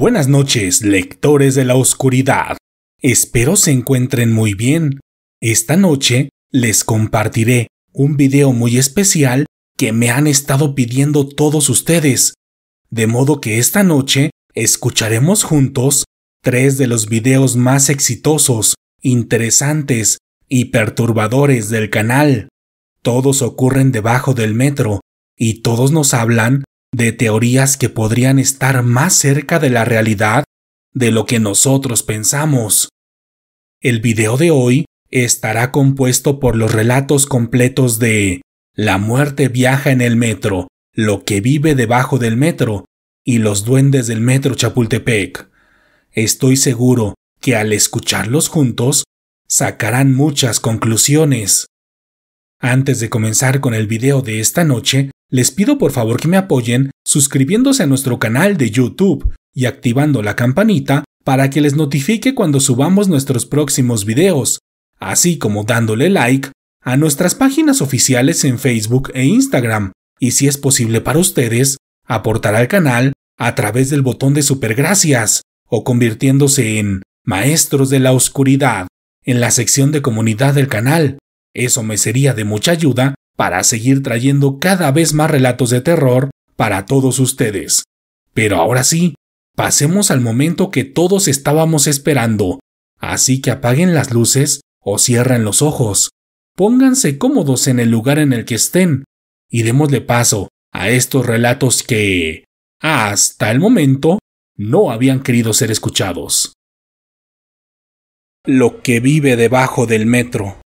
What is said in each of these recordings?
Buenas noches, lectores de la oscuridad. Espero se encuentren muy bien. Esta noche les compartiré un video muy especial que me han estado pidiendo todos ustedes. De modo que esta noche escucharemos juntos tres de los videos más exitosos, interesantes y perturbadores del canal. Todos ocurren debajo del metro y todos nos hablan de teorías que podrían estar más cerca de la realidad de lo que nosotros pensamos. El video de hoy estará compuesto por los relatos completos de La muerte viaja en el metro, lo que vive debajo del metro y los duendes del metro Chapultepec. Estoy seguro que al escucharlos juntos sacarán muchas conclusiones. Antes de comenzar con el video de esta noche, les pido por favor que me apoyen suscribiéndose a nuestro canal de YouTube y activando la campanita para que les notifique cuando subamos nuestros próximos videos, así como dándole like a nuestras páginas oficiales en Facebook e Instagram, y si es posible para ustedes, aportar al canal a través del botón de supergracias o convirtiéndose en maestros de la oscuridad en la sección de comunidad del canal. Eso me sería de mucha ayuda para seguir trayendo cada vez más relatos de terror para todos ustedes. Pero ahora sí, pasemos al momento que todos estábamos esperando, así que apaguen las luces o cierren los ojos, pónganse cómodos en el lugar en el que estén y démosle paso a estos relatos que, hasta el momento, no habían querido ser escuchados. Lo que vive debajo del metro.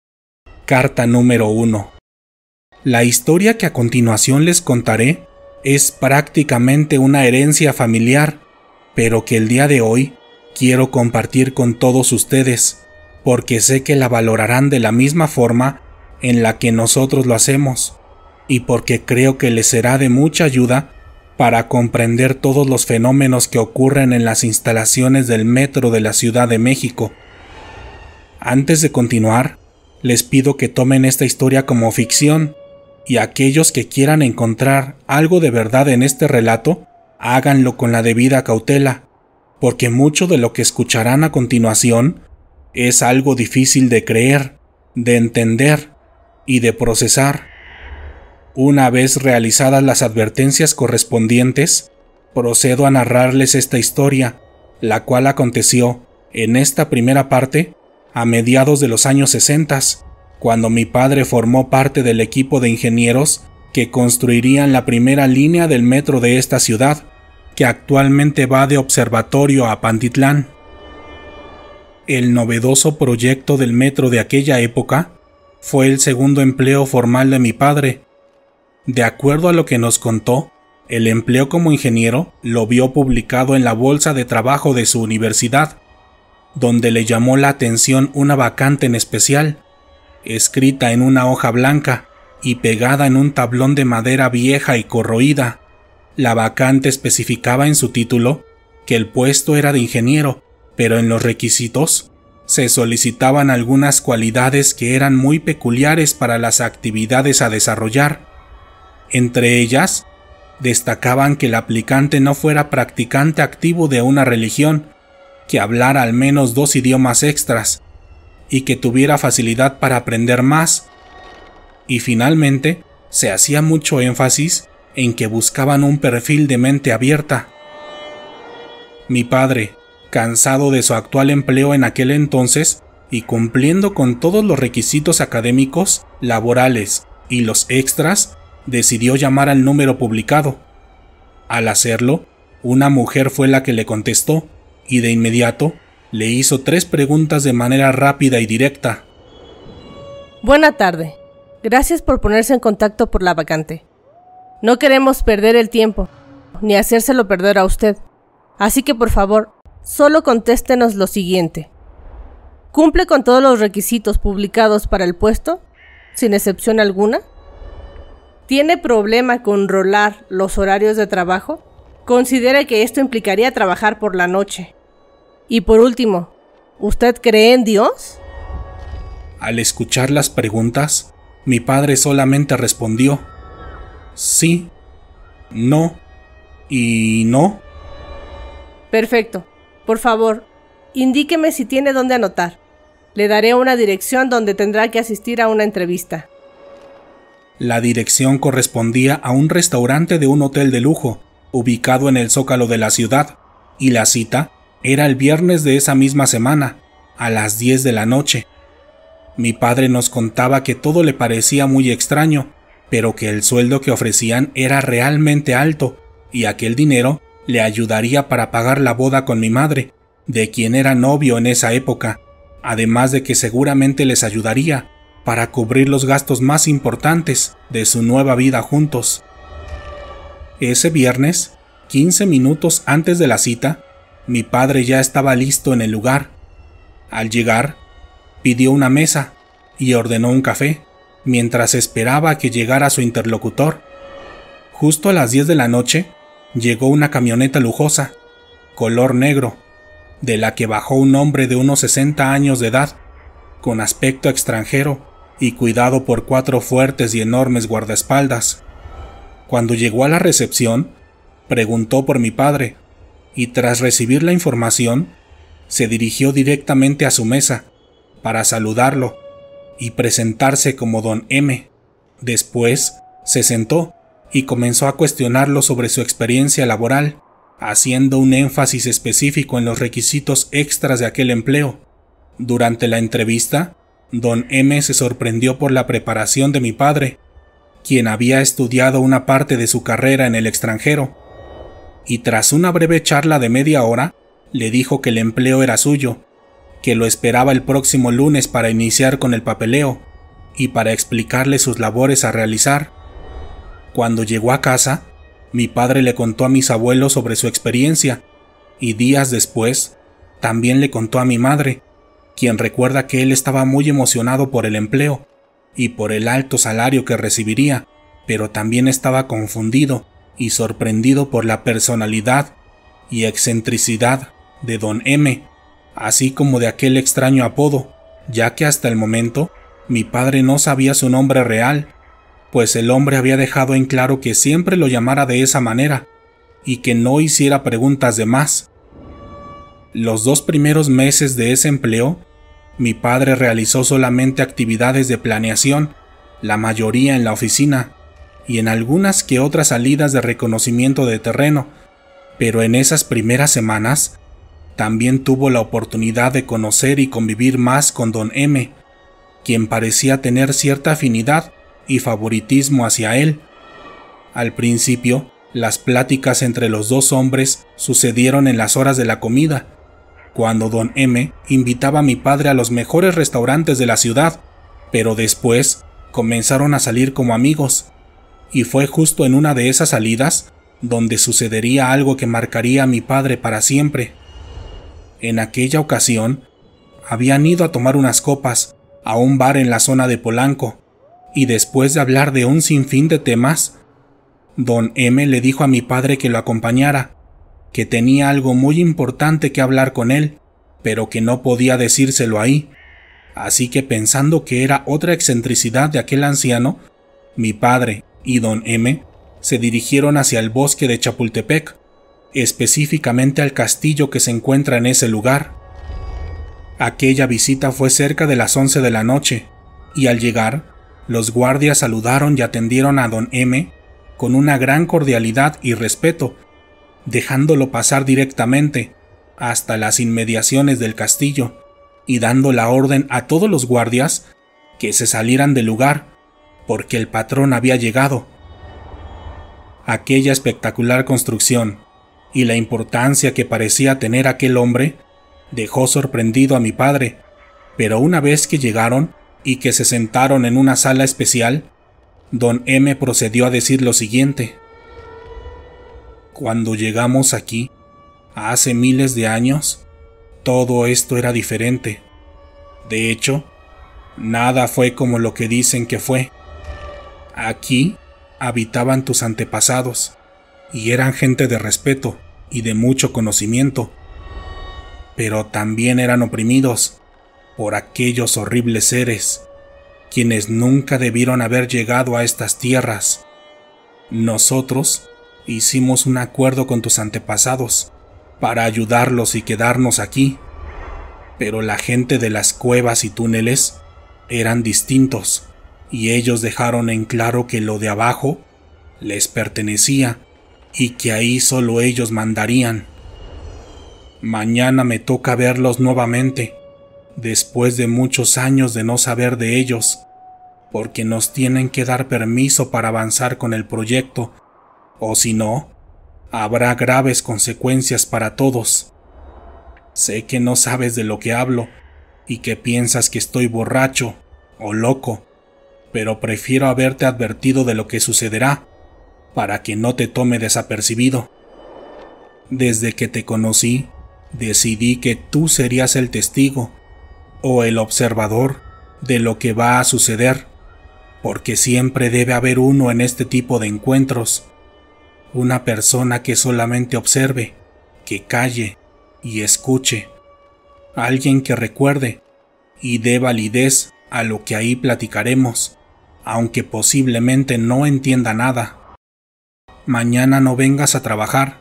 Carta número 1. La historia que a continuación les contaré es prácticamente una herencia familiar, pero que el día de hoy quiero compartir con todos ustedes, porque sé que la valorarán de la misma forma en la que nosotros lo hacemos, y porque creo que les será de mucha ayuda para comprender todos los fenómenos que ocurren en las instalaciones del metro de la Ciudad de México. Antes de continuar, les pido que tomen esta historia como ficción, y aquellos que quieran encontrar algo de verdad en este relato, háganlo con la debida cautela, porque mucho de lo que escucharán a continuación es algo difícil de creer, de entender y de procesar. Una vez realizadas las advertencias correspondientes, procedo a narrarles esta historia, la cual aconteció en esta primera parte a mediados de los años sesentas cuando mi padre formó parte del equipo de ingenieros que construirían la primera línea del metro de esta ciudad, que actualmente va de observatorio a Pantitlán. El novedoso proyecto del metro de aquella época fue el segundo empleo formal de mi padre. De acuerdo a lo que nos contó, el empleo como ingeniero lo vio publicado en la bolsa de trabajo de su universidad, donde le llamó la atención una vacante en especial, escrita en una hoja blanca y pegada en un tablón de madera vieja y corroída. La vacante especificaba en su título que el puesto era de ingeniero, pero en los requisitos se solicitaban algunas cualidades que eran muy peculiares para las actividades a desarrollar. Entre ellas, destacaban que el aplicante no fuera practicante activo de una religión, que hablara al menos dos idiomas extras, y que tuviera facilidad para aprender más. Y finalmente, se hacía mucho énfasis en que buscaban un perfil de mente abierta. Mi padre, cansado de su actual empleo en aquel entonces y cumpliendo con todos los requisitos académicos, laborales y los extras, decidió llamar al número publicado. Al hacerlo, una mujer fue la que le contestó y de inmediato le hizo tres preguntas de manera rápida y directa. Buena tarde. Gracias por ponerse en contacto por la vacante. No queremos perder el tiempo, ni hacérselo perder a usted. Así que por favor, solo contéstenos lo siguiente. ¿Cumple con todos los requisitos publicados para el puesto, sin excepción alguna? ¿Tiene problema con rolar los horarios de trabajo? Considera que esto implicaría trabajar por la noche, y por último, ¿usted cree en Dios? Al escuchar las preguntas, mi padre solamente respondió, sí, no y no. Perfecto. Por favor, indíqueme si tiene dónde anotar. Le daré una dirección donde tendrá que asistir a una entrevista. La dirección correspondía a un restaurante de un hotel de lujo, ubicado en el zócalo de la ciudad, y la cita era el viernes de esa misma semana, a las 10 de la noche. Mi padre nos contaba que todo le parecía muy extraño, pero que el sueldo que ofrecían era realmente alto, y aquel dinero le ayudaría para pagar la boda con mi madre, de quien era novio en esa época, además de que seguramente les ayudaría para cubrir los gastos más importantes de su nueva vida juntos. Ese viernes, 15 minutos antes de la cita, mi padre ya estaba listo en el lugar. Al llegar, pidió una mesa y ordenó un café, mientras esperaba que llegara su interlocutor. Justo a las 10 de la noche, llegó una camioneta lujosa, color negro, de la que bajó un hombre de unos 60 años de edad, con aspecto extranjero y cuidado por cuatro fuertes y enormes guardaespaldas. Cuando llegó a la recepción, preguntó por mi padre, y tras recibir la información, se dirigió directamente a su mesa para saludarlo y presentarse como don M. Después, se sentó y comenzó a cuestionarlo sobre su experiencia laboral, haciendo un énfasis específico en los requisitos extras de aquel empleo. Durante la entrevista, don M se sorprendió por la preparación de mi padre, quien había estudiado una parte de su carrera en el extranjero, y tras una breve charla de media hora, le dijo que el empleo era suyo, que lo esperaba el próximo lunes para iniciar con el papeleo y para explicarle sus labores a realizar. Cuando llegó a casa, mi padre le contó a mis abuelos sobre su experiencia y días después también le contó a mi madre, quien recuerda que él estaba muy emocionado por el empleo y por el alto salario que recibiría, pero también estaba confundido y sorprendido por la personalidad y excentricidad de don M, así como de aquel extraño apodo, ya que hasta el momento mi padre no sabía su nombre real, pues el hombre había dejado en claro que siempre lo llamara de esa manera y que no hiciera preguntas de más. Los dos primeros meses de ese empleo, mi padre realizó solamente actividades de planeación, la mayoría en la oficina, y en algunas que otras salidas de reconocimiento de terreno, pero en esas primeras semanas también tuvo la oportunidad de conocer y convivir más con don M, quien parecía tener cierta afinidad y favoritismo hacia él. Al principio, las pláticas entre los dos hombres sucedieron en las horas de la comida, cuando don M invitaba a mi padre a los mejores restaurantes de la ciudad, pero después comenzaron a salir como amigos, y fue justo en una de esas salidas donde sucedería algo que marcaría a mi padre para siempre. En aquella ocasión, habían ido a tomar unas copas a un bar en la zona de Polanco, y después de hablar de un sinfín de temas, don M le dijo a mi padre que lo acompañara, que tenía algo muy importante que hablar con él, pero que no podía decírselo ahí. Así que pensando que era otra excentricidad de aquel anciano, mi padre, y don M se dirigieron hacia el bosque de Chapultepec, específicamente al castillo que se encuentra en ese lugar. Aquella visita fue cerca de las 11 de la noche, y al llegar, los guardias saludaron y atendieron a don M con una gran cordialidad y respeto, dejándolo pasar directamente hasta las inmediaciones del castillo y dando la orden a todos los guardias que se salieran del lugar porque el patrón había llegado. Aquella espectacular construcción y la importancia que parecía tener aquel hombre dejó sorprendido a mi padre, pero una vez que llegaron y que se sentaron en una sala especial, don M procedió a decir lo siguiente. Cuando llegamos aquí, hace miles de años, todo esto era diferente. De hecho, nada fue como lo que dicen que fue. Aquí habitaban tus antepasados, y eran gente de respeto y de mucho conocimiento, pero también eran oprimidos por aquellos horribles seres, quienes nunca debieron haber llegado a estas tierras. Nosotros hicimos un acuerdo con tus antepasados para ayudarlos y quedarnos aquí, pero la gente de las cuevas y túneles eran distintos y ellos dejaron en claro que lo de abajo les pertenecía y que ahí solo ellos mandarían. Mañana me toca verlos nuevamente, después de muchos años de no saber de ellos, porque nos tienen que dar permiso para avanzar con el proyecto, o si no, habrá graves consecuencias para todos. Sé que no sabes de lo que hablo y que piensas que estoy borracho o loco, pero prefiero haberte advertido de lo que sucederá, para que no te tome desapercibido. Desde que te conocí, decidí que tú serías el testigo o el observador de lo que va a suceder, porque siempre debe haber uno en este tipo de encuentros, una persona que solamente observe, que calle y escuche, alguien que recuerde y dé validez a lo que ahí platicaremos aunque posiblemente no entienda nada. Mañana no vengas a trabajar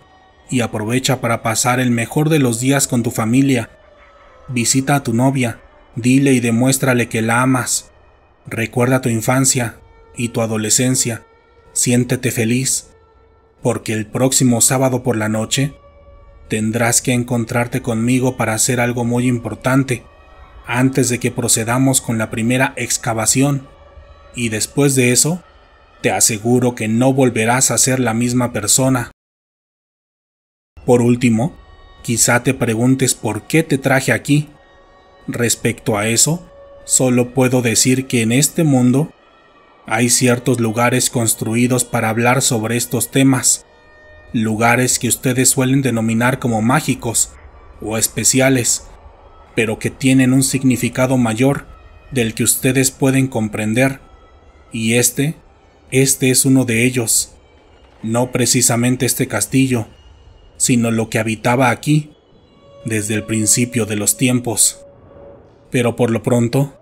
y aprovecha para pasar el mejor de los días con tu familia. Visita a tu novia, dile y demuéstrale que la amas. Recuerda tu infancia y tu adolescencia. Siéntete feliz, porque el próximo sábado por la noche tendrás que encontrarte conmigo para hacer algo muy importante, antes de que procedamos con la primera excavación y después de eso, te aseguro que no volverás a ser la misma persona. Por último, quizá te preguntes por qué te traje aquí. Respecto a eso, solo puedo decir que en este mundo hay ciertos lugares construidos para hablar sobre estos temas, lugares que ustedes suelen denominar como mágicos o especiales, pero que tienen un significado mayor del que ustedes pueden comprender. Y este, este es uno de ellos. No precisamente este castillo, sino lo que habitaba aquí, desde el principio de los tiempos. Pero por lo pronto,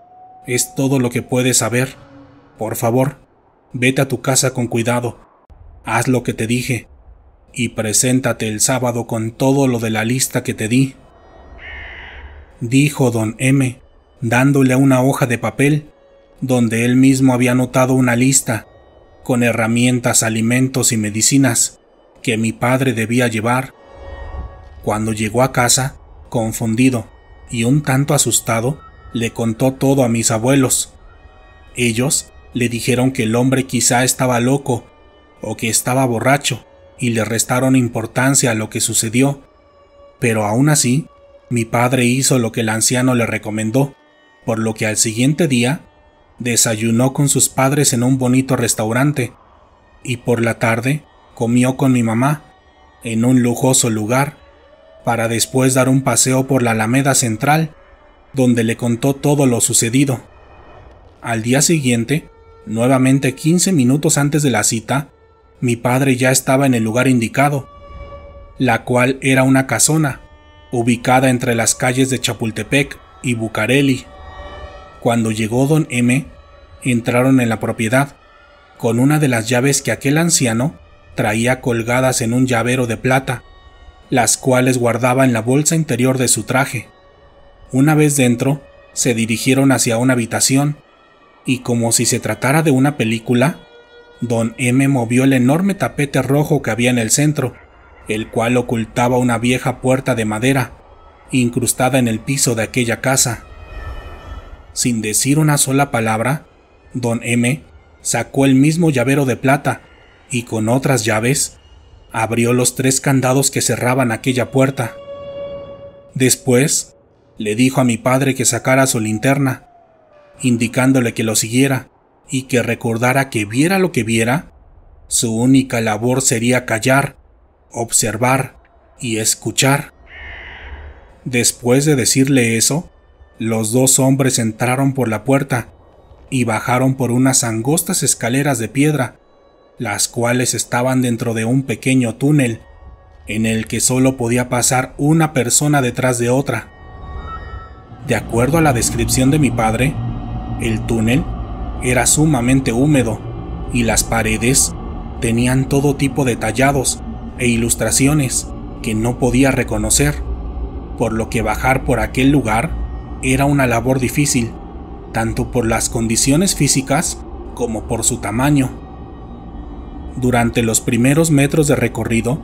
es todo lo que puedes saber. Por favor, vete a tu casa con cuidado, haz lo que te dije, y preséntate el sábado con todo lo de la lista que te di. Dijo don M, dándole una hoja de papel donde él mismo había notado una lista con herramientas, alimentos y medicinas que mi padre debía llevar. Cuando llegó a casa, confundido y un tanto asustado, le contó todo a mis abuelos. Ellos le dijeron que el hombre quizá estaba loco o que estaba borracho y le restaron importancia a lo que sucedió. Pero aún así, mi padre hizo lo que el anciano le recomendó, por lo que al siguiente día desayunó con sus padres en un bonito restaurante y por la tarde comió con mi mamá en un lujoso lugar para después dar un paseo por la Alameda Central donde le contó todo lo sucedido. Al día siguiente, nuevamente 15 minutos antes de la cita, mi padre ya estaba en el lugar indicado, la cual era una casona, ubicada entre las calles de Chapultepec y Bucareli. Cuando llegó don M, entraron en la propiedad, con una de las llaves que aquel anciano traía colgadas en un llavero de plata, las cuales guardaba en la bolsa interior de su traje. Una vez dentro, se dirigieron hacia una habitación, y como si se tratara de una película, don M movió el enorme tapete rojo que había en el centro, el cual ocultaba una vieja puerta de madera, incrustada en el piso de aquella casa. Sin decir una sola palabra, don M sacó el mismo llavero de plata y con otras llaves abrió los tres candados que cerraban aquella puerta. Después, le dijo a mi padre que sacara su linterna, indicándole que lo siguiera y que recordara que viera lo que viera, su única labor sería callar, observar y escuchar. Después de decirle eso, los dos hombres entraron por la puerta y bajaron por unas angostas escaleras de piedra, las cuales estaban dentro de un pequeño túnel, en el que solo podía pasar una persona detrás de otra. De acuerdo a la descripción de mi padre, el túnel era sumamente húmedo y las paredes tenían todo tipo de tallados e ilustraciones que no podía reconocer, por lo que bajar por aquel lugar era una labor difícil, tanto por las condiciones físicas como por su tamaño. Durante los primeros metros de recorrido,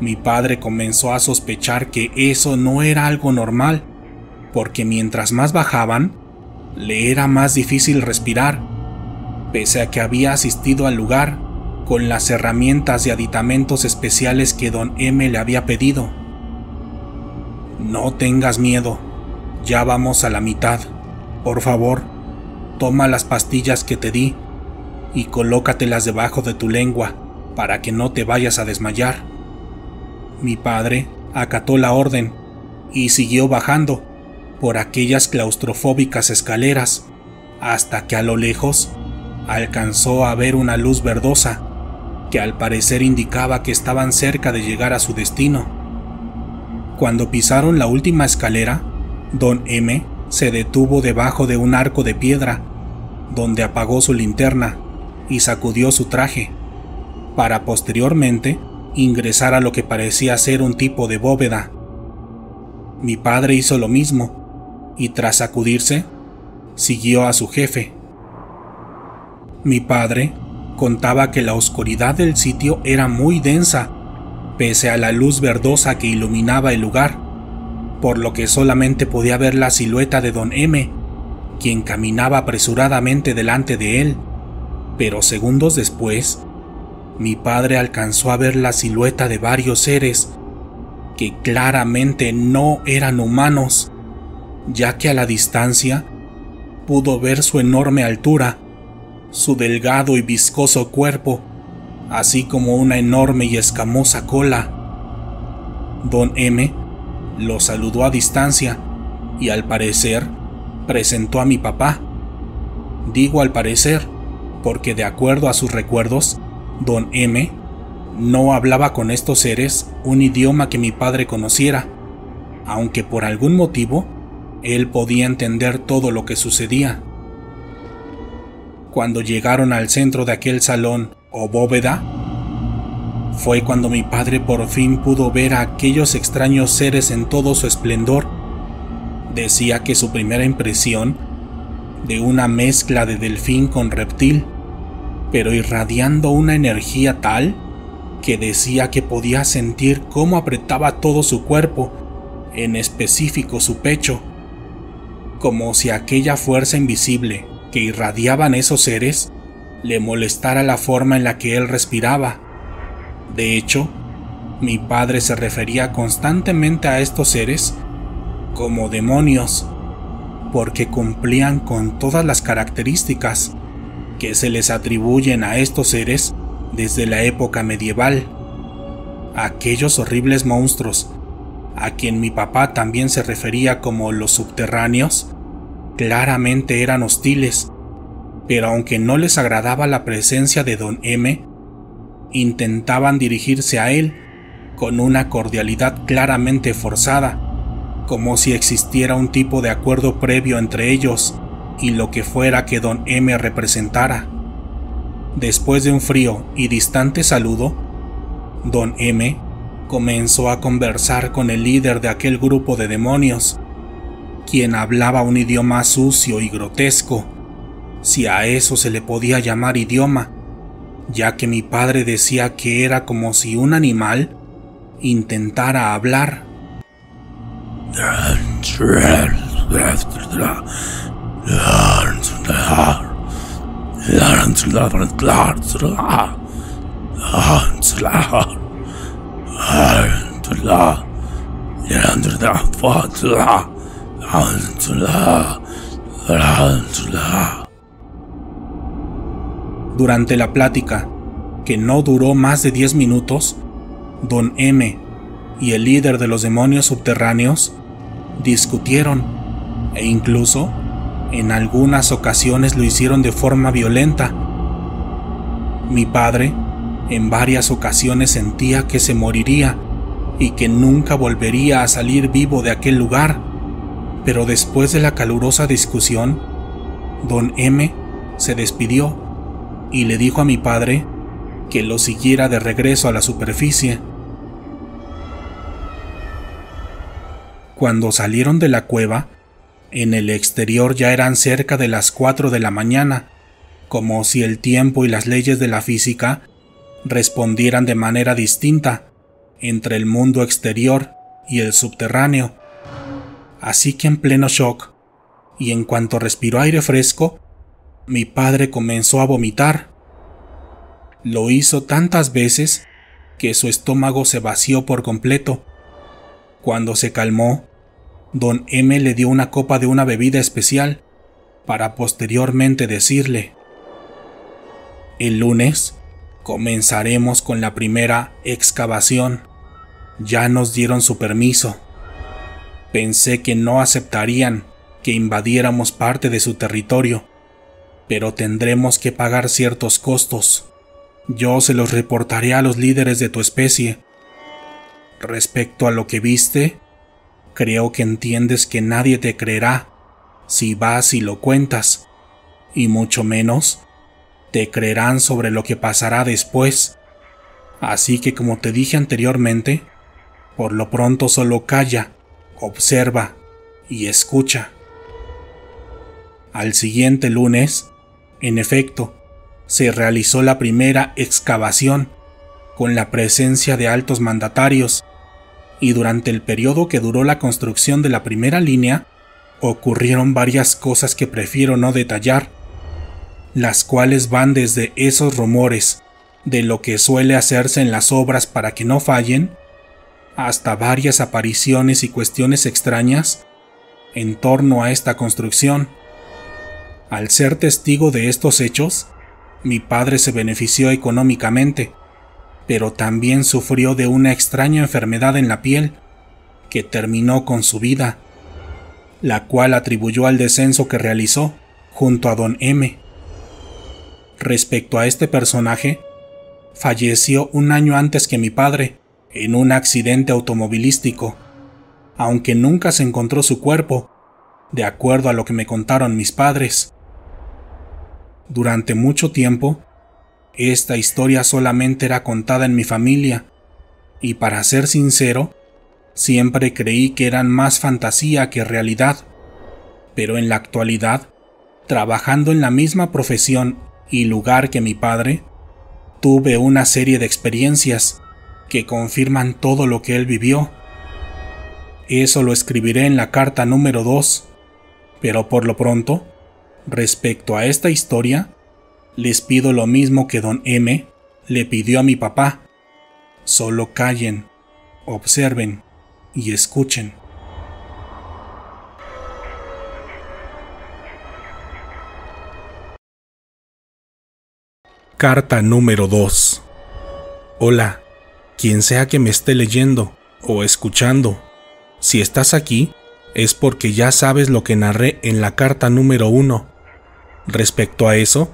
mi padre comenzó a sospechar que eso no era algo normal, porque mientras más bajaban, le era más difícil respirar, pese a que había asistido al lugar con las herramientas y aditamentos especiales que don M le había pedido. No tengas miedo, ya vamos a la mitad. Por favor, toma las pastillas que te di y colócatelas debajo de tu lengua para que no te vayas a desmayar. Mi padre acató la orden y siguió bajando por aquellas claustrofóbicas escaleras hasta que a lo lejos alcanzó a ver una luz verdosa que al parecer indicaba que estaban cerca de llegar a su destino. Cuando pisaron la última escalera, Don M se detuvo debajo de un arco de piedra, donde apagó su linterna y sacudió su traje, para posteriormente ingresar a lo que parecía ser un tipo de bóveda. Mi padre hizo lo mismo, y tras sacudirse, siguió a su jefe. Mi padre contaba que la oscuridad del sitio era muy densa, pese a la luz verdosa que iluminaba el lugar, por lo que solamente podía ver la silueta de don M, quien caminaba apresuradamente delante de él. Pero segundos después, mi padre alcanzó a ver la silueta de varios seres que claramente no eran humanos, ya que a la distancia pudo ver su enorme altura, su delgado y viscoso cuerpo, así como una enorme y escamosa cola. Don M lo saludó a distancia y al parecer presentó a mi papá. Digo al parecer, porque de acuerdo a sus recuerdos, don M no hablaba con estos seres un idioma que mi padre conociera, aunque por algún motivo él podía entender todo lo que sucedía. Cuando llegaron al centro de aquel salón o bóveda, fue cuando mi padre por fin pudo ver a aquellos extraños seres en todo su esplendor. Decía que su primera impresión, de una mezcla de delfín con reptil, pero irradiando una energía tal que decía que podía sentir cómo apretaba todo su cuerpo, en específico su pecho, como si aquella fuerza invisible que irradiaban esos seres le molestara la forma en la que él respiraba de hecho, mi padre se refería constantemente a estos seres como demonios, porque cumplían con todas las características que se les atribuyen a estos seres desde la época medieval. Aquellos horribles monstruos, a quien mi papá también se refería como los subterráneos, claramente eran hostiles, pero aunque no les agradaba la presencia de don M, intentaban dirigirse a él con una cordialidad claramente forzada, como si existiera un tipo de acuerdo previo entre ellos y lo que fuera que don M representara. Después de un frío y distante saludo, don M comenzó a conversar con el líder de aquel grupo de demonios, quien hablaba un idioma sucio y grotesco, si a eso se le podía llamar idioma, ya que mi padre decía que era como si un animal intentara hablar. Durante la plática, que no duró más de 10 minutos, don M y el líder de los demonios subterráneos discutieron e incluso en algunas ocasiones lo hicieron de forma violenta. Mi padre en varias ocasiones sentía que se moriría y que nunca volvería a salir vivo de aquel lugar, pero después de la calurosa discusión, don M se despidió y le dijo a mi padre que lo siguiera de regreso a la superficie. Cuando salieron de la cueva, en el exterior ya eran cerca de las 4 de la mañana, como si el tiempo y las leyes de la física respondieran de manera distinta entre el mundo exterior y el subterráneo. Así que en pleno shock, y en cuanto respiró aire fresco, mi padre comenzó a vomitar. Lo hizo tantas veces que su estómago se vació por completo. Cuando se calmó, don M le dio una copa de una bebida especial para posteriormente decirle, el lunes comenzaremos con la primera excavación. Ya nos dieron su permiso. Pensé que no aceptarían que invadiéramos parte de su territorio, pero tendremos que pagar ciertos costos. Yo se los reportaré a los líderes de tu especie. Respecto a lo que viste, creo que entiendes que nadie te creerá si vas y lo cuentas, y mucho menos te creerán sobre lo que pasará después. Así que como te dije anteriormente, por lo pronto solo calla, observa y escucha. Al siguiente lunes, en efecto, se realizó la primera excavación con la presencia de altos mandatarios y durante el periodo que duró la construcción de la primera línea ocurrieron varias cosas que prefiero no detallar, las cuales van desde esos rumores de lo que suele hacerse en las obras para que no fallen, hasta varias apariciones y cuestiones extrañas en torno a esta construcción. Al ser testigo de estos hechos, mi padre se benefició económicamente, pero también sufrió de una extraña enfermedad en la piel, que terminó con su vida, la cual atribuyó al descenso que realizó junto a don M. Respecto a este personaje, falleció un año antes que mi padre, en un accidente automovilístico, aunque nunca se encontró su cuerpo, de acuerdo a lo que me contaron mis padres. Durante mucho tiempo, esta historia solamente era contada en mi familia, y para ser sincero, siempre creí que eran más fantasía que realidad. Pero en la actualidad, trabajando en la misma profesión y lugar que mi padre, tuve una serie de experiencias que confirman todo lo que él vivió. Eso lo escribiré en la carta número 2, pero por lo pronto, Respecto a esta historia, les pido lo mismo que don M le pidió a mi papá. Solo callen, observen y escuchen. Carta número 2. Hola, quien sea que me esté leyendo o escuchando. Si estás aquí, es porque ya sabes lo que narré en la carta número 1 Respecto a eso,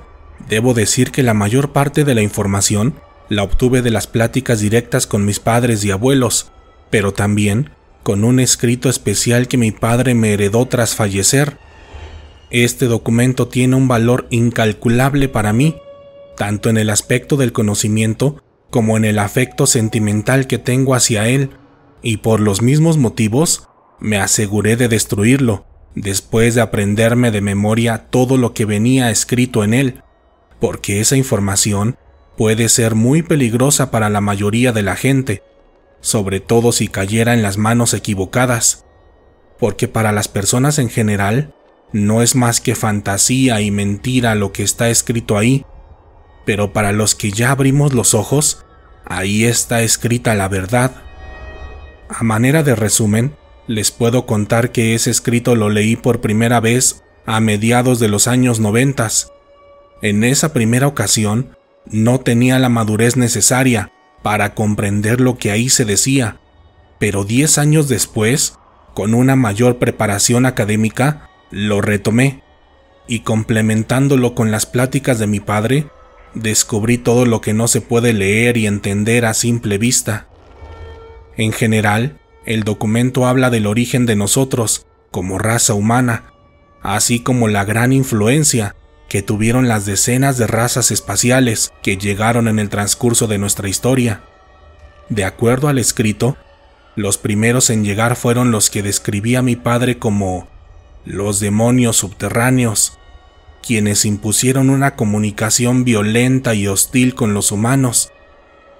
debo decir que la mayor parte de la información la obtuve de las pláticas directas con mis padres y abuelos, pero también con un escrito especial que mi padre me heredó tras fallecer. Este documento tiene un valor incalculable para mí, tanto en el aspecto del conocimiento como en el afecto sentimental que tengo hacia él, y por los mismos motivos me aseguré de destruirlo, después de aprenderme de memoria todo lo que venía escrito en él, porque esa información puede ser muy peligrosa para la mayoría de la gente, sobre todo si cayera en las manos equivocadas, porque para las personas en general no es más que fantasía y mentira lo que está escrito ahí, pero para los que ya abrimos los ojos, ahí está escrita la verdad. A manera de resumen, les puedo contar que ese escrito lo leí por primera vez a mediados de los años noventas. En esa primera ocasión, no tenía la madurez necesaria para comprender lo que ahí se decía, pero diez años después, con una mayor preparación académica, lo retomé, y complementándolo con las pláticas de mi padre, descubrí todo lo que no se puede leer y entender a simple vista. En general, el documento habla del origen de nosotros como raza humana, así como la gran influencia que tuvieron las decenas de razas espaciales que llegaron en el transcurso de nuestra historia. De acuerdo al escrito, los primeros en llegar fueron los que describía mi padre como los demonios subterráneos, quienes impusieron una comunicación violenta y hostil con los humanos.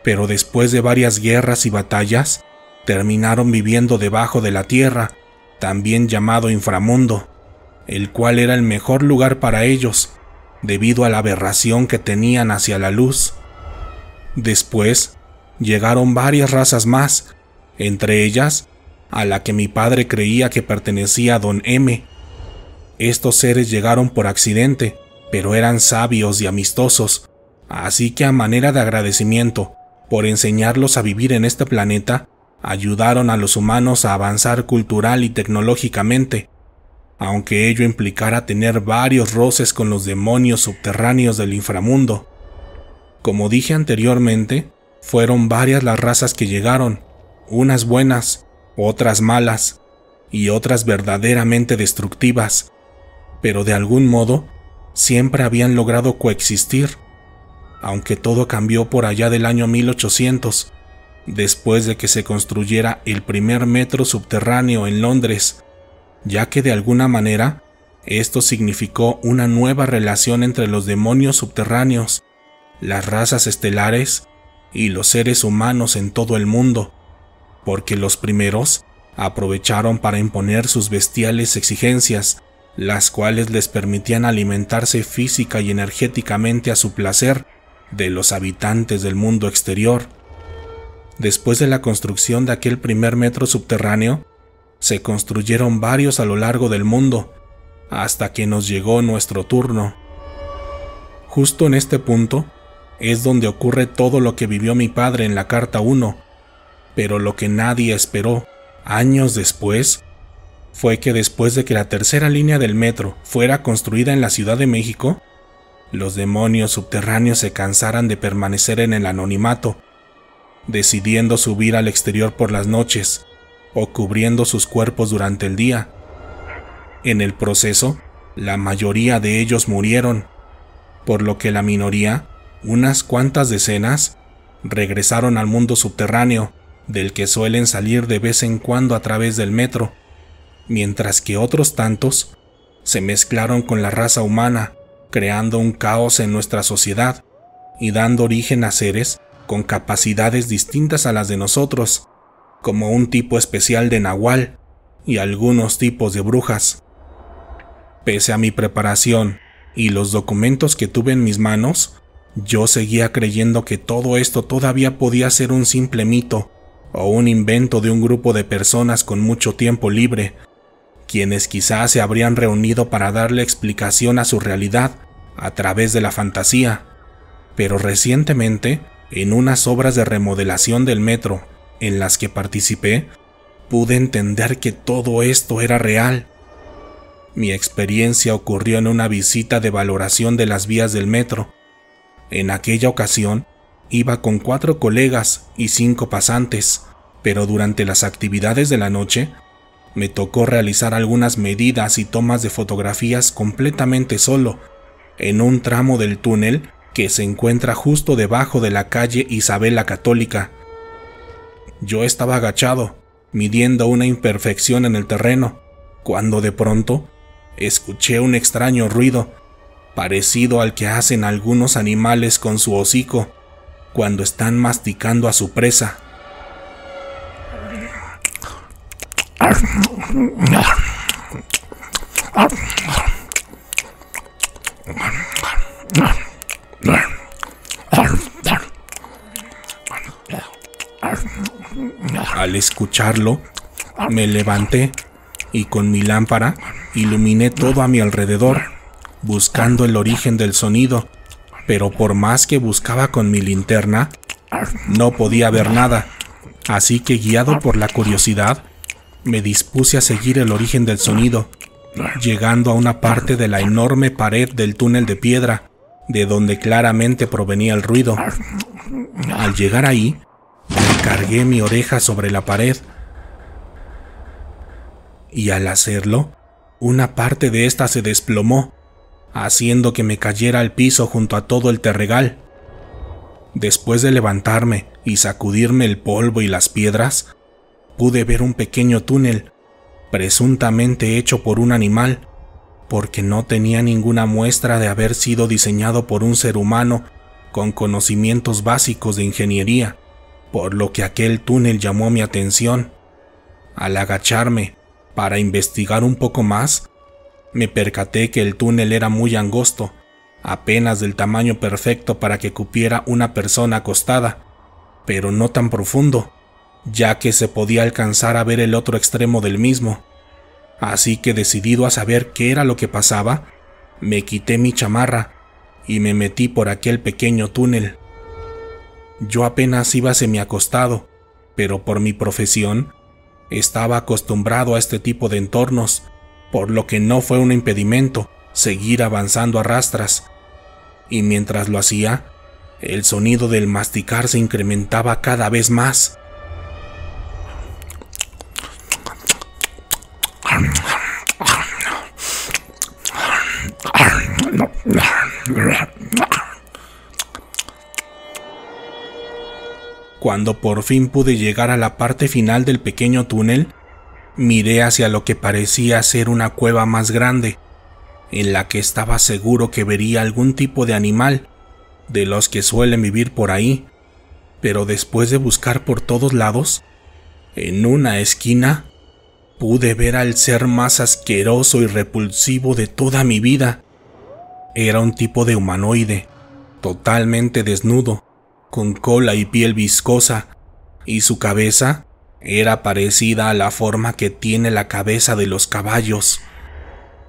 Pero después de varias guerras y batallas, terminaron viviendo debajo de la tierra, también llamado inframundo, el cual era el mejor lugar para ellos, debido a la aberración que tenían hacia la luz. Después, llegaron varias razas más, entre ellas, a la que mi padre creía que pertenecía a don M. Estos seres llegaron por accidente, pero eran sabios y amistosos, así que a manera de agradecimiento por enseñarlos a vivir en este planeta, ayudaron a los humanos a avanzar cultural y tecnológicamente, aunque ello implicara tener varios roces con los demonios subterráneos del inframundo. Como dije anteriormente, fueron varias las razas que llegaron, unas buenas, otras malas, y otras verdaderamente destructivas, pero de algún modo siempre habían logrado coexistir, aunque todo cambió por allá del año 1800, después de que se construyera el primer metro subterráneo en Londres, ya que de alguna manera esto significó una nueva relación entre los demonios subterráneos, las razas estelares y los seres humanos en todo el mundo, porque los primeros aprovecharon para imponer sus bestiales exigencias, las cuales les permitían alimentarse física y energéticamente a su placer de los habitantes del mundo exterior Después de la construcción de aquel primer metro subterráneo, se construyeron varios a lo largo del mundo, hasta que nos llegó nuestro turno. Justo en este punto es donde ocurre todo lo que vivió mi padre en la Carta 1, pero lo que nadie esperó, años después, fue que después de que la tercera línea del metro fuera construida en la Ciudad de México, los demonios subterráneos se cansaran de permanecer en el anonimato decidiendo subir al exterior por las noches o cubriendo sus cuerpos durante el día. En el proceso, la mayoría de ellos murieron, por lo que la minoría, unas cuantas decenas, regresaron al mundo subterráneo, del que suelen salir de vez en cuando a través del metro, mientras que otros tantos se mezclaron con la raza humana, creando un caos en nuestra sociedad y dando origen a seres con capacidades distintas a las de nosotros, como un tipo especial de nahual y algunos tipos de brujas. Pese a mi preparación y los documentos que tuve en mis manos, yo seguía creyendo que todo esto todavía podía ser un simple mito o un invento de un grupo de personas con mucho tiempo libre, quienes quizás se habrían reunido para darle explicación a su realidad a través de la fantasía. Pero recientemente en unas obras de remodelación del metro en las que participé, pude entender que todo esto era real. Mi experiencia ocurrió en una visita de valoración de las vías del metro. En aquella ocasión, iba con cuatro colegas y cinco pasantes, pero durante las actividades de la noche, me tocó realizar algunas medidas y tomas de fotografías completamente solo, en un tramo del túnel que se encuentra justo debajo de la calle Isabel la Católica. Yo estaba agachado, midiendo una imperfección en el terreno, cuando de pronto escuché un extraño ruido, parecido al que hacen algunos animales con su hocico cuando están masticando a su presa. Al escucharlo, me levanté y con mi lámpara iluminé todo a mi alrededor, buscando el origen del sonido, pero por más que buscaba con mi linterna, no podía ver nada, así que guiado por la curiosidad, me dispuse a seguir el origen del sonido, llegando a una parte de la enorme pared del túnel de piedra, de donde claramente provenía el ruido. Al llegar ahí, cargué mi oreja sobre la pared y al hacerlo, una parte de ésta se desplomó, haciendo que me cayera al piso junto a todo el terregal. Después de levantarme y sacudirme el polvo y las piedras, pude ver un pequeño túnel, presuntamente hecho por un animal, porque no tenía ninguna muestra de haber sido diseñado por un ser humano con conocimientos básicos de ingeniería, por lo que aquel túnel llamó mi atención. Al agacharme para investigar un poco más, me percaté que el túnel era muy angosto, apenas del tamaño perfecto para que cupiera una persona acostada, pero no tan profundo, ya que se podía alcanzar a ver el otro extremo del mismo. Así que decidido a saber qué era lo que pasaba, me quité mi chamarra y me metí por aquel pequeño túnel. Yo apenas iba semiacostado, pero por mi profesión estaba acostumbrado a este tipo de entornos, por lo que no fue un impedimento seguir avanzando a rastras. Y mientras lo hacía, el sonido del masticar se incrementaba cada vez más. Cuando por fin pude llegar a la parte final del pequeño túnel, miré hacia lo que parecía ser una cueva más grande, en la que estaba seguro que vería algún tipo de animal, de los que suelen vivir por ahí, pero después de buscar por todos lados, en una esquina pude ver al ser más asqueroso y repulsivo de toda mi vida. Era un tipo de humanoide, totalmente desnudo, con cola y piel viscosa, y su cabeza era parecida a la forma que tiene la cabeza de los caballos,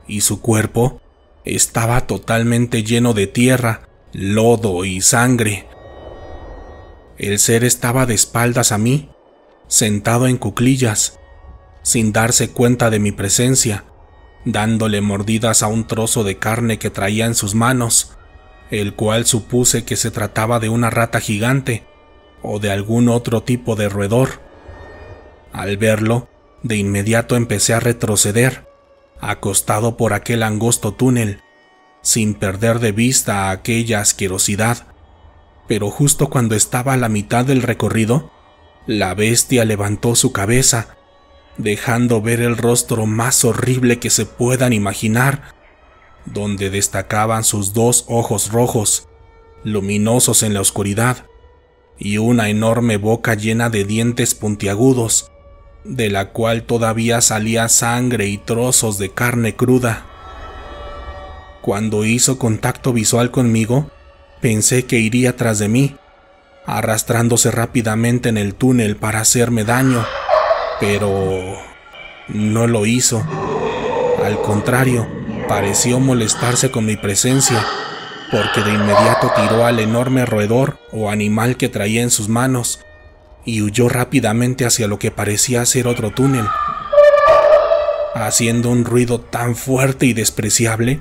y su cuerpo estaba totalmente lleno de tierra, lodo y sangre. El ser estaba de espaldas a mí, sentado en cuclillas, sin darse cuenta de mi presencia, dándole mordidas a un trozo de carne que traía en sus manos, el cual supuse que se trataba de una rata gigante o de algún otro tipo de roedor. Al verlo, de inmediato empecé a retroceder, acostado por aquel angosto túnel, sin perder de vista a aquella asquerosidad. Pero justo cuando estaba a la mitad del recorrido, la bestia levantó su cabeza dejando ver el rostro más horrible que se puedan imaginar, donde destacaban sus dos ojos rojos, luminosos en la oscuridad, y una enorme boca llena de dientes puntiagudos, de la cual todavía salía sangre y trozos de carne cruda. Cuando hizo contacto visual conmigo, pensé que iría tras de mí, arrastrándose rápidamente en el túnel para hacerme daño pero no lo hizo. Al contrario, pareció molestarse con mi presencia, porque de inmediato tiró al enorme roedor o animal que traía en sus manos y huyó rápidamente hacia lo que parecía ser otro túnel, haciendo un ruido tan fuerte y despreciable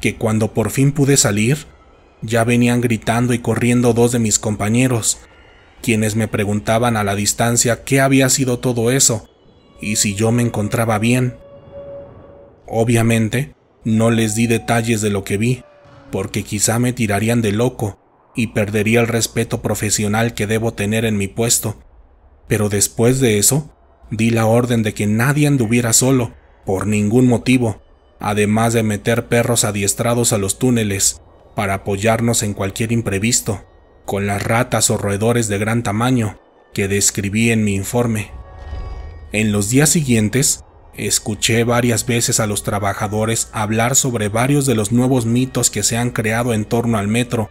que cuando por fin pude salir, ya venían gritando y corriendo dos de mis compañeros, quienes me preguntaban a la distancia qué había sido todo eso y si yo me encontraba bien. Obviamente, no les di detalles de lo que vi, porque quizá me tirarían de loco y perdería el respeto profesional que debo tener en mi puesto. Pero después de eso, di la orden de que nadie anduviera solo, por ningún motivo, además de meter perros adiestrados a los túneles, para apoyarnos en cualquier imprevisto con las ratas o roedores de gran tamaño que describí en mi informe. En los días siguientes, escuché varias veces a los trabajadores hablar sobre varios de los nuevos mitos que se han creado en torno al metro,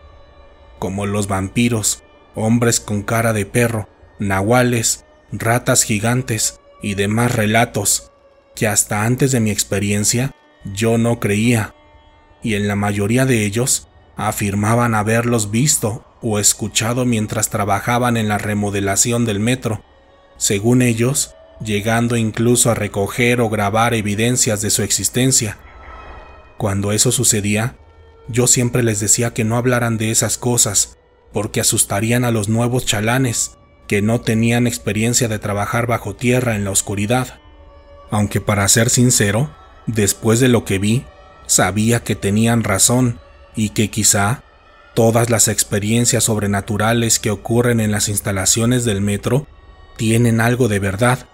como los vampiros, hombres con cara de perro, nahuales, ratas gigantes y demás relatos, que hasta antes de mi experiencia yo no creía, y en la mayoría de ellos afirmaban haberlos visto o escuchado mientras trabajaban en la remodelación del metro, según ellos, llegando incluso a recoger o grabar evidencias de su existencia. Cuando eso sucedía, yo siempre les decía que no hablaran de esas cosas, porque asustarían a los nuevos chalanes, que no tenían experiencia de trabajar bajo tierra en la oscuridad. Aunque para ser sincero, después de lo que vi, sabía que tenían razón y que quizá Todas las experiencias sobrenaturales que ocurren en las instalaciones del metro tienen algo de verdad,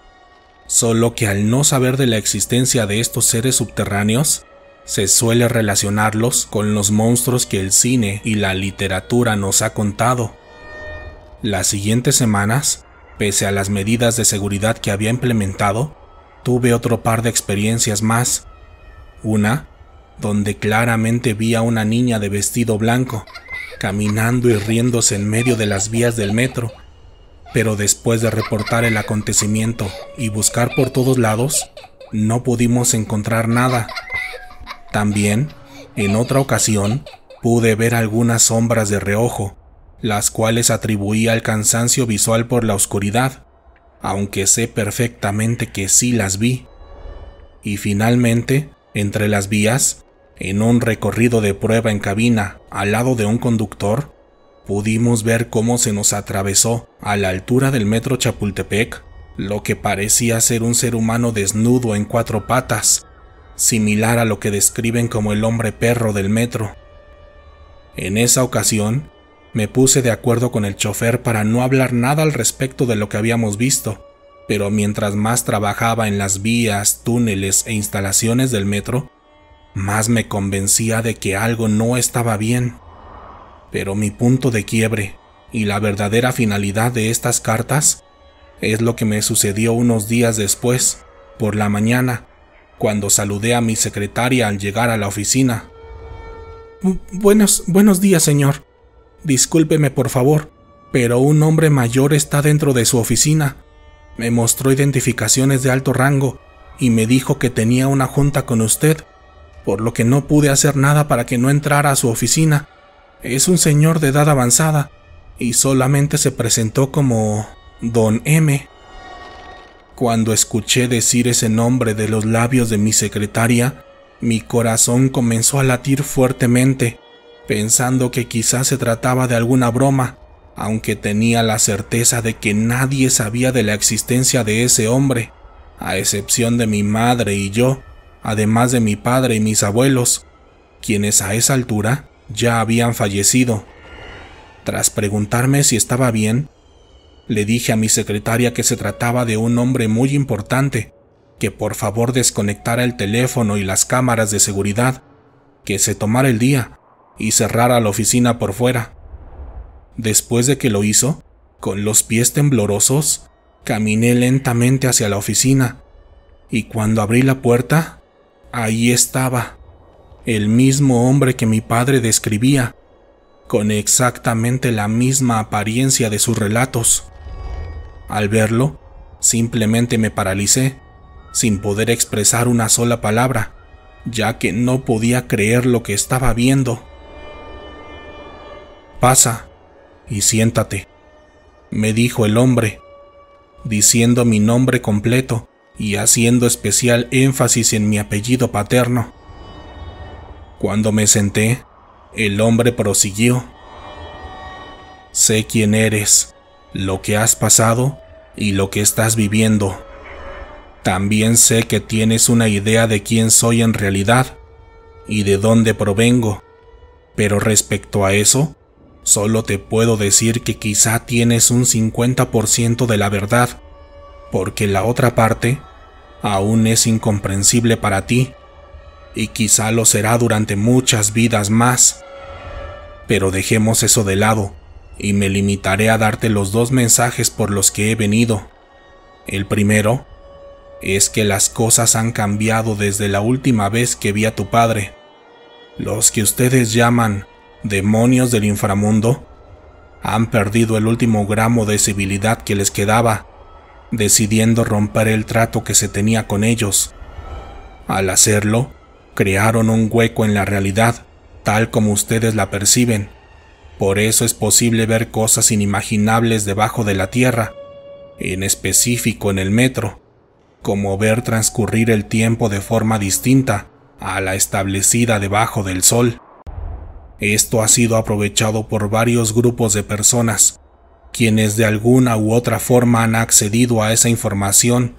solo que al no saber de la existencia de estos seres subterráneos, se suele relacionarlos con los monstruos que el cine y la literatura nos ha contado. Las siguientes semanas, pese a las medidas de seguridad que había implementado, tuve otro par de experiencias más. Una, donde claramente vi a una niña de vestido blanco, caminando y riéndose en medio de las vías del metro, pero después de reportar el acontecimiento y buscar por todos lados, no pudimos encontrar nada. También, en otra ocasión, pude ver algunas sombras de reojo, las cuales atribuí al cansancio visual por la oscuridad, aunque sé perfectamente que sí las vi. Y finalmente, entre las vías, en un recorrido de prueba en cabina, al lado de un conductor, pudimos ver cómo se nos atravesó, a la altura del metro Chapultepec, lo que parecía ser un ser humano desnudo en cuatro patas, similar a lo que describen como el hombre perro del metro. En esa ocasión, me puse de acuerdo con el chofer para no hablar nada al respecto de lo que habíamos visto, pero mientras más trabajaba en las vías, túneles e instalaciones del metro, más me convencía de que algo no estaba bien. Pero mi punto de quiebre y la verdadera finalidad de estas cartas es lo que me sucedió unos días después, por la mañana, cuando saludé a mi secretaria al llegar a la oficina. buenos, buenos días, señor. Discúlpeme, por favor, pero un hombre mayor está dentro de su oficina. Me mostró identificaciones de alto rango y me dijo que tenía una junta con usted por lo que no pude hacer nada para que no entrara a su oficina. Es un señor de edad avanzada y solamente se presentó como Don M. Cuando escuché decir ese nombre de los labios de mi secretaria, mi corazón comenzó a latir fuertemente, pensando que quizás se trataba de alguna broma, aunque tenía la certeza de que nadie sabía de la existencia de ese hombre, a excepción de mi madre y yo, además de mi padre y mis abuelos, quienes a esa altura ya habían fallecido. Tras preguntarme si estaba bien, le dije a mi secretaria que se trataba de un hombre muy importante, que por favor desconectara el teléfono y las cámaras de seguridad, que se tomara el día y cerrara la oficina por fuera. Después de que lo hizo, con los pies temblorosos, caminé lentamente hacia la oficina, y cuando abrí la puerta, Ahí estaba, el mismo hombre que mi padre describía, con exactamente la misma apariencia de sus relatos. Al verlo, simplemente me paralicé, sin poder expresar una sola palabra, ya que no podía creer lo que estaba viendo. Pasa y siéntate, me dijo el hombre, diciendo mi nombre completo y haciendo especial énfasis en mi apellido paterno. Cuando me senté, el hombre prosiguió. Sé quién eres, lo que has pasado y lo que estás viviendo. También sé que tienes una idea de quién soy en realidad y de dónde provengo, pero respecto a eso, solo te puedo decir que quizá tienes un 50% de la verdad porque la otra parte aún es incomprensible para ti y quizá lo será durante muchas vidas más. Pero dejemos eso de lado y me limitaré a darte los dos mensajes por los que he venido. El primero es que las cosas han cambiado desde la última vez que vi a tu padre. Los que ustedes llaman demonios del inframundo han perdido el último gramo de civilidad que les quedaba decidiendo romper el trato que se tenía con ellos. Al hacerlo, crearon un hueco en la realidad, tal como ustedes la perciben. Por eso es posible ver cosas inimaginables debajo de la Tierra, en específico en el metro, como ver transcurrir el tiempo de forma distinta a la establecida debajo del Sol. Esto ha sido aprovechado por varios grupos de personas quienes de alguna u otra forma han accedido a esa información,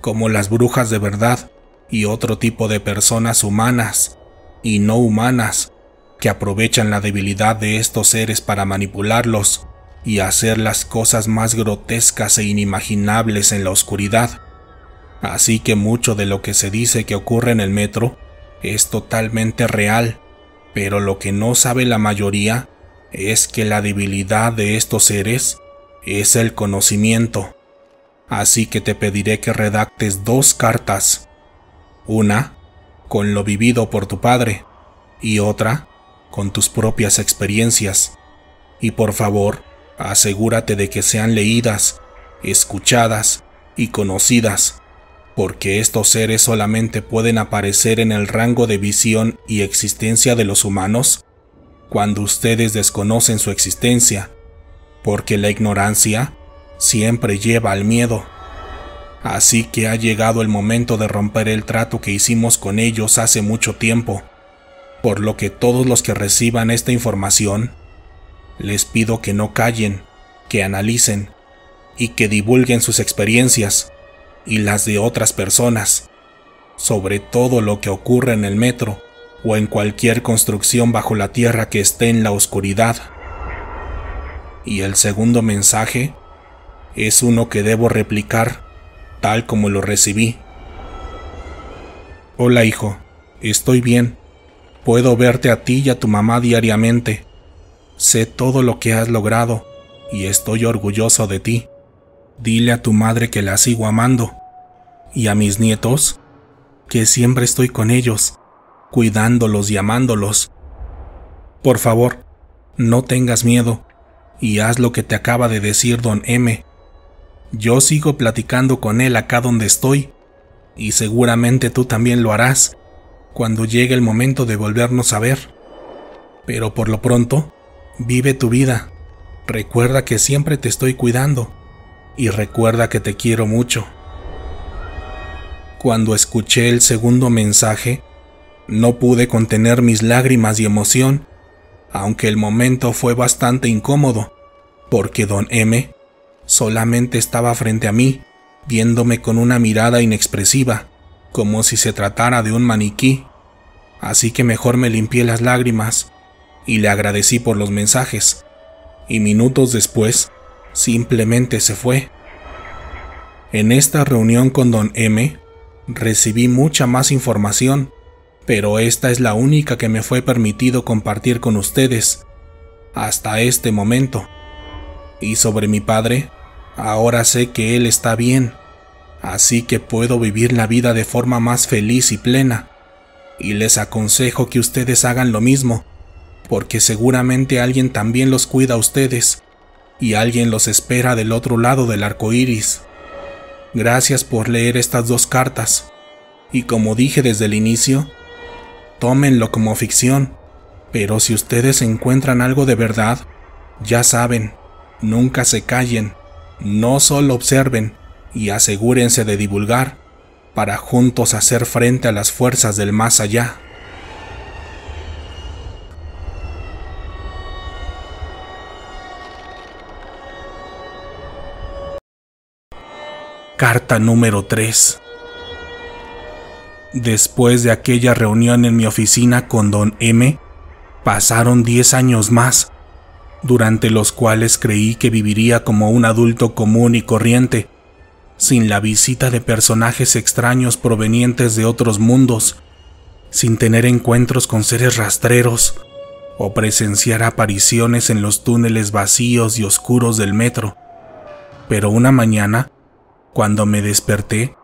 como las brujas de verdad y otro tipo de personas humanas y no humanas que aprovechan la debilidad de estos seres para manipularlos y hacer las cosas más grotescas e inimaginables en la oscuridad. Así que mucho de lo que se dice que ocurre en el metro es totalmente real, pero lo que no sabe la mayoría es que la debilidad de estos seres es el conocimiento. Así que te pediré que redactes dos cartas. Una, con lo vivido por tu padre, y otra, con tus propias experiencias. Y por favor, asegúrate de que sean leídas, escuchadas y conocidas, porque estos seres solamente pueden aparecer en el rango de visión y existencia de los humanos cuando ustedes desconocen su existencia, porque la ignorancia siempre lleva al miedo. Así que ha llegado el momento de romper el trato que hicimos con ellos hace mucho tiempo, por lo que todos los que reciban esta información, les pido que no callen, que analicen y que divulguen sus experiencias y las de otras personas, sobre todo lo que ocurre en el metro o en cualquier construcción bajo la tierra que esté en la oscuridad. Y el segundo mensaje es uno que debo replicar tal como lo recibí. Hola hijo, estoy bien. Puedo verte a ti y a tu mamá diariamente. Sé todo lo que has logrado y estoy orgulloso de ti. Dile a tu madre que la sigo amando y a mis nietos que siempre estoy con ellos cuidándolos y amándolos. Por favor, no tengas miedo y haz lo que te acaba de decir don M. Yo sigo platicando con él acá donde estoy y seguramente tú también lo harás cuando llegue el momento de volvernos a ver. Pero por lo pronto, vive tu vida. Recuerda que siempre te estoy cuidando y recuerda que te quiero mucho. Cuando escuché el segundo mensaje, no pude contener mis lágrimas y emoción, aunque el momento fue bastante incómodo, porque don M solamente estaba frente a mí, viéndome con una mirada inexpresiva, como si se tratara de un maniquí. Así que mejor me limpié las lágrimas y le agradecí por los mensajes. Y minutos después, simplemente se fue. En esta reunión con don M, recibí mucha más información pero esta es la única que me fue permitido compartir con ustedes hasta este momento. Y sobre mi padre, ahora sé que él está bien, así que puedo vivir la vida de forma más feliz y plena. Y les aconsejo que ustedes hagan lo mismo, porque seguramente alguien también los cuida a ustedes, y alguien los espera del otro lado del arco iris. Gracias por leer estas dos cartas, y como dije desde el inicio, tómenlo como ficción. Pero si ustedes encuentran algo de verdad, ya saben, nunca se callen, no solo observen y asegúrense de divulgar, para juntos hacer frente a las fuerzas del más allá. Carta número 3 Después de aquella reunión en mi oficina con don M, pasaron 10 años más, durante los cuales creí que viviría como un adulto común y corriente, sin la visita de personajes extraños provenientes de otros mundos, sin tener encuentros con seres rastreros o presenciar apariciones en los túneles vacíos y oscuros del metro. Pero una mañana, cuando me desperté,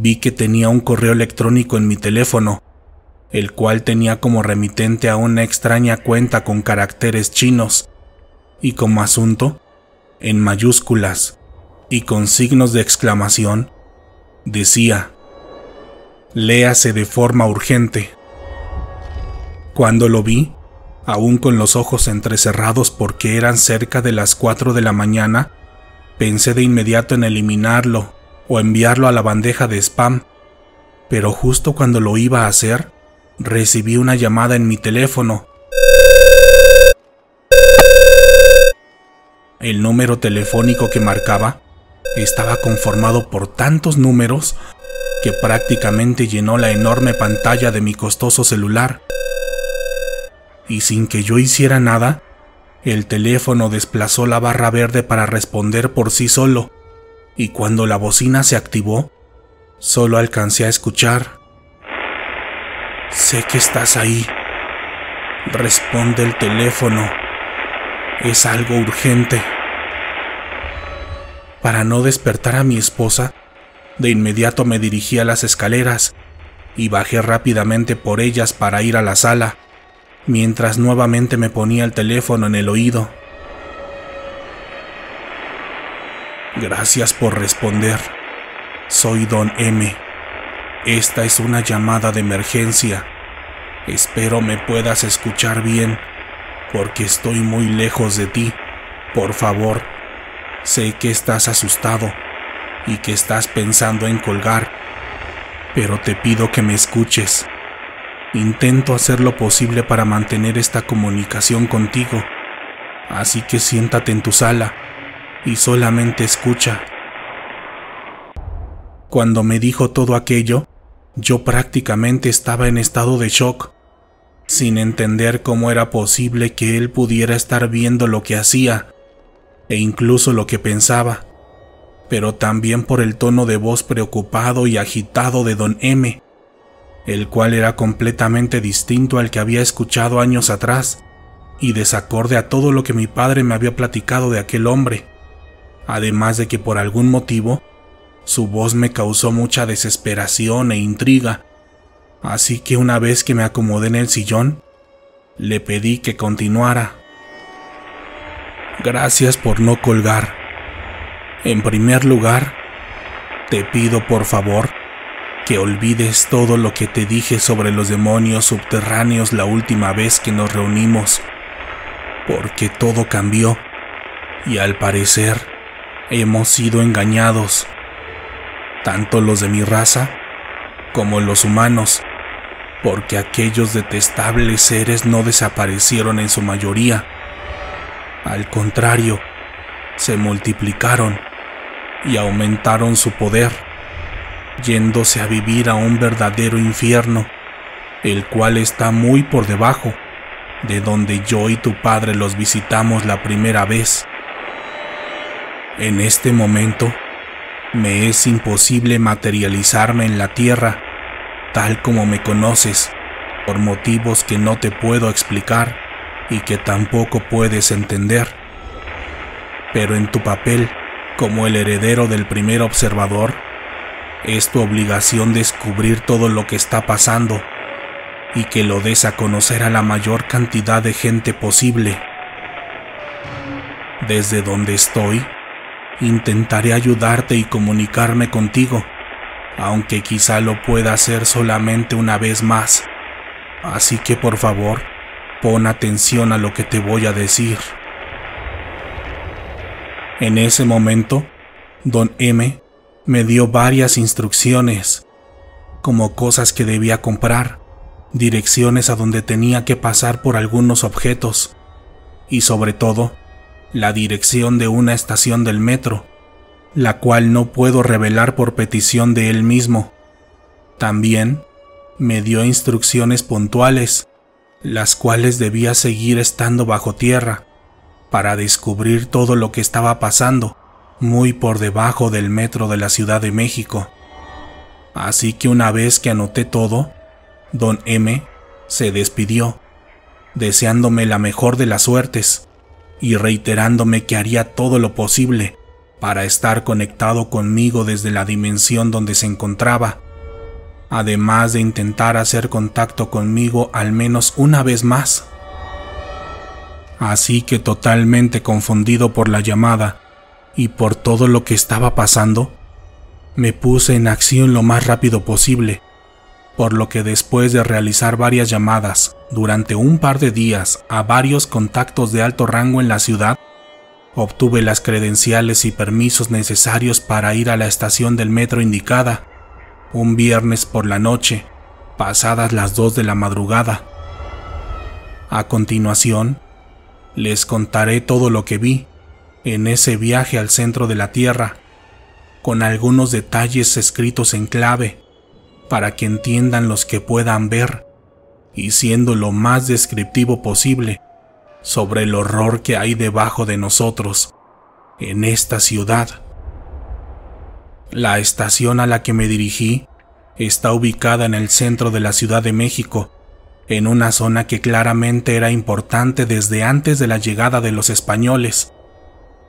vi que tenía un correo electrónico en mi teléfono, el cual tenía como remitente a una extraña cuenta con caracteres chinos y como asunto, en mayúsculas y con signos de exclamación, decía, léase de forma urgente. Cuando lo vi, aún con los ojos entrecerrados porque eran cerca de las 4 de la mañana, pensé de inmediato en eliminarlo o enviarlo a la bandeja de spam, pero justo cuando lo iba a hacer, recibí una llamada en mi teléfono. El número telefónico que marcaba estaba conformado por tantos números que prácticamente llenó la enorme pantalla de mi costoso celular. Y sin que yo hiciera nada, el teléfono desplazó la barra verde para responder por sí solo y cuando la bocina se activó, solo alcancé a escuchar. Sé que estás ahí. Responde el teléfono. Es algo urgente. Para no despertar a mi esposa, de inmediato me dirigí a las escaleras y bajé rápidamente por ellas para ir a la sala, mientras nuevamente me ponía el teléfono en el oído. Gracias por responder. Soy Don M. Esta es una llamada de emergencia. Espero me puedas escuchar bien, porque estoy muy lejos de ti. Por favor, sé que estás asustado y que estás pensando en colgar, pero te pido que me escuches. Intento hacer lo posible para mantener esta comunicación contigo, así que siéntate en tu sala y solamente escucha. Cuando me dijo todo aquello, yo prácticamente estaba en estado de shock, sin entender cómo era posible que él pudiera estar viendo lo que hacía e incluso lo que pensaba, pero también por el tono de voz preocupado y agitado de don M, el cual era completamente distinto al que había escuchado años atrás y desacorde a todo lo que mi padre me había platicado de aquel hombre además de que por algún motivo su voz me causó mucha desesperación e intriga, así que una vez que me acomodé en el sillón, le pedí que continuara. Gracias por no colgar. En primer lugar, te pido por favor que olvides todo lo que te dije sobre los demonios subterráneos la última vez que nos reunimos, porque todo cambió y al parecer hemos sido engañados, tanto los de mi raza como los humanos, porque aquellos detestables seres no desaparecieron en su mayoría. Al contrario, se multiplicaron y aumentaron su poder, yéndose a vivir a un verdadero infierno, el cual está muy por debajo de donde yo y tu padre los visitamos la primera vez. En este momento, me es imposible materializarme en la Tierra, tal como me conoces, por motivos que no te puedo explicar y que tampoco puedes entender. Pero en tu papel, como el heredero del primer observador, es tu obligación descubrir todo lo que está pasando y que lo des a conocer a la mayor cantidad de gente posible. Desde donde estoy, Intentaré ayudarte y comunicarme contigo, aunque quizá lo pueda hacer solamente una vez más. Así que por favor, pon atención a lo que te voy a decir. En ese momento, don M me dio varias instrucciones, como cosas que debía comprar, direcciones a donde tenía que pasar por algunos objetos, y sobre todo, la dirección de una estación del metro, la cual no puedo revelar por petición de él mismo. También me dio instrucciones puntuales, las cuales debía seguir estando bajo tierra, para descubrir todo lo que estaba pasando, muy por debajo del metro de la Ciudad de México. Así que una vez que anoté todo, don M se despidió, deseándome la mejor de las suertes y reiterándome que haría todo lo posible para estar conectado conmigo desde la dimensión donde se encontraba, además de intentar hacer contacto conmigo al menos una vez más. Así que totalmente confundido por la llamada y por todo lo que estaba pasando, me puse en acción lo más rápido posible por lo que después de realizar varias llamadas durante un par de días a varios contactos de alto rango en la ciudad, obtuve las credenciales y permisos necesarios para ir a la estación del metro indicada, un viernes por la noche, pasadas las 2 de la madrugada. A continuación, les contaré todo lo que vi en ese viaje al centro de la Tierra, con algunos detalles escritos en clave para que entiendan los que puedan ver, y siendo lo más descriptivo posible sobre el horror que hay debajo de nosotros, en esta ciudad. La estación a la que me dirigí está ubicada en el centro de la Ciudad de México, en una zona que claramente era importante desde antes de la llegada de los españoles,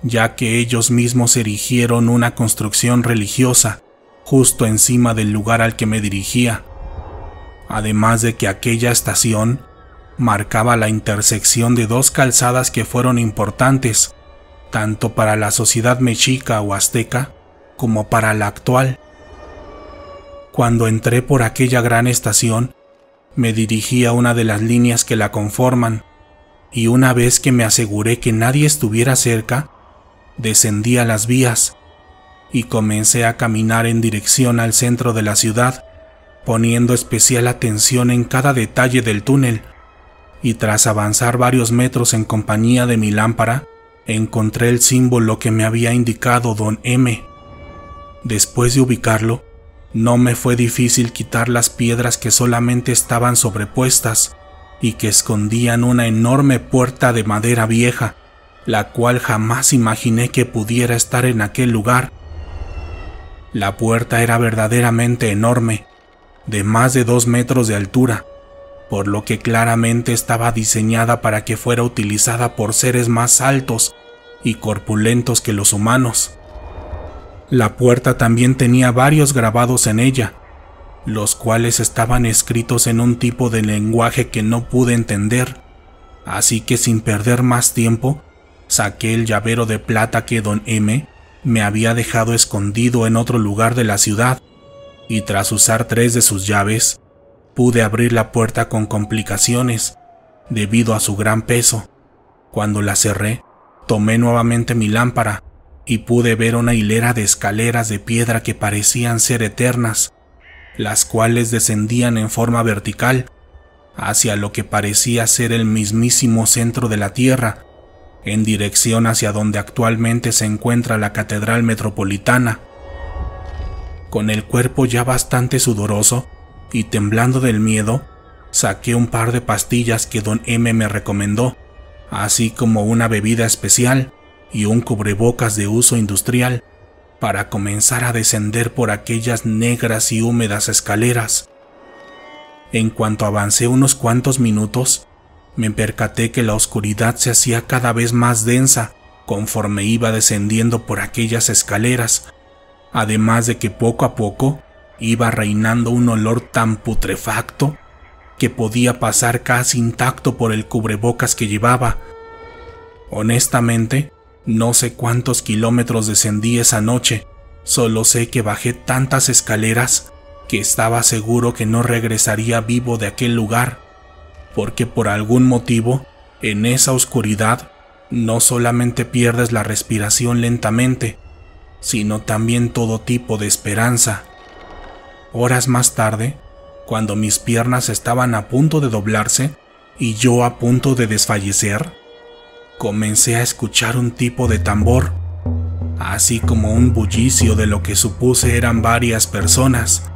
ya que ellos mismos erigieron una construcción religiosa justo encima del lugar al que me dirigía, además de que aquella estación marcaba la intersección de dos calzadas que fueron importantes, tanto para la sociedad mexica o azteca como para la actual. Cuando entré por aquella gran estación, me dirigí a una de las líneas que la conforman, y una vez que me aseguré que nadie estuviera cerca, descendí a las vías y comencé a caminar en dirección al centro de la ciudad, poniendo especial atención en cada detalle del túnel, y tras avanzar varios metros en compañía de mi lámpara, encontré el símbolo que me había indicado don M. Después de ubicarlo, no me fue difícil quitar las piedras que solamente estaban sobrepuestas y que escondían una enorme puerta de madera vieja, la cual jamás imaginé que pudiera estar en aquel lugar la puerta era verdaderamente enorme, de más de dos metros de altura, por lo que claramente estaba diseñada para que fuera utilizada por seres más altos y corpulentos que los humanos. La puerta también tenía varios grabados en ella, los cuales estaban escritos en un tipo de lenguaje que no pude entender, así que sin perder más tiempo, saqué el llavero de plata que don M me había dejado escondido en otro lugar de la ciudad, y tras usar tres de sus llaves, pude abrir la puerta con complicaciones debido a su gran peso. Cuando la cerré, tomé nuevamente mi lámpara y pude ver una hilera de escaleras de piedra que parecían ser eternas, las cuales descendían en forma vertical hacia lo que parecía ser el mismísimo centro de la Tierra, en dirección hacia donde actualmente se encuentra la Catedral Metropolitana. Con el cuerpo ya bastante sudoroso y temblando del miedo, saqué un par de pastillas que don M me recomendó, así como una bebida especial y un cubrebocas de uso industrial, para comenzar a descender por aquellas negras y húmedas escaleras. En cuanto avancé unos cuantos minutos, me percaté que la oscuridad se hacía cada vez más densa conforme iba descendiendo por aquellas escaleras, además de que poco a poco iba reinando un olor tan putrefacto que podía pasar casi intacto por el cubrebocas que llevaba. Honestamente, no sé cuántos kilómetros descendí esa noche, solo sé que bajé tantas escaleras que estaba seguro que no regresaría vivo de aquel lugar porque por algún motivo, en esa oscuridad, no solamente pierdes la respiración lentamente, sino también todo tipo de esperanza. Horas más tarde, cuando mis piernas estaban a punto de doblarse y yo a punto de desfallecer, comencé a escuchar un tipo de tambor, así como un bullicio de lo que supuse eran varias personas.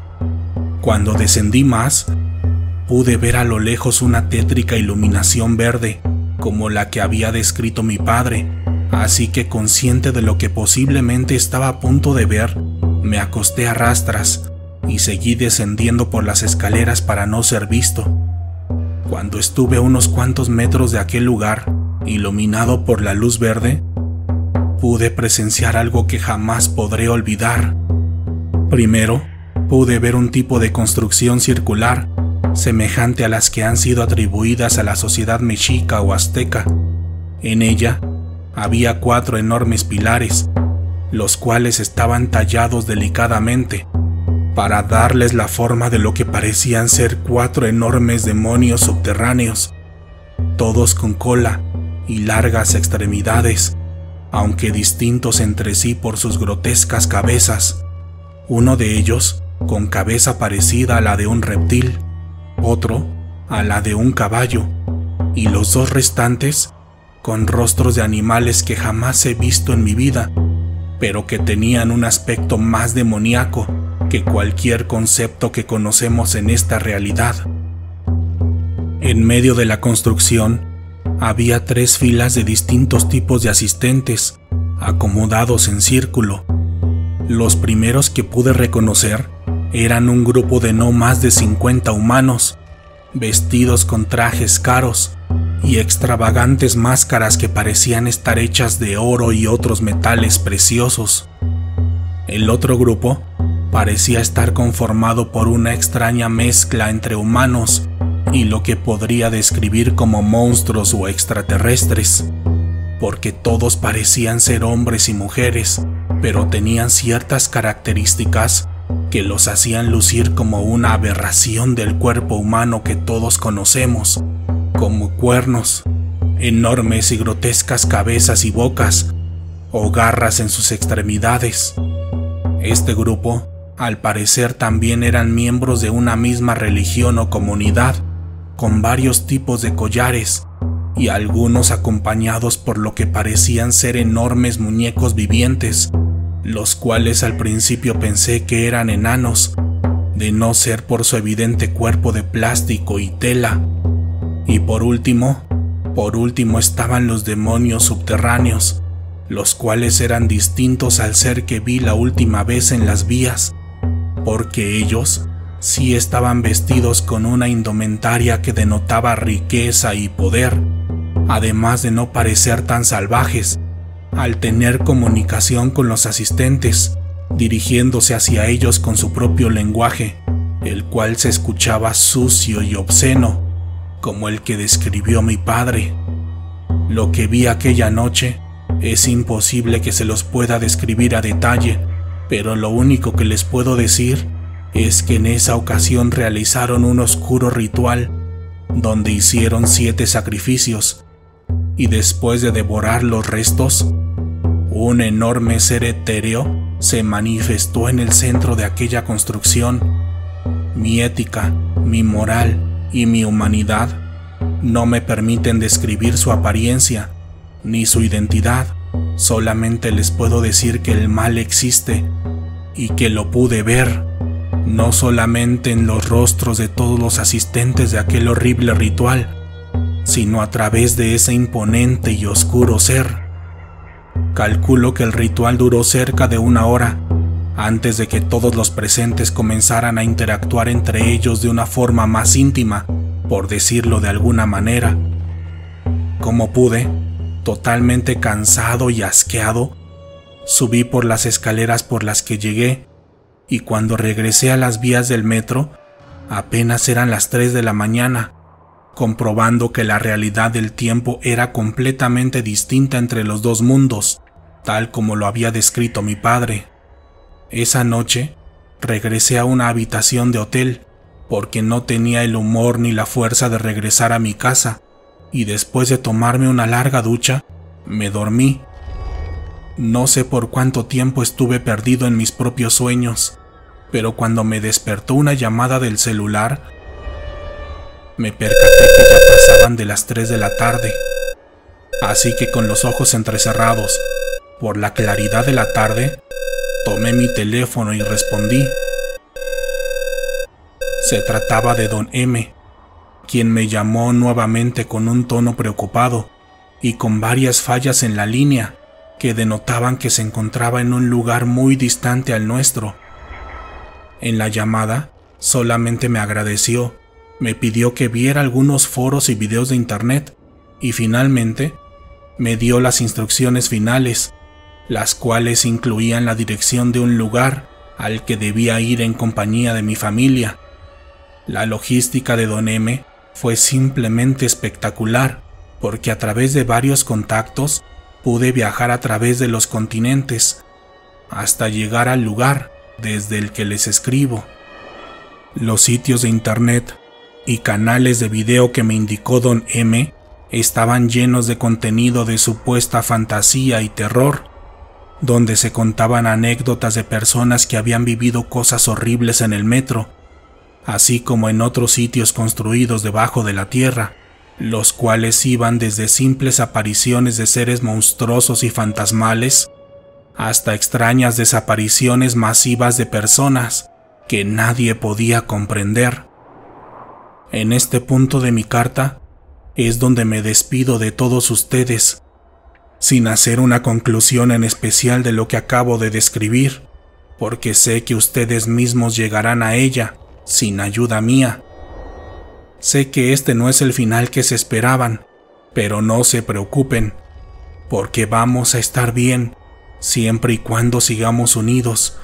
Cuando descendí más, pude ver a lo lejos una tétrica iluminación verde, como la que había descrito mi padre, así que consciente de lo que posiblemente estaba a punto de ver, me acosté a rastras y seguí descendiendo por las escaleras para no ser visto. Cuando estuve unos cuantos metros de aquel lugar, iluminado por la luz verde, pude presenciar algo que jamás podré olvidar. Primero, pude ver un tipo de construcción circular semejante a las que han sido atribuidas a la sociedad mexica o azteca. En ella había cuatro enormes pilares, los cuales estaban tallados delicadamente para darles la forma de lo que parecían ser cuatro enormes demonios subterráneos, todos con cola y largas extremidades, aunque distintos entre sí por sus grotescas cabezas, uno de ellos con cabeza parecida a la de un reptil, otro a la de un caballo, y los dos restantes con rostros de animales que jamás he visto en mi vida, pero que tenían un aspecto más demoníaco que cualquier concepto que conocemos en esta realidad. En medio de la construcción había tres filas de distintos tipos de asistentes, acomodados en círculo. Los primeros que pude reconocer eran un grupo de no más de 50 humanos, vestidos con trajes caros y extravagantes máscaras que parecían estar hechas de oro y otros metales preciosos. El otro grupo parecía estar conformado por una extraña mezcla entre humanos y lo que podría describir como monstruos o extraterrestres, porque todos parecían ser hombres y mujeres, pero tenían ciertas características que los hacían lucir como una aberración del cuerpo humano que todos conocemos, como cuernos, enormes y grotescas cabezas y bocas, o garras en sus extremidades. Este grupo, al parecer, también eran miembros de una misma religión o comunidad, con varios tipos de collares, y algunos acompañados por lo que parecían ser enormes muñecos vivientes los cuales al principio pensé que eran enanos, de no ser por su evidente cuerpo de plástico y tela. Y por último, por último estaban los demonios subterráneos, los cuales eran distintos al ser que vi la última vez en las vías, porque ellos sí estaban vestidos con una indumentaria que denotaba riqueza y poder, además de no parecer tan salvajes, al tener comunicación con los asistentes, dirigiéndose hacia ellos con su propio lenguaje, el cual se escuchaba sucio y obsceno, como el que describió mi padre. Lo que vi aquella noche es imposible que se los pueda describir a detalle, pero lo único que les puedo decir es que en esa ocasión realizaron un oscuro ritual donde hicieron siete sacrificios y después de devorar los restos, un enorme ser etéreo se manifestó en el centro de aquella construcción. Mi ética, mi moral y mi humanidad no me permiten describir su apariencia ni su identidad, solamente les puedo decir que el mal existe y que lo pude ver, no solamente en los rostros de todos los asistentes de aquel horrible ritual, sino a través de ese imponente y oscuro ser. Calculo que el ritual duró cerca de una hora, antes de que todos los presentes comenzaran a interactuar entre ellos de una forma más íntima, por decirlo de alguna manera. Como pude, totalmente cansado y asqueado, subí por las escaleras por las que llegué, y cuando regresé a las vías del metro, apenas eran las 3 de la mañana, comprobando que la realidad del tiempo era completamente distinta entre los dos mundos, tal como lo había descrito mi padre. Esa noche, regresé a una habitación de hotel, porque no tenía el humor ni la fuerza de regresar a mi casa, y después de tomarme una larga ducha, me dormí. No sé por cuánto tiempo estuve perdido en mis propios sueños, pero cuando me despertó una llamada del celular, me percaté que ya pasaban de las 3 de la tarde, así que con los ojos entrecerrados, por la claridad de la tarde, tomé mi teléfono y respondí. Se trataba de don M, quien me llamó nuevamente con un tono preocupado y con varias fallas en la línea que denotaban que se encontraba en un lugar muy distante al nuestro. En la llamada, solamente me agradeció me pidió que viera algunos foros y videos de internet y finalmente me dio las instrucciones finales, las cuales incluían la dirección de un lugar al que debía ir en compañía de mi familia. La logística de Don M fue simplemente espectacular, porque a través de varios contactos pude viajar a través de los continentes hasta llegar al lugar desde el que les escribo. Los sitios de internet y canales de video que me indicó don M estaban llenos de contenido de supuesta fantasía y terror, donde se contaban anécdotas de personas que habían vivido cosas horribles en el metro, así como en otros sitios construidos debajo de la tierra, los cuales iban desde simples apariciones de seres monstruosos y fantasmales, hasta extrañas desapariciones masivas de personas que nadie podía comprender. En este punto de mi carta es donde me despido de todos ustedes, sin hacer una conclusión en especial de lo que acabo de describir, porque sé que ustedes mismos llegarán a ella sin ayuda mía. Sé que este no es el final que se esperaban, pero no se preocupen, porque vamos a estar bien siempre y cuando sigamos unidos,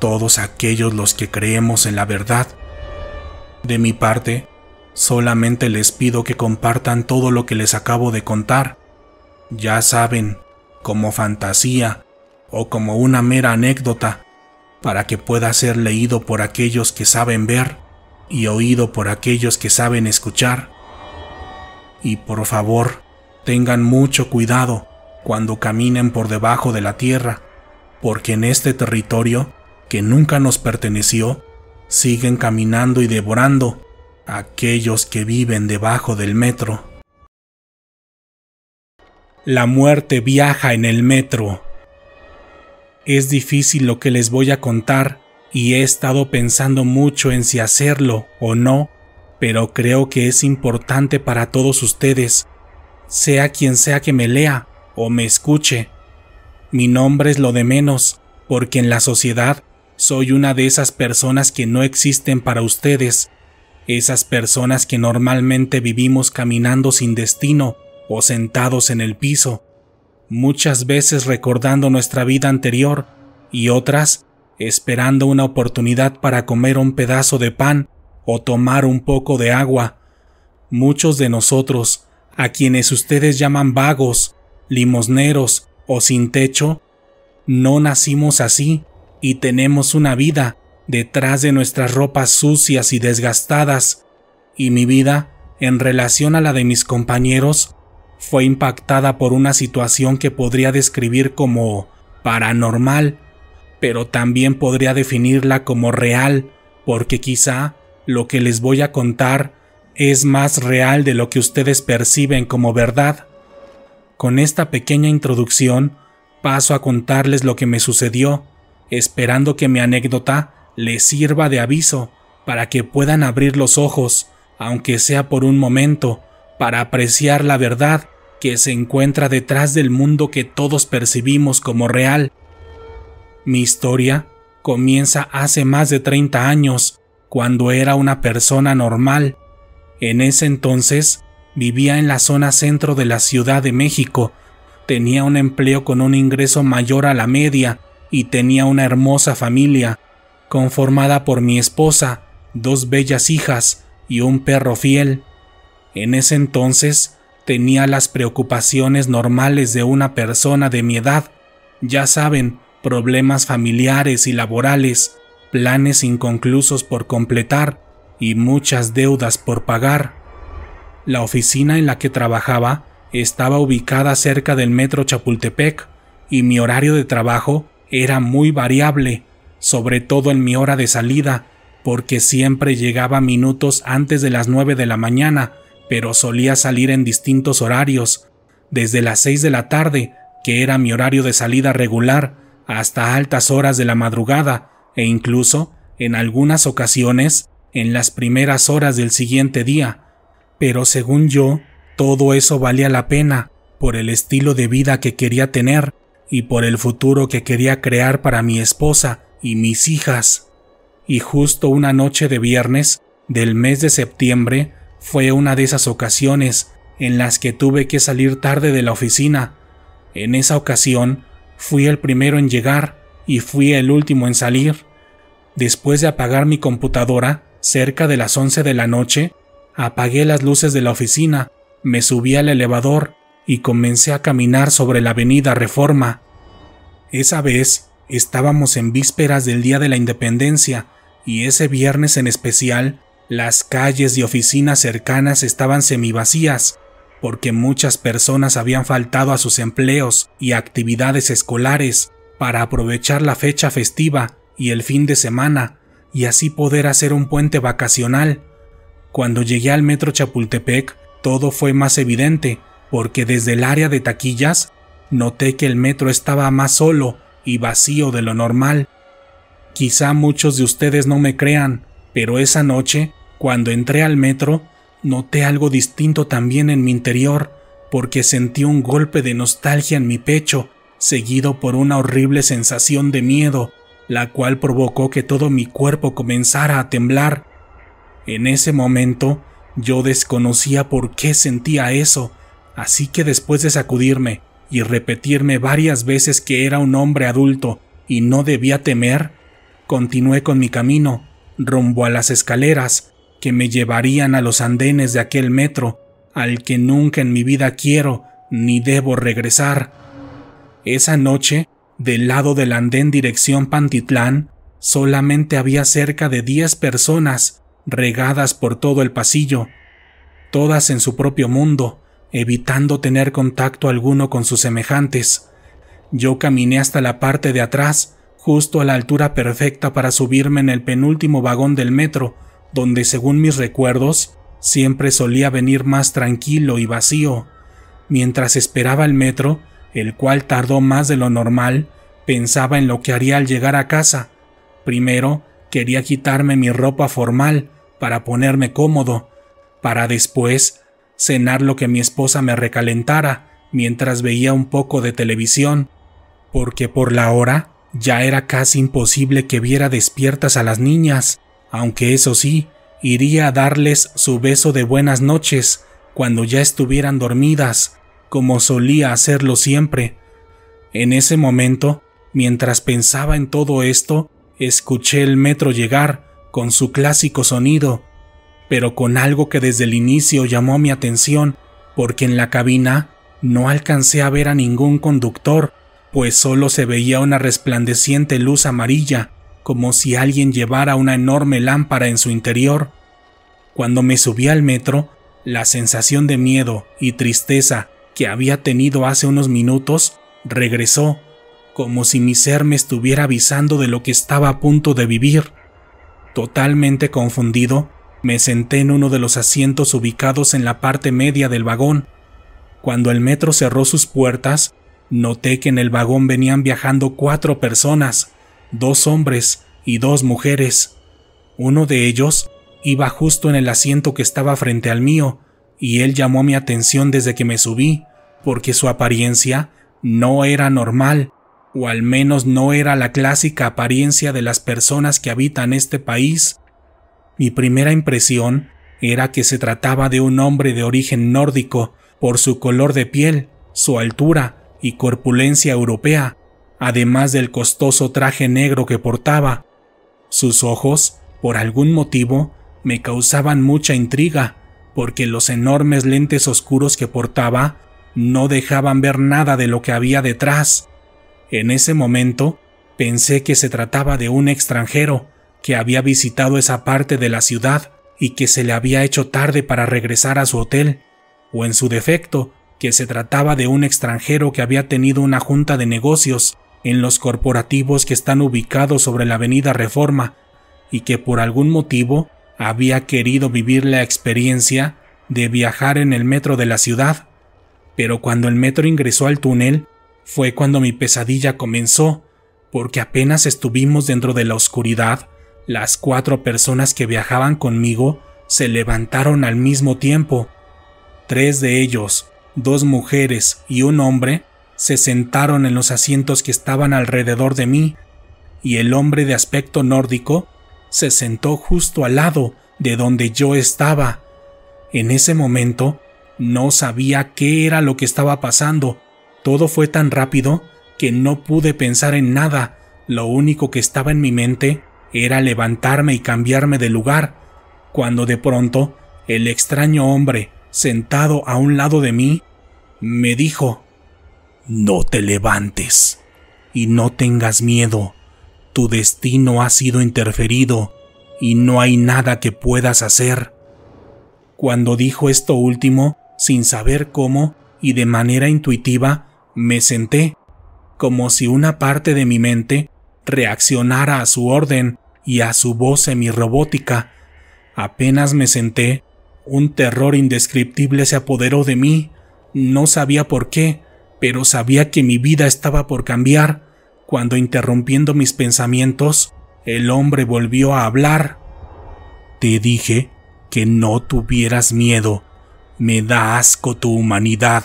todos aquellos los que creemos en la verdad. De mi parte, Solamente les pido que compartan todo lo que les acabo de contar. Ya saben, como fantasía o como una mera anécdota, para que pueda ser leído por aquellos que saben ver y oído por aquellos que saben escuchar. Y por favor, tengan mucho cuidado cuando caminen por debajo de la tierra, porque en este territorio, que nunca nos perteneció, siguen caminando y devorando aquellos que viven debajo del metro. La muerte viaja en el metro. Es difícil lo que les voy a contar y he estado pensando mucho en si hacerlo o no, pero creo que es importante para todos ustedes, sea quien sea que me lea o me escuche. Mi nombre es lo de menos, porque en la sociedad soy una de esas personas que no existen para ustedes esas personas que normalmente vivimos caminando sin destino o sentados en el piso, muchas veces recordando nuestra vida anterior y otras esperando una oportunidad para comer un pedazo de pan o tomar un poco de agua. Muchos de nosotros, a quienes ustedes llaman vagos, limosneros o sin techo, no nacimos así y tenemos una vida detrás de nuestras ropas sucias y desgastadas, y mi vida, en relación a la de mis compañeros, fue impactada por una situación que podría describir como paranormal, pero también podría definirla como real, porque quizá lo que les voy a contar es más real de lo que ustedes perciben como verdad. Con esta pequeña introducción, paso a contarles lo que me sucedió, esperando que mi anécdota les sirva de aviso para que puedan abrir los ojos, aunque sea por un momento, para apreciar la verdad que se encuentra detrás del mundo que todos percibimos como real. Mi historia comienza hace más de 30 años, cuando era una persona normal. En ese entonces vivía en la zona centro de la Ciudad de México, tenía un empleo con un ingreso mayor a la media y tenía una hermosa familia conformada por mi esposa, dos bellas hijas y un perro fiel. En ese entonces tenía las preocupaciones normales de una persona de mi edad, ya saben, problemas familiares y laborales, planes inconclusos por completar y muchas deudas por pagar. La oficina en la que trabajaba estaba ubicada cerca del metro Chapultepec y mi horario de trabajo era muy variable sobre todo en mi hora de salida, porque siempre llegaba minutos antes de las 9 de la mañana, pero solía salir en distintos horarios, desde las 6 de la tarde, que era mi horario de salida regular, hasta altas horas de la madrugada, e incluso, en algunas ocasiones, en las primeras horas del siguiente día. Pero según yo, todo eso valía la pena, por el estilo de vida que quería tener y por el futuro que quería crear para mi esposa, y mis hijas. Y justo una noche de viernes del mes de septiembre fue una de esas ocasiones en las que tuve que salir tarde de la oficina. En esa ocasión fui el primero en llegar y fui el último en salir. Después de apagar mi computadora, cerca de las 11 de la noche, apagué las luces de la oficina, me subí al elevador y comencé a caminar sobre la avenida Reforma. Esa vez Estábamos en vísperas del Día de la Independencia y ese viernes en especial las calles y oficinas cercanas estaban semivacías, porque muchas personas habían faltado a sus empleos y actividades escolares para aprovechar la fecha festiva y el fin de semana y así poder hacer un puente vacacional. Cuando llegué al metro Chapultepec, todo fue más evidente, porque desde el área de taquillas noté que el metro estaba más solo y vacío de lo normal. Quizá muchos de ustedes no me crean, pero esa noche, cuando entré al metro, noté algo distinto también en mi interior, porque sentí un golpe de nostalgia en mi pecho, seguido por una horrible sensación de miedo, la cual provocó que todo mi cuerpo comenzara a temblar. En ese momento, yo desconocía por qué sentía eso, así que después de sacudirme y repetirme varias veces que era un hombre adulto y no debía temer, continué con mi camino, rumbo a las escaleras que me llevarían a los andenes de aquel metro, al que nunca en mi vida quiero ni debo regresar. Esa noche, del lado del andén dirección Pantitlán, solamente había cerca de 10 personas, regadas por todo el pasillo, todas en su propio mundo, evitando tener contacto alguno con sus semejantes. Yo caminé hasta la parte de atrás, justo a la altura perfecta para subirme en el penúltimo vagón del metro, donde según mis recuerdos, siempre solía venir más tranquilo y vacío. Mientras esperaba el metro, el cual tardó más de lo normal, pensaba en lo que haría al llegar a casa. Primero, quería quitarme mi ropa formal para ponerme cómodo, para después cenar lo que mi esposa me recalentara mientras veía un poco de televisión, porque por la hora ya era casi imposible que viera despiertas a las niñas, aunque eso sí, iría a darles su beso de buenas noches cuando ya estuvieran dormidas, como solía hacerlo siempre. En ese momento, mientras pensaba en todo esto, escuché el metro llegar con su clásico sonido pero con algo que desde el inicio llamó mi atención, porque en la cabina no alcancé a ver a ningún conductor, pues solo se veía una resplandeciente luz amarilla, como si alguien llevara una enorme lámpara en su interior. Cuando me subí al metro, la sensación de miedo y tristeza que había tenido hace unos minutos regresó, como si mi ser me estuviera avisando de lo que estaba a punto de vivir. Totalmente confundido, me senté en uno de los asientos ubicados en la parte media del vagón. Cuando el metro cerró sus puertas, noté que en el vagón venían viajando cuatro personas, dos hombres y dos mujeres. Uno de ellos iba justo en el asiento que estaba frente al mío, y él llamó mi atención desde que me subí, porque su apariencia no era normal, o al menos no era la clásica apariencia de las personas que habitan este país mi primera impresión era que se trataba de un hombre de origen nórdico por su color de piel, su altura y corpulencia europea, además del costoso traje negro que portaba. Sus ojos, por algún motivo, me causaban mucha intriga, porque los enormes lentes oscuros que portaba no dejaban ver nada de lo que había detrás. En ese momento, pensé que se trataba de un extranjero, que había visitado esa parte de la ciudad y que se le había hecho tarde para regresar a su hotel, o en su defecto, que se trataba de un extranjero que había tenido una junta de negocios en los corporativos que están ubicados sobre la avenida Reforma y que por algún motivo había querido vivir la experiencia de viajar en el metro de la ciudad. Pero cuando el metro ingresó al túnel, fue cuando mi pesadilla comenzó, porque apenas estuvimos dentro de la oscuridad, las cuatro personas que viajaban conmigo se levantaron al mismo tiempo. Tres de ellos, dos mujeres y un hombre, se sentaron en los asientos que estaban alrededor de mí, y el hombre de aspecto nórdico se sentó justo al lado de donde yo estaba. En ese momento no sabía qué era lo que estaba pasando. Todo fue tan rápido que no pude pensar en nada. Lo único que estaba en mi mente era levantarme y cambiarme de lugar, cuando de pronto el extraño hombre, sentado a un lado de mí, me dijo, No te levantes y no tengas miedo, tu destino ha sido interferido y no hay nada que puedas hacer. Cuando dijo esto último, sin saber cómo y de manera intuitiva, me senté, como si una parte de mi mente reaccionara a su orden y a su voz semirrobótica. Apenas me senté, un terror indescriptible se apoderó de mí. No sabía por qué, pero sabía que mi vida estaba por cambiar, cuando interrumpiendo mis pensamientos, el hombre volvió a hablar. Te dije que no tuvieras miedo. Me da asco tu humanidad.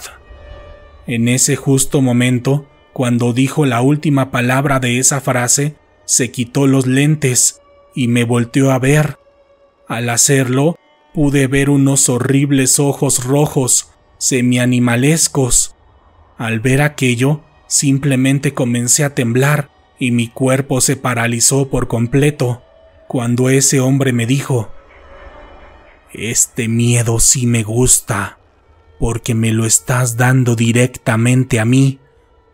En ese justo momento, cuando dijo la última palabra de esa frase, se quitó los lentes y me volteó a ver. Al hacerlo, pude ver unos horribles ojos rojos, semianimalescos. Al ver aquello, simplemente comencé a temblar y mi cuerpo se paralizó por completo cuando ese hombre me dijo, Este miedo sí me gusta, porque me lo estás dando directamente a mí.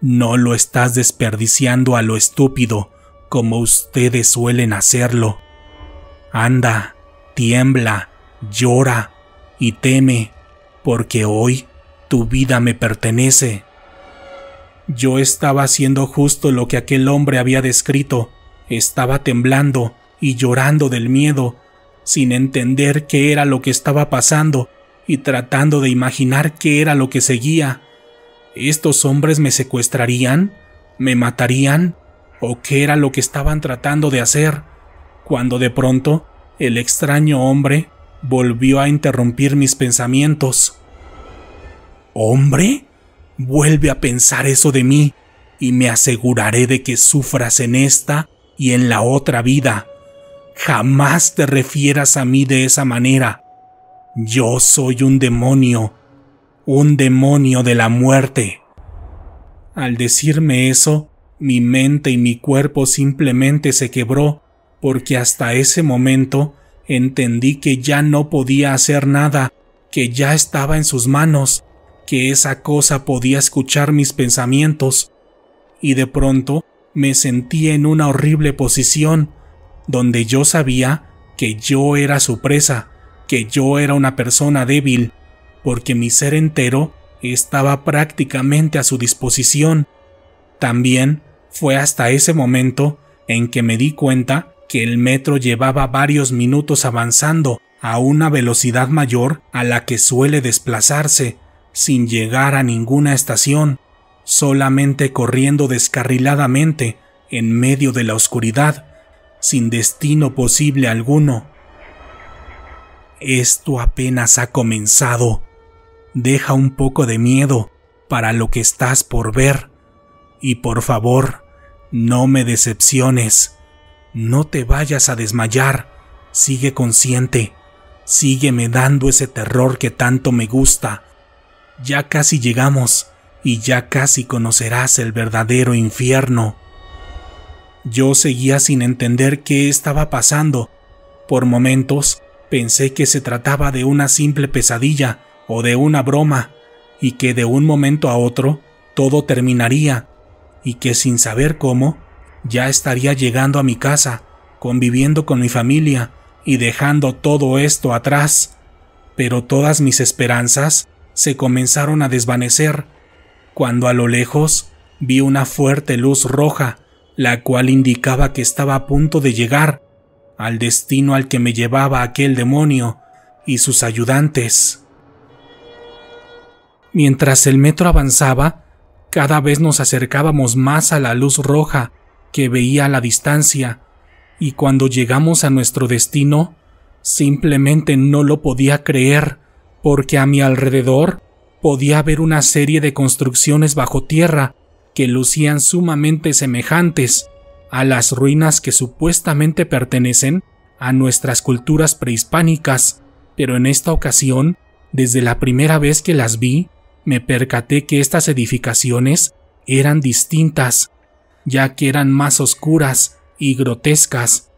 No lo estás desperdiciando a lo estúpido, como ustedes suelen hacerlo. Anda, tiembla, llora y teme, porque hoy tu vida me pertenece. Yo estaba haciendo justo lo que aquel hombre había descrito. Estaba temblando y llorando del miedo, sin entender qué era lo que estaba pasando y tratando de imaginar qué era lo que seguía. ¿Estos hombres me secuestrarían? ¿Me matarían? ¿O qué era lo que estaban tratando de hacer? Cuando de pronto, el extraño hombre volvió a interrumpir mis pensamientos. ¿Hombre? Vuelve a pensar eso de mí y me aseguraré de que sufras en esta y en la otra vida. Jamás te refieras a mí de esa manera. Yo soy un demonio un demonio de la muerte. Al decirme eso, mi mente y mi cuerpo simplemente se quebró, porque hasta ese momento entendí que ya no podía hacer nada, que ya estaba en sus manos, que esa cosa podía escuchar mis pensamientos, y de pronto me sentí en una horrible posición, donde yo sabía que yo era su presa, que yo era una persona débil, porque mi ser entero estaba prácticamente a su disposición. También fue hasta ese momento en que me di cuenta que el metro llevaba varios minutos avanzando a una velocidad mayor a la que suele desplazarse, sin llegar a ninguna estación, solamente corriendo descarriladamente en medio de la oscuridad, sin destino posible alguno. Esto apenas ha comenzado deja un poco de miedo para lo que estás por ver. Y por favor, no me decepciones. No te vayas a desmayar. Sigue consciente. Sígueme dando ese terror que tanto me gusta. Ya casi llegamos y ya casi conocerás el verdadero infierno. Yo seguía sin entender qué estaba pasando. Por momentos pensé que se trataba de una simple pesadilla o de una broma, y que de un momento a otro todo terminaría, y que sin saber cómo, ya estaría llegando a mi casa, conviviendo con mi familia y dejando todo esto atrás. Pero todas mis esperanzas se comenzaron a desvanecer, cuando a lo lejos vi una fuerte luz roja, la cual indicaba que estaba a punto de llegar al destino al que me llevaba aquel demonio y sus ayudantes. Mientras el metro avanzaba, cada vez nos acercábamos más a la luz roja que veía a la distancia, y cuando llegamos a nuestro destino, simplemente no lo podía creer, porque a mi alrededor podía ver una serie de construcciones bajo tierra que lucían sumamente semejantes a las ruinas que supuestamente pertenecen a nuestras culturas prehispánicas, pero en esta ocasión, desde la primera vez que las vi, me percaté que estas edificaciones eran distintas, ya que eran más oscuras y grotescas.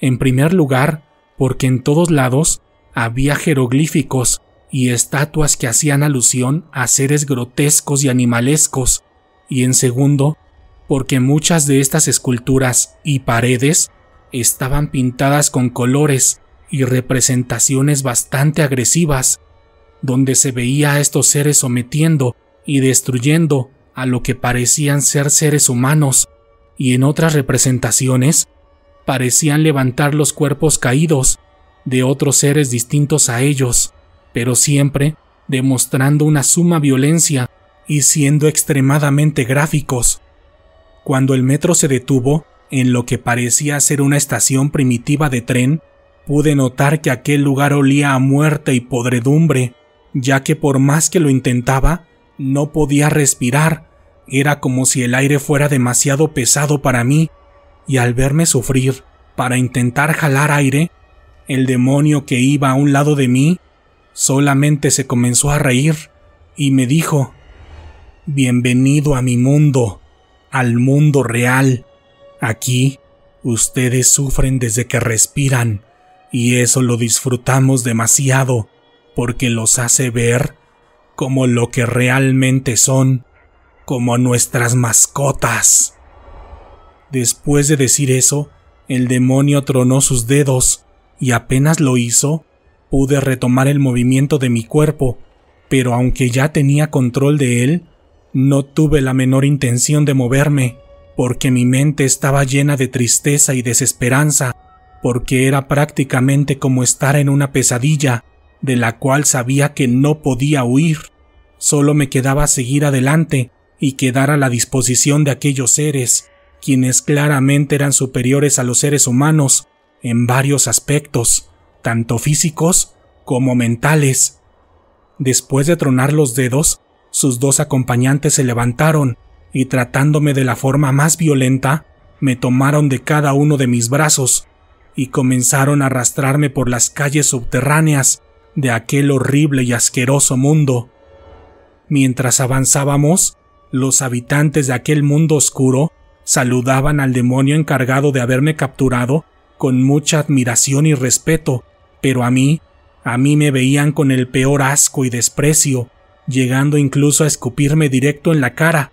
En primer lugar, porque en todos lados había jeroglíficos y estatuas que hacían alusión a seres grotescos y animalescos, y en segundo, porque muchas de estas esculturas y paredes estaban pintadas con colores y representaciones bastante agresivas, donde se veía a estos seres sometiendo y destruyendo a lo que parecían ser seres humanos, y en otras representaciones parecían levantar los cuerpos caídos de otros seres distintos a ellos, pero siempre demostrando una suma violencia y siendo extremadamente gráficos. Cuando el metro se detuvo, en lo que parecía ser una estación primitiva de tren, pude notar que aquel lugar olía a muerte y podredumbre, ya que por más que lo intentaba, no podía respirar, era como si el aire fuera demasiado pesado para mí, y al verme sufrir, para intentar jalar aire, el demonio que iba a un lado de mí solamente se comenzó a reír y me dijo, Bienvenido a mi mundo, al mundo real. Aquí ustedes sufren desde que respiran, y eso lo disfrutamos demasiado porque los hace ver como lo que realmente son, como nuestras mascotas. Después de decir eso, el demonio tronó sus dedos, y apenas lo hizo, pude retomar el movimiento de mi cuerpo, pero aunque ya tenía control de él, no tuve la menor intención de moverme, porque mi mente estaba llena de tristeza y desesperanza, porque era prácticamente como estar en una pesadilla, de la cual sabía que no podía huir. Solo me quedaba seguir adelante y quedar a la disposición de aquellos seres, quienes claramente eran superiores a los seres humanos en varios aspectos, tanto físicos como mentales. Después de tronar los dedos, sus dos acompañantes se levantaron y tratándome de la forma más violenta, me tomaron de cada uno de mis brazos y comenzaron a arrastrarme por las calles subterráneas de aquel horrible y asqueroso mundo. Mientras avanzábamos, los habitantes de aquel mundo oscuro saludaban al demonio encargado de haberme capturado con mucha admiración y respeto, pero a mí, a mí me veían con el peor asco y desprecio, llegando incluso a escupirme directo en la cara.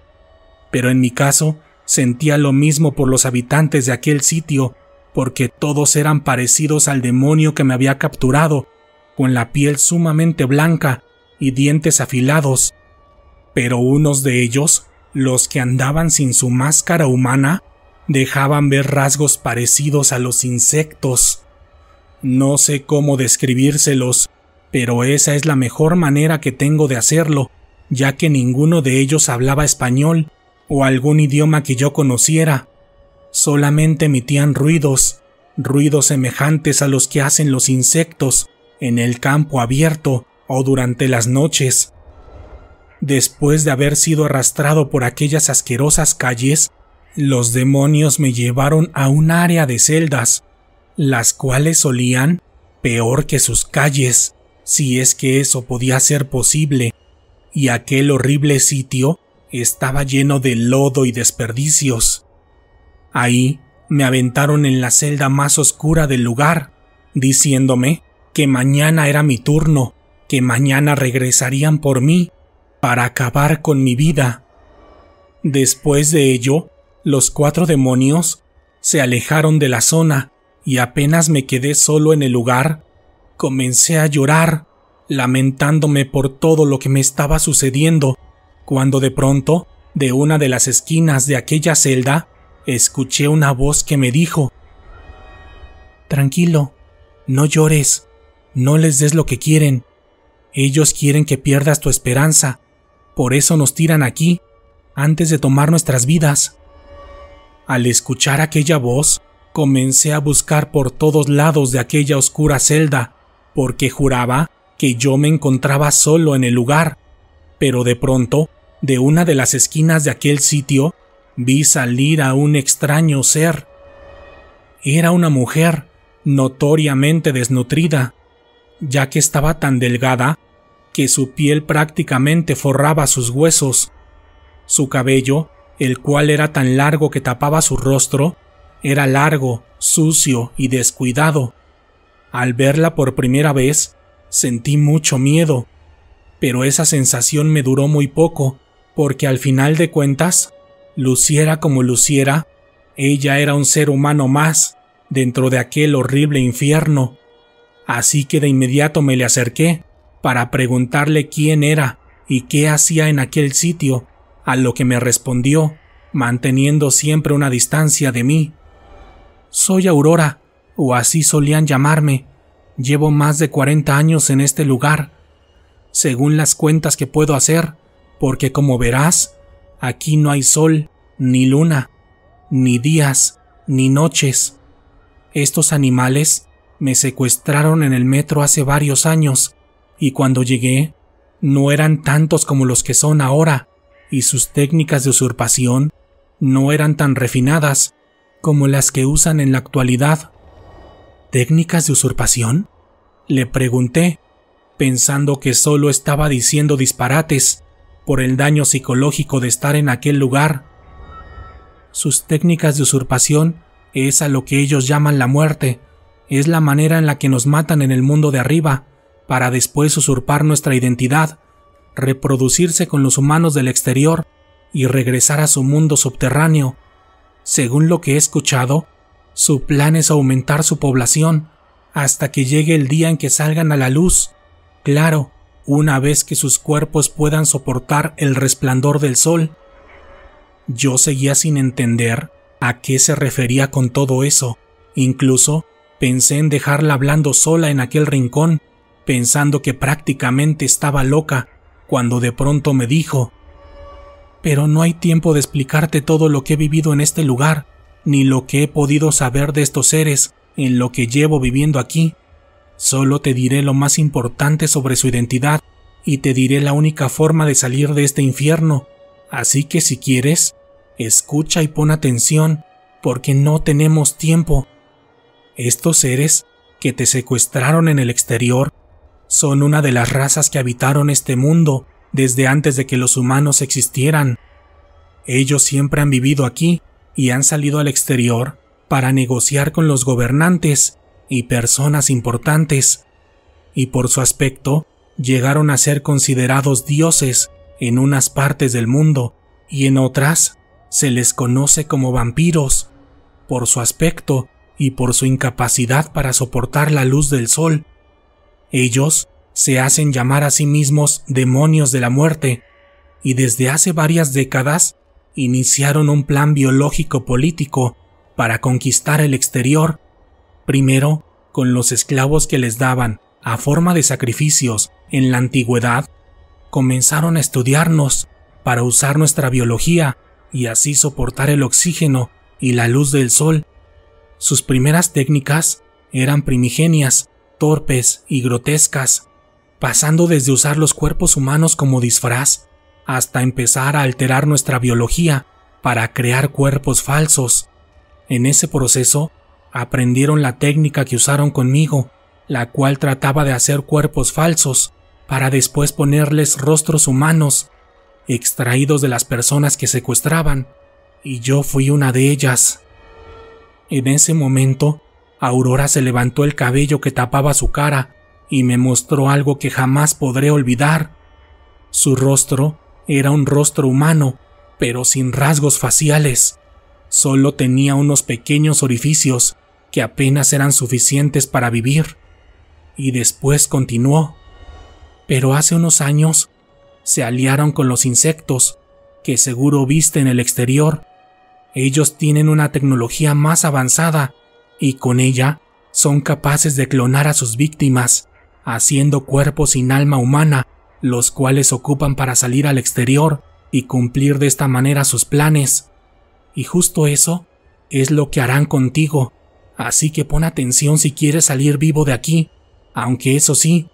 Pero en mi caso, sentía lo mismo por los habitantes de aquel sitio, porque todos eran parecidos al demonio que me había capturado, con la piel sumamente blanca y dientes afilados, pero unos de ellos, los que andaban sin su máscara humana, dejaban ver rasgos parecidos a los insectos. No sé cómo describírselos, pero esa es la mejor manera que tengo de hacerlo, ya que ninguno de ellos hablaba español o algún idioma que yo conociera. Solamente emitían ruidos, ruidos semejantes a los que hacen los insectos, en el campo abierto o durante las noches. Después de haber sido arrastrado por aquellas asquerosas calles, los demonios me llevaron a un área de celdas, las cuales solían peor que sus calles, si es que eso podía ser posible, y aquel horrible sitio estaba lleno de lodo y desperdicios. Ahí me aventaron en la celda más oscura del lugar, diciéndome que mañana era mi turno, que mañana regresarían por mí para acabar con mi vida. Después de ello, los cuatro demonios se alejaron de la zona y apenas me quedé solo en el lugar, comencé a llorar, lamentándome por todo lo que me estaba sucediendo, cuando de pronto, de una de las esquinas de aquella celda, escuché una voz que me dijo Tranquilo, no llores, no les des lo que quieren. Ellos quieren que pierdas tu esperanza. Por eso nos tiran aquí, antes de tomar nuestras vidas. Al escuchar aquella voz, comencé a buscar por todos lados de aquella oscura celda, porque juraba que yo me encontraba solo en el lugar. Pero de pronto, de una de las esquinas de aquel sitio, vi salir a un extraño ser. Era una mujer, notoriamente desnutrida, ya que estaba tan delgada que su piel prácticamente forraba sus huesos. Su cabello, el cual era tan largo que tapaba su rostro, era largo, sucio y descuidado. Al verla por primera vez, sentí mucho miedo, pero esa sensación me duró muy poco, porque al final de cuentas, luciera como luciera, ella era un ser humano más dentro de aquel horrible infierno así que de inmediato me le acerqué para preguntarle quién era y qué hacía en aquel sitio, a lo que me respondió, manteniendo siempre una distancia de mí. Soy Aurora, o así solían llamarme. Llevo más de 40 años en este lugar, según las cuentas que puedo hacer, porque como verás, aquí no hay sol, ni luna, ni días, ni noches. Estos animales me secuestraron en el metro hace varios años, y cuando llegué, no eran tantos como los que son ahora, y sus técnicas de usurpación no eran tan refinadas como las que usan en la actualidad. ¿Técnicas de usurpación? Le pregunté, pensando que solo estaba diciendo disparates por el daño psicológico de estar en aquel lugar. Sus técnicas de usurpación es a lo que ellos llaman la muerte, es la manera en la que nos matan en el mundo de arriba, para después usurpar nuestra identidad, reproducirse con los humanos del exterior y regresar a su mundo subterráneo. Según lo que he escuchado, su plan es aumentar su población hasta que llegue el día en que salgan a la luz. Claro, una vez que sus cuerpos puedan soportar el resplandor del sol. Yo seguía sin entender a qué se refería con todo eso. Incluso Pensé en dejarla hablando sola en aquel rincón, pensando que prácticamente estaba loca, cuando de pronto me dijo, Pero no hay tiempo de explicarte todo lo que he vivido en este lugar, ni lo que he podido saber de estos seres en lo que llevo viviendo aquí. Solo te diré lo más importante sobre su identidad y te diré la única forma de salir de este infierno. Así que si quieres, escucha y pon atención, porque no tenemos tiempo estos seres que te secuestraron en el exterior son una de las razas que habitaron este mundo desde antes de que los humanos existieran. Ellos siempre han vivido aquí y han salido al exterior para negociar con los gobernantes y personas importantes, y por su aspecto llegaron a ser considerados dioses en unas partes del mundo y en otras se les conoce como vampiros. Por su aspecto y por su incapacidad para soportar la luz del sol. Ellos se hacen llamar a sí mismos demonios de la muerte, y desde hace varias décadas iniciaron un plan biológico político para conquistar el exterior, primero con los esclavos que les daban a forma de sacrificios en la antigüedad, comenzaron a estudiarnos para usar nuestra biología y así soportar el oxígeno y la luz del sol sus primeras técnicas eran primigenias, torpes y grotescas, pasando desde usar los cuerpos humanos como disfraz hasta empezar a alterar nuestra biología para crear cuerpos falsos. En ese proceso, aprendieron la técnica que usaron conmigo, la cual trataba de hacer cuerpos falsos para después ponerles rostros humanos, extraídos de las personas que secuestraban, y yo fui una de ellas. En ese momento, Aurora se levantó el cabello que tapaba su cara y me mostró algo que jamás podré olvidar. Su rostro era un rostro humano, pero sin rasgos faciales. Solo tenía unos pequeños orificios que apenas eran suficientes para vivir. Y después continuó. Pero hace unos años se aliaron con los insectos, que seguro viste en el exterior, ellos tienen una tecnología más avanzada y con ella son capaces de clonar a sus víctimas, haciendo cuerpos sin alma humana, los cuales ocupan para salir al exterior y cumplir de esta manera sus planes. Y justo eso es lo que harán contigo, así que pon atención si quieres salir vivo de aquí, aunque eso sí,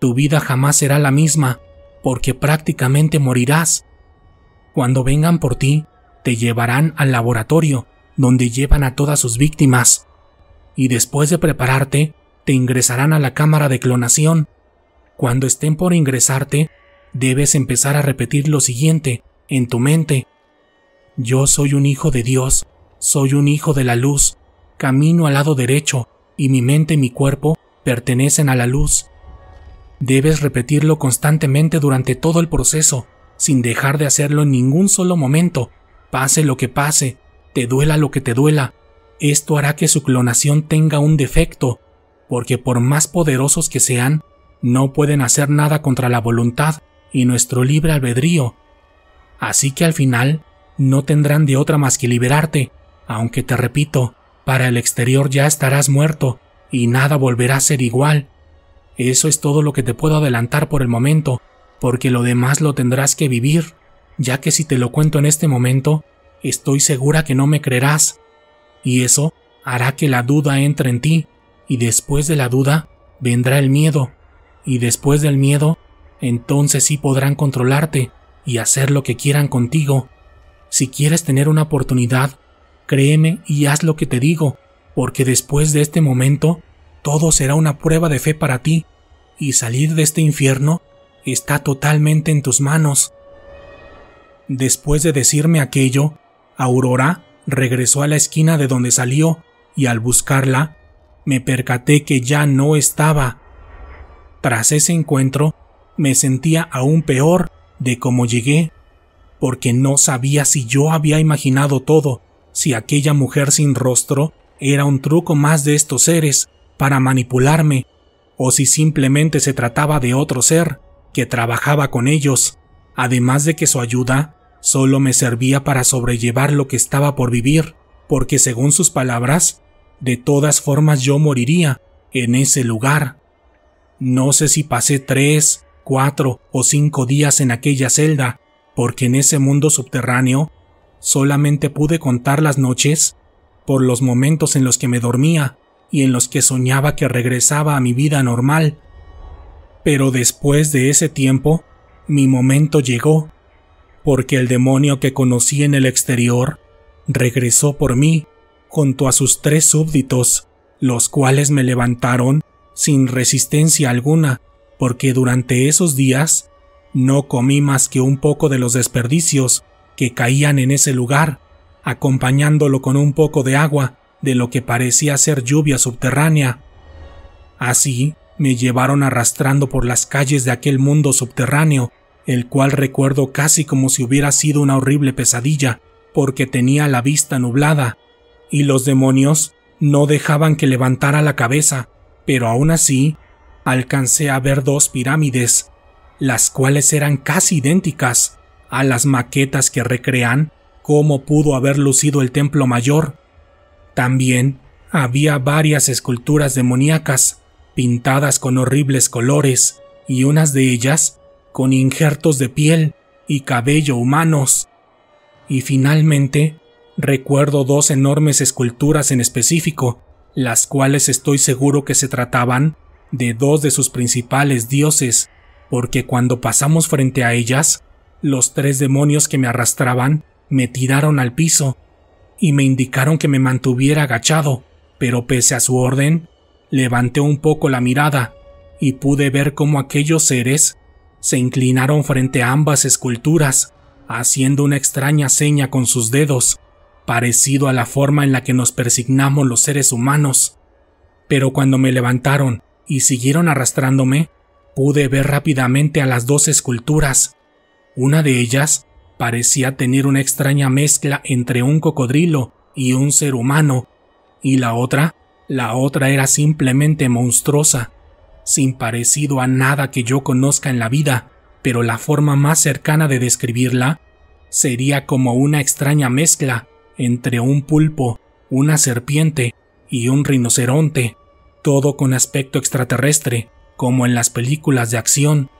tu vida jamás será la misma, porque prácticamente morirás. Cuando vengan por ti, te llevarán al laboratorio, donde llevan a todas sus víctimas. Y después de prepararte, te ingresarán a la cámara de clonación. Cuando estén por ingresarte, debes empezar a repetir lo siguiente en tu mente. Yo soy un hijo de Dios, soy un hijo de la luz, camino al lado derecho, y mi mente y mi cuerpo pertenecen a la luz. Debes repetirlo constantemente durante todo el proceso, sin dejar de hacerlo en ningún solo momento, Pase lo que pase, te duela lo que te duela, esto hará que su clonación tenga un defecto, porque por más poderosos que sean, no pueden hacer nada contra la voluntad y nuestro libre albedrío. Así que al final, no tendrán de otra más que liberarte, aunque te repito, para el exterior ya estarás muerto y nada volverá a ser igual. Eso es todo lo que te puedo adelantar por el momento, porque lo demás lo tendrás que vivir ya que si te lo cuento en este momento, estoy segura que no me creerás, y eso hará que la duda entre en ti, y después de la duda vendrá el miedo, y después del miedo, entonces sí podrán controlarte y hacer lo que quieran contigo. Si quieres tener una oportunidad, créeme y haz lo que te digo, porque después de este momento, todo será una prueba de fe para ti, y salir de este infierno está totalmente en tus manos. Después de decirme aquello, Aurora regresó a la esquina de donde salió y al buscarla, me percaté que ya no estaba. Tras ese encuentro, me sentía aún peor de cómo llegué, porque no sabía si yo había imaginado todo, si aquella mujer sin rostro era un truco más de estos seres para manipularme, o si simplemente se trataba de otro ser que trabajaba con ellos además de que su ayuda solo me servía para sobrellevar lo que estaba por vivir, porque según sus palabras, de todas formas yo moriría en ese lugar. No sé si pasé tres, cuatro o cinco días en aquella celda, porque en ese mundo subterráneo solamente pude contar las noches por los momentos en los que me dormía y en los que soñaba que regresaba a mi vida normal. Pero después de ese tiempo, mi momento llegó, porque el demonio que conocí en el exterior regresó por mí junto a sus tres súbditos, los cuales me levantaron sin resistencia alguna, porque durante esos días no comí más que un poco de los desperdicios que caían en ese lugar, acompañándolo con un poco de agua de lo que parecía ser lluvia subterránea. Así, me llevaron arrastrando por las calles de aquel mundo subterráneo, el cual recuerdo casi como si hubiera sido una horrible pesadilla, porque tenía la vista nublada, y los demonios no dejaban que levantara la cabeza, pero aún así alcancé a ver dos pirámides, las cuales eran casi idénticas a las maquetas que recrean cómo pudo haber lucido el templo mayor. También había varias esculturas demoníacas, pintadas con horribles colores y unas de ellas con injertos de piel y cabello humanos. Y finalmente, recuerdo dos enormes esculturas en específico, las cuales estoy seguro que se trataban de dos de sus principales dioses, porque cuando pasamos frente a ellas, los tres demonios que me arrastraban me tiraron al piso y me indicaron que me mantuviera agachado, pero pese a su orden, Levanté un poco la mirada y pude ver cómo aquellos seres se inclinaron frente a ambas esculturas, haciendo una extraña seña con sus dedos, parecido a la forma en la que nos persignamos los seres humanos. Pero cuando me levantaron y siguieron arrastrándome, pude ver rápidamente a las dos esculturas. Una de ellas parecía tener una extraña mezcla entre un cocodrilo y un ser humano, y la otra la otra era simplemente monstruosa, sin parecido a nada que yo conozca en la vida, pero la forma más cercana de describirla sería como una extraña mezcla entre un pulpo, una serpiente y un rinoceronte, todo con aspecto extraterrestre, como en las películas de acción.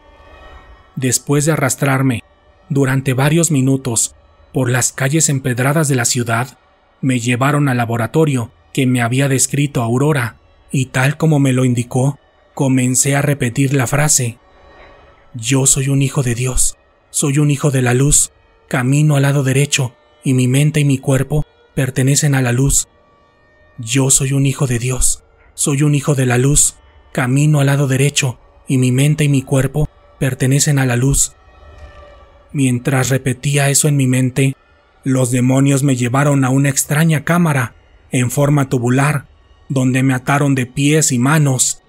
Después de arrastrarme, durante varios minutos, por las calles empedradas de la ciudad, me llevaron al laboratorio que me había descrito Aurora, y tal como me lo indicó, comencé a repetir la frase. Yo soy un hijo de Dios, soy un hijo de la luz, camino al lado derecho, y mi mente y mi cuerpo pertenecen a la luz. Yo soy un hijo de Dios, soy un hijo de la luz, camino al lado derecho, y mi mente y mi cuerpo pertenecen a la luz. Mientras repetía eso en mi mente, los demonios me llevaron a una extraña cámara en forma tubular, donde me ataron de pies y manos,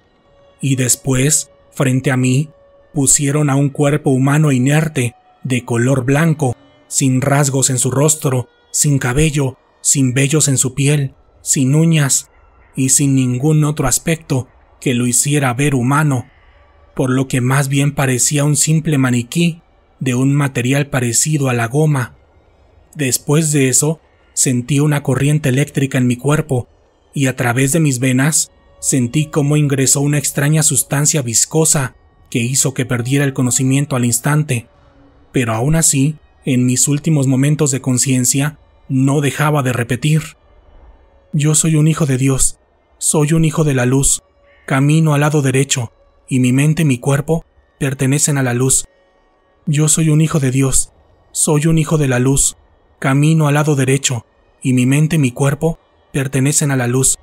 y después, frente a mí, pusieron a un cuerpo humano inerte, de color blanco, sin rasgos en su rostro, sin cabello, sin vellos en su piel, sin uñas y sin ningún otro aspecto que lo hiciera ver humano, por lo que más bien parecía un simple maniquí de un material parecido a la goma. Después de eso, sentí una corriente eléctrica en mi cuerpo y a través de mis venas sentí cómo ingresó una extraña sustancia viscosa que hizo que perdiera el conocimiento al instante. Pero aún así, en mis últimos momentos de conciencia, no dejaba de repetir. Yo soy un hijo de Dios, soy un hijo de la luz, camino al lado derecho, y mi mente y mi cuerpo pertenecen a la luz. Yo soy un hijo de Dios, soy un hijo de la luz, camino al lado derecho, y mi mente y mi cuerpo pertenecen a la luz.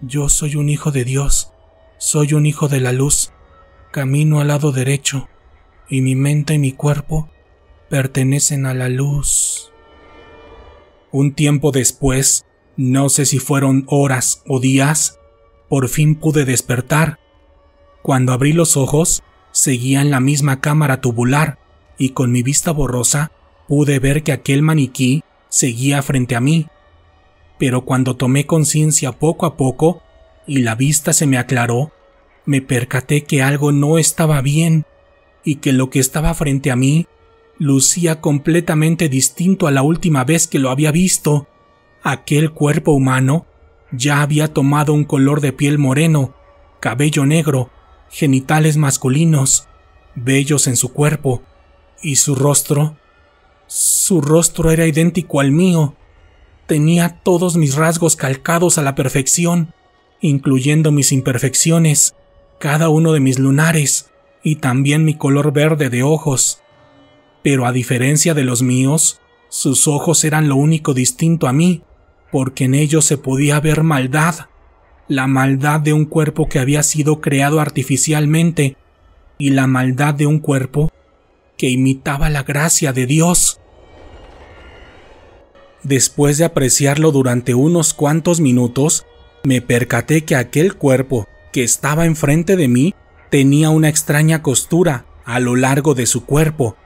Yo soy un hijo de Dios, soy un hijo de la luz, camino al lado derecho, y mi mente y mi cuerpo pertenecen a la luz. Un tiempo después, no sé si fueron horas o días, por fin pude despertar. Cuando abrí los ojos, seguía en la misma cámara tubular y con mi vista borrosa Pude ver que aquel maniquí seguía frente a mí, pero cuando tomé conciencia poco a poco y la vista se me aclaró, me percaté que algo no estaba bien y que lo que estaba frente a mí lucía completamente distinto a la última vez que lo había visto. Aquel cuerpo humano ya había tomado un color de piel moreno, cabello negro, genitales masculinos, bellos en su cuerpo, y su rostro su rostro era idéntico al mío. Tenía todos mis rasgos calcados a la perfección, incluyendo mis imperfecciones, cada uno de mis lunares y también mi color verde de ojos. Pero a diferencia de los míos, sus ojos eran lo único distinto a mí, porque en ellos se podía ver maldad, la maldad de un cuerpo que había sido creado artificialmente, y la maldad de un cuerpo que imitaba la gracia de Dios. Después de apreciarlo durante unos cuantos minutos, me percaté que aquel cuerpo que estaba enfrente de mí tenía una extraña costura a lo largo de su cuerpo.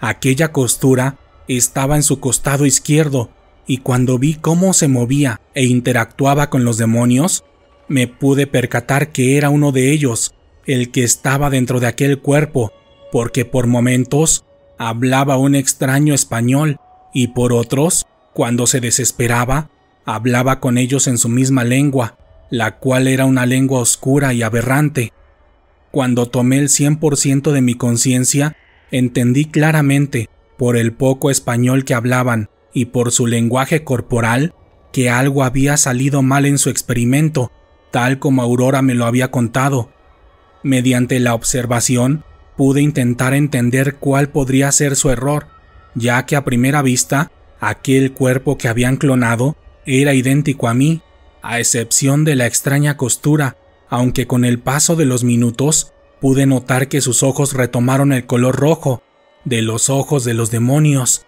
Aquella costura estaba en su costado izquierdo, y cuando vi cómo se movía e interactuaba con los demonios, me pude percatar que era uno de ellos, el que estaba dentro de aquel cuerpo porque por momentos hablaba un extraño español y por otros, cuando se desesperaba, hablaba con ellos en su misma lengua, la cual era una lengua oscura y aberrante. Cuando tomé el 100% de mi conciencia, entendí claramente, por el poco español que hablaban y por su lenguaje corporal, que algo había salido mal en su experimento, tal como Aurora me lo había contado. Mediante la observación, pude intentar entender cuál podría ser su error, ya que a primera vista aquel cuerpo que habían clonado era idéntico a mí, a excepción de la extraña costura, aunque con el paso de los minutos pude notar que sus ojos retomaron el color rojo, de los ojos de los demonios,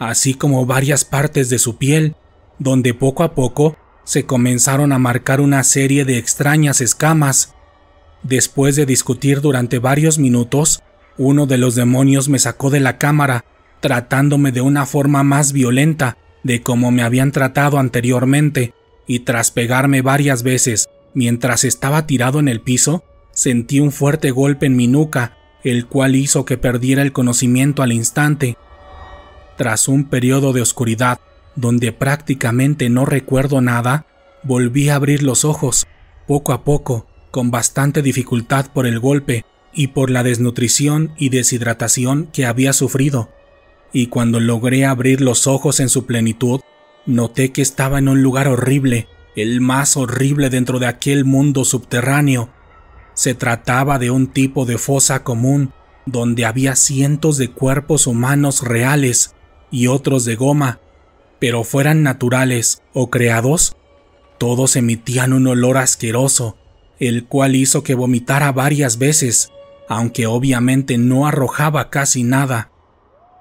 así como varias partes de su piel, donde poco a poco se comenzaron a marcar una serie de extrañas escamas, Después de discutir durante varios minutos, uno de los demonios me sacó de la cámara, tratándome de una forma más violenta de como me habían tratado anteriormente, y tras pegarme varias veces mientras estaba tirado en el piso, sentí un fuerte golpe en mi nuca, el cual hizo que perdiera el conocimiento al instante. Tras un periodo de oscuridad, donde prácticamente no recuerdo nada, volví a abrir los ojos, poco a poco, con bastante dificultad por el golpe y por la desnutrición y deshidratación que había sufrido, y cuando logré abrir los ojos en su plenitud, noté que estaba en un lugar horrible, el más horrible dentro de aquel mundo subterráneo. Se trataba de un tipo de fosa común donde había cientos de cuerpos humanos reales y otros de goma, pero fueran naturales o creados, todos emitían un olor asqueroso el cual hizo que vomitara varias veces, aunque obviamente no arrojaba casi nada.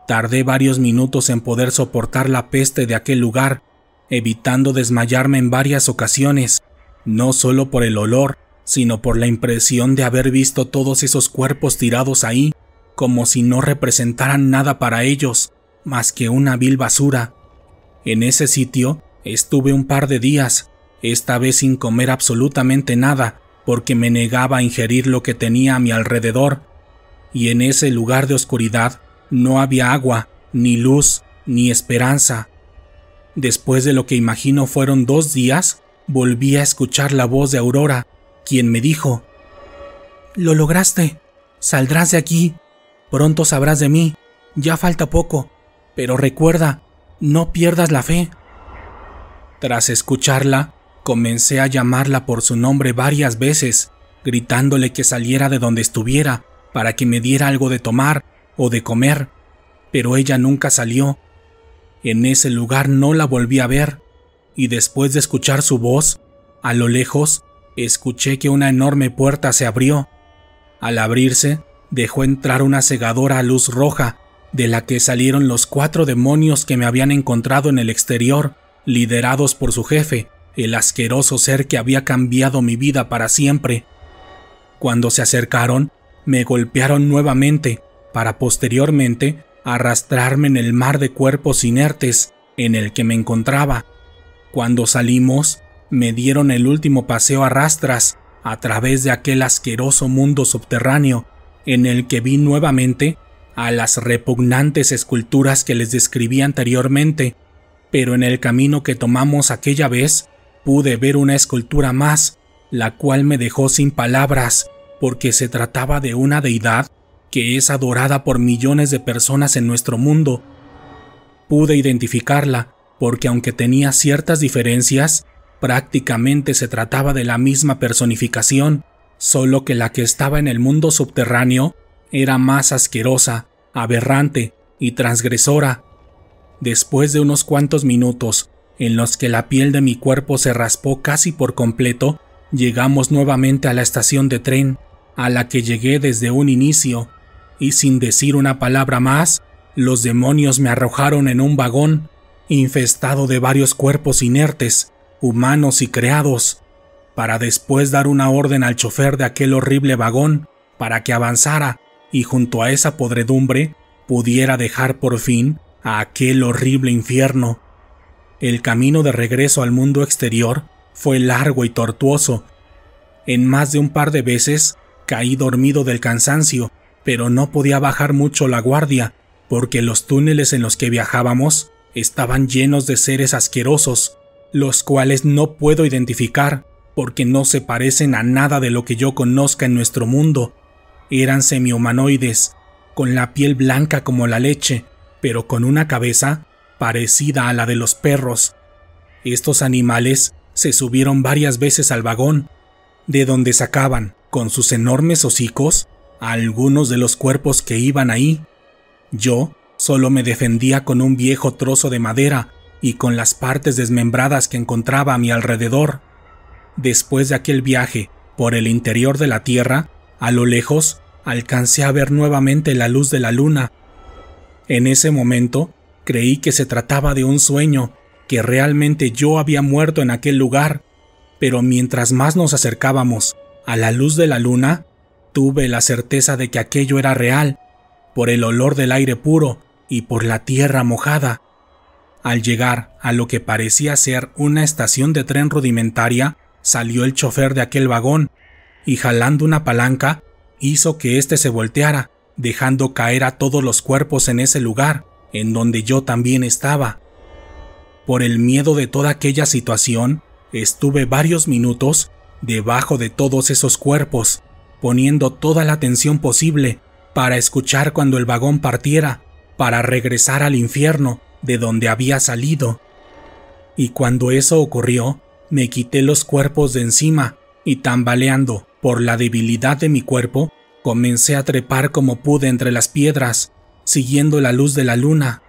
Tardé varios minutos en poder soportar la peste de aquel lugar, evitando desmayarme en varias ocasiones, no solo por el olor, sino por la impresión de haber visto todos esos cuerpos tirados ahí, como si no representaran nada para ellos, más que una vil basura. En ese sitio estuve un par de días, esta vez sin comer absolutamente nada, porque me negaba a ingerir lo que tenía a mi alrededor, y en ese lugar de oscuridad no había agua, ni luz, ni esperanza. Después de lo que imagino fueron dos días, volví a escuchar la voz de Aurora, quien me dijo, Lo lograste, saldrás de aquí, pronto sabrás de mí, ya falta poco, pero recuerda, no pierdas la fe. Tras escucharla, Comencé a llamarla por su nombre varias veces, gritándole que saliera de donde estuviera para que me diera algo de tomar o de comer, pero ella nunca salió. En ese lugar no la volví a ver, y después de escuchar su voz, a lo lejos, escuché que una enorme puerta se abrió. Al abrirse, dejó entrar una segadora a luz roja, de la que salieron los cuatro demonios que me habían encontrado en el exterior, liderados por su jefe, el asqueroso ser que había cambiado mi vida para siempre. Cuando se acercaron, me golpearon nuevamente, para posteriormente arrastrarme en el mar de cuerpos inertes en el que me encontraba. Cuando salimos, me dieron el último paseo a rastras a través de aquel asqueroso mundo subterráneo, en el que vi nuevamente a las repugnantes esculturas que les describí anteriormente, pero en el camino que tomamos aquella vez pude ver una escultura más, la cual me dejó sin palabras, porque se trataba de una deidad que es adorada por millones de personas en nuestro mundo. Pude identificarla, porque aunque tenía ciertas diferencias, prácticamente se trataba de la misma personificación, solo que la que estaba en el mundo subterráneo era más asquerosa, aberrante y transgresora. Después de unos cuantos minutos en los que la piel de mi cuerpo se raspó casi por completo, llegamos nuevamente a la estación de tren, a la que llegué desde un inicio, y sin decir una palabra más, los demonios me arrojaron en un vagón, infestado de varios cuerpos inertes, humanos y creados, para después dar una orden al chofer de aquel horrible vagón para que avanzara y junto a esa podredumbre pudiera dejar por fin a aquel horrible infierno el camino de regreso al mundo exterior fue largo y tortuoso. En más de un par de veces caí dormido del cansancio, pero no podía bajar mucho la guardia, porque los túneles en los que viajábamos estaban llenos de seres asquerosos, los cuales no puedo identificar, porque no se parecen a nada de lo que yo conozca en nuestro mundo. Eran semihumanoides, con la piel blanca como la leche, pero con una cabeza parecida a la de los perros. Estos animales se subieron varias veces al vagón, de donde sacaban, con sus enormes hocicos, algunos de los cuerpos que iban ahí. Yo solo me defendía con un viejo trozo de madera y con las partes desmembradas que encontraba a mi alrededor. Después de aquel viaje por el interior de la Tierra, a lo lejos, alcancé a ver nuevamente la luz de la luna. En ese momento Creí que se trataba de un sueño, que realmente yo había muerto en aquel lugar, pero mientras más nos acercábamos a la luz de la luna, tuve la certeza de que aquello era real, por el olor del aire puro y por la tierra mojada. Al llegar a lo que parecía ser una estación de tren rudimentaria, salió el chofer de aquel vagón y jalando una palanca hizo que éste se volteara, dejando caer a todos los cuerpos en ese lugar en donde yo también estaba. Por el miedo de toda aquella situación, estuve varios minutos debajo de todos esos cuerpos, poniendo toda la atención posible para escuchar cuando el vagón partiera, para regresar al infierno de donde había salido. Y cuando eso ocurrió, me quité los cuerpos de encima y tambaleando por la debilidad de mi cuerpo, comencé a trepar como pude entre las piedras, siguiendo la luz de la luna.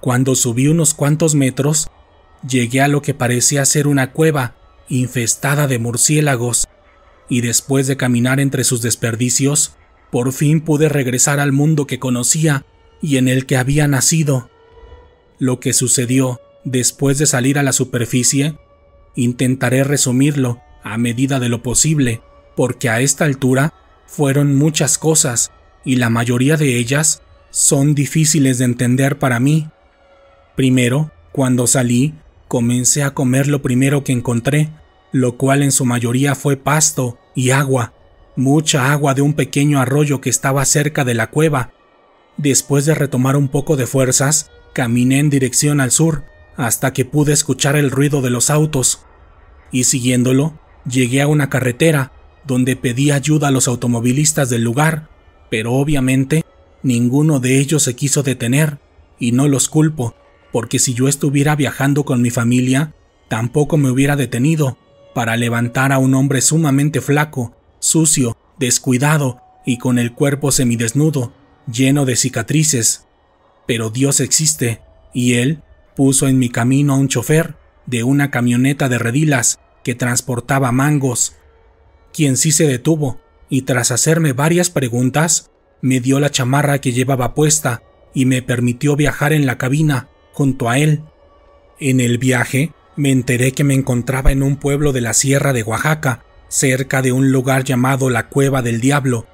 Cuando subí unos cuantos metros, llegué a lo que parecía ser una cueva infestada de murciélagos, y después de caminar entre sus desperdicios, por fin pude regresar al mundo que conocía y en el que había nacido. Lo que sucedió después de salir a la superficie, intentaré resumirlo a medida de lo posible, porque a esta altura fueron muchas cosas, y la mayoría de ellas son difíciles de entender para mí. Primero, cuando salí, comencé a comer lo primero que encontré, lo cual en su mayoría fue pasto y agua, mucha agua de un pequeño arroyo que estaba cerca de la cueva. Después de retomar un poco de fuerzas, caminé en dirección al sur, hasta que pude escuchar el ruido de los autos. Y siguiéndolo, llegué a una carretera, donde pedí ayuda a los automovilistas del lugar, pero obviamente Ninguno de ellos se quiso detener, y no los culpo, porque si yo estuviera viajando con mi familia, tampoco me hubiera detenido para levantar a un hombre sumamente flaco, sucio, descuidado y con el cuerpo semidesnudo, lleno de cicatrices. Pero Dios existe, y Él puso en mi camino a un chofer de una camioneta de redilas que transportaba mangos, quien sí se detuvo, y tras hacerme varias preguntas, me dio la chamarra que llevaba puesta y me permitió viajar en la cabina junto a él. En el viaje, me enteré que me encontraba en un pueblo de la Sierra de Oaxaca, cerca de un lugar llamado la Cueva del Diablo,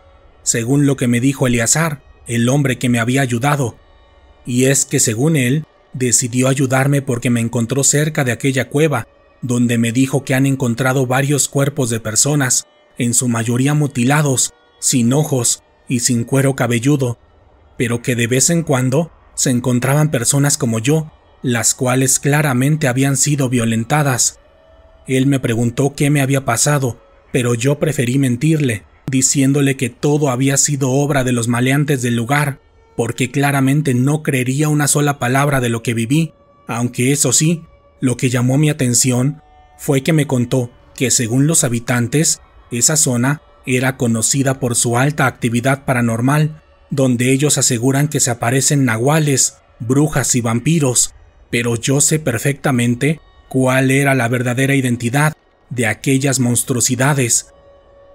según lo que me dijo Eleazar, el hombre que me había ayudado. Y es que, según él, decidió ayudarme porque me encontró cerca de aquella cueva, donde me dijo que han encontrado varios cuerpos de personas, en su mayoría mutilados, sin ojos, y sin cuero cabelludo, pero que de vez en cuando se encontraban personas como yo, las cuales claramente habían sido violentadas. Él me preguntó qué me había pasado, pero yo preferí mentirle, diciéndole que todo había sido obra de los maleantes del lugar, porque claramente no creería una sola palabra de lo que viví, aunque eso sí, lo que llamó mi atención fue que me contó que según los habitantes, esa zona era conocida por su alta actividad paranormal, donde ellos aseguran que se aparecen nahuales, brujas y vampiros, pero yo sé perfectamente cuál era la verdadera identidad de aquellas monstruosidades.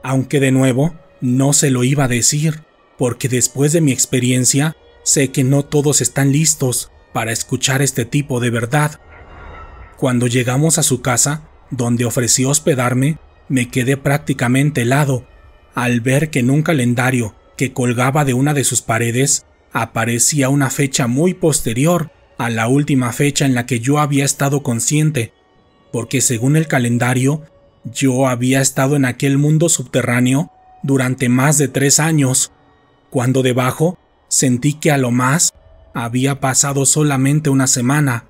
Aunque de nuevo, no se lo iba a decir, porque después de mi experiencia, sé que no todos están listos para escuchar este tipo de verdad. Cuando llegamos a su casa, donde ofreció hospedarme, me quedé prácticamente helado al ver que en un calendario que colgaba de una de sus paredes aparecía una fecha muy posterior a la última fecha en la que yo había estado consciente, porque según el calendario, yo había estado en aquel mundo subterráneo durante más de tres años, cuando debajo sentí que a lo más había pasado solamente una semana.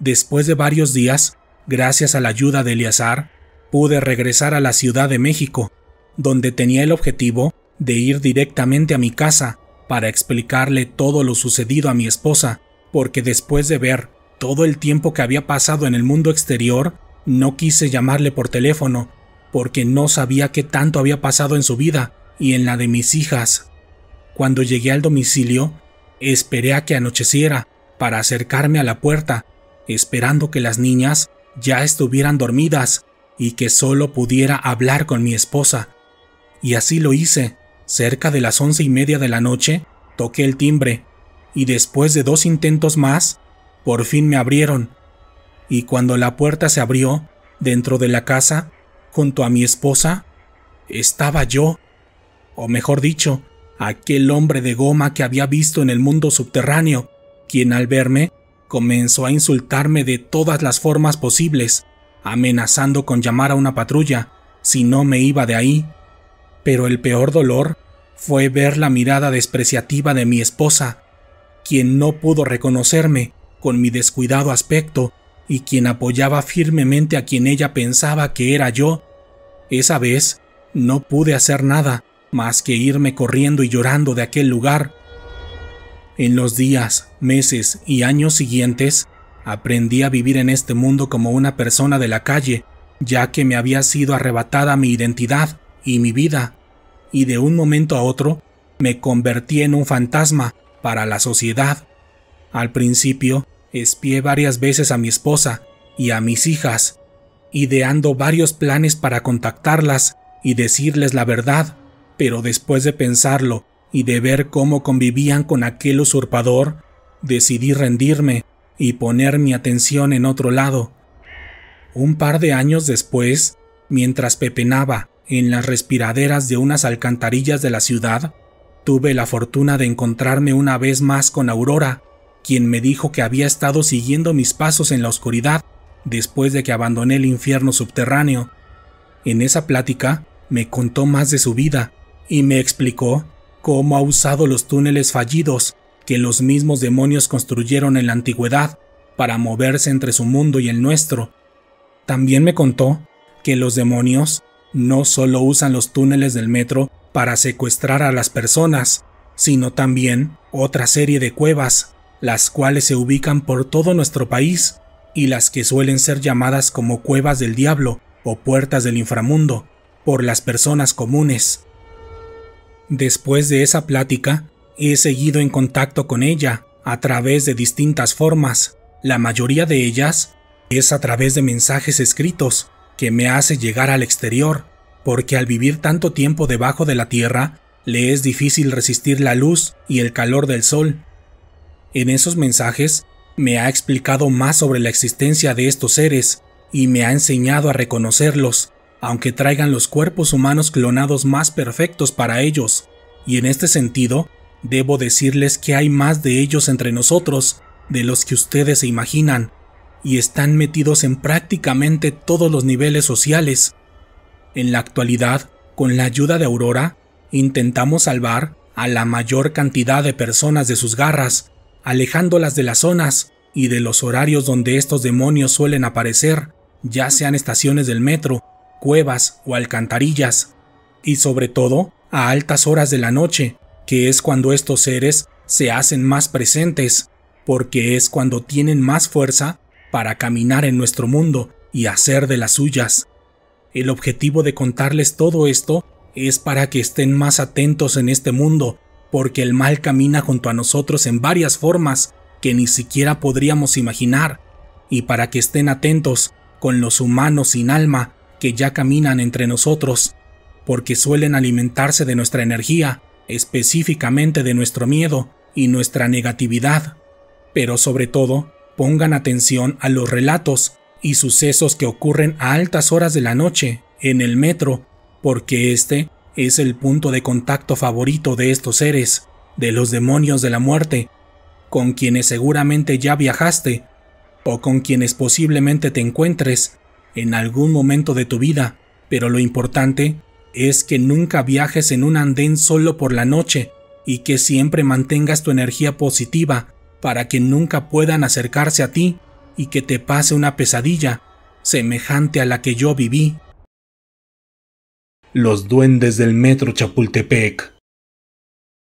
Después de varios días, gracias a la ayuda de Eleazar, pude regresar a la Ciudad de México donde tenía el objetivo de ir directamente a mi casa para explicarle todo lo sucedido a mi esposa, porque después de ver todo el tiempo que había pasado en el mundo exterior, no quise llamarle por teléfono, porque no sabía qué tanto había pasado en su vida y en la de mis hijas. Cuando llegué al domicilio, esperé a que anocheciera para acercarme a la puerta, esperando que las niñas ya estuvieran dormidas y que solo pudiera hablar con mi esposa, y así lo hice. Cerca de las once y media de la noche, toqué el timbre, y después de dos intentos más, por fin me abrieron. Y cuando la puerta se abrió, dentro de la casa, junto a mi esposa, estaba yo, o mejor dicho, aquel hombre de goma que había visto en el mundo subterráneo, quien al verme comenzó a insultarme de todas las formas posibles, amenazando con llamar a una patrulla si no me iba de ahí. Pero el peor dolor fue ver la mirada despreciativa de mi esposa, quien no pudo reconocerme con mi descuidado aspecto y quien apoyaba firmemente a quien ella pensaba que era yo. Esa vez no pude hacer nada más que irme corriendo y llorando de aquel lugar. En los días, meses y años siguientes, aprendí a vivir en este mundo como una persona de la calle, ya que me había sido arrebatada mi identidad y mi vida y de un momento a otro me convertí en un fantasma para la sociedad. Al principio, espié varias veces a mi esposa y a mis hijas, ideando varios planes para contactarlas y decirles la verdad, pero después de pensarlo y de ver cómo convivían con aquel usurpador, decidí rendirme y poner mi atención en otro lado. Un par de años después, mientras pepenaba en las respiraderas de unas alcantarillas de la ciudad, tuve la fortuna de encontrarme una vez más con Aurora, quien me dijo que había estado siguiendo mis pasos en la oscuridad después de que abandoné el infierno subterráneo. En esa plática me contó más de su vida y me explicó cómo ha usado los túneles fallidos que los mismos demonios construyeron en la antigüedad para moverse entre su mundo y el nuestro. También me contó que los demonios no solo usan los túneles del metro para secuestrar a las personas, sino también otra serie de cuevas, las cuales se ubican por todo nuestro país y las que suelen ser llamadas como cuevas del diablo o puertas del inframundo por las personas comunes. Después de esa plática, he seguido en contacto con ella a través de distintas formas, la mayoría de ellas es a través de mensajes escritos que me hace llegar al exterior, porque al vivir tanto tiempo debajo de la tierra, le es difícil resistir la luz y el calor del sol. En esos mensajes, me ha explicado más sobre la existencia de estos seres y me ha enseñado a reconocerlos, aunque traigan los cuerpos humanos clonados más perfectos para ellos, y en este sentido, debo decirles que hay más de ellos entre nosotros de los que ustedes se imaginan, y están metidos en prácticamente todos los niveles sociales. En la actualidad, con la ayuda de Aurora, intentamos salvar a la mayor cantidad de personas de sus garras, alejándolas de las zonas y de los horarios donde estos demonios suelen aparecer, ya sean estaciones del metro, cuevas o alcantarillas, y sobre todo a altas horas de la noche, que es cuando estos seres se hacen más presentes, porque es cuando tienen más fuerza para caminar en nuestro mundo y hacer de las suyas. El objetivo de contarles todo esto es para que estén más atentos en este mundo, porque el mal camina junto a nosotros en varias formas que ni siquiera podríamos imaginar, y para que estén atentos con los humanos sin alma que ya caminan entre nosotros, porque suelen alimentarse de nuestra energía, específicamente de nuestro miedo y nuestra negatividad, pero sobre todo pongan atención a los relatos y sucesos que ocurren a altas horas de la noche en el metro, porque este es el punto de contacto favorito de estos seres, de los demonios de la muerte, con quienes seguramente ya viajaste, o con quienes posiblemente te encuentres en algún momento de tu vida, pero lo importante es que nunca viajes en un andén solo por la noche y que siempre mantengas tu energía positiva para que nunca puedan acercarse a ti y que te pase una pesadilla semejante a la que yo viví. Los duendes del metro Chapultepec.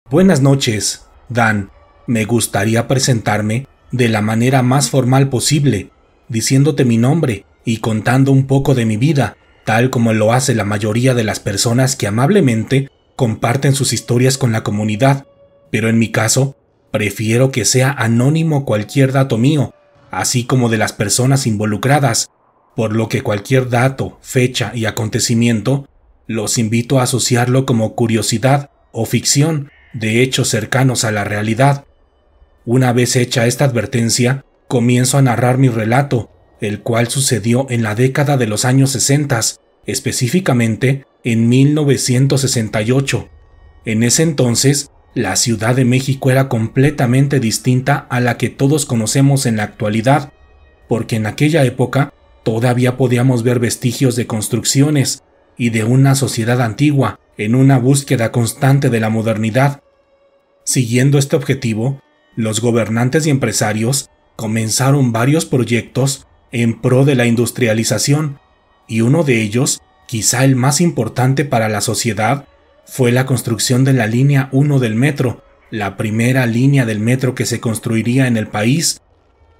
Buenas noches, Dan. Me gustaría presentarme de la manera más formal posible, diciéndote mi nombre y contando un poco de mi vida, tal como lo hace la mayoría de las personas que amablemente comparten sus historias con la comunidad, pero en mi caso Prefiero que sea anónimo cualquier dato mío, así como de las personas involucradas, por lo que cualquier dato, fecha y acontecimiento, los invito a asociarlo como curiosidad o ficción de hechos cercanos a la realidad. Una vez hecha esta advertencia, comienzo a narrar mi relato, el cual sucedió en la década de los años 60, específicamente en 1968. En ese entonces, la Ciudad de México era completamente distinta a la que todos conocemos en la actualidad, porque en aquella época todavía podíamos ver vestigios de construcciones y de una sociedad antigua en una búsqueda constante de la modernidad. Siguiendo este objetivo, los gobernantes y empresarios comenzaron varios proyectos en pro de la industrialización, y uno de ellos, quizá el más importante para la sociedad, fue la construcción de la línea 1 del metro, la primera línea del metro que se construiría en el país.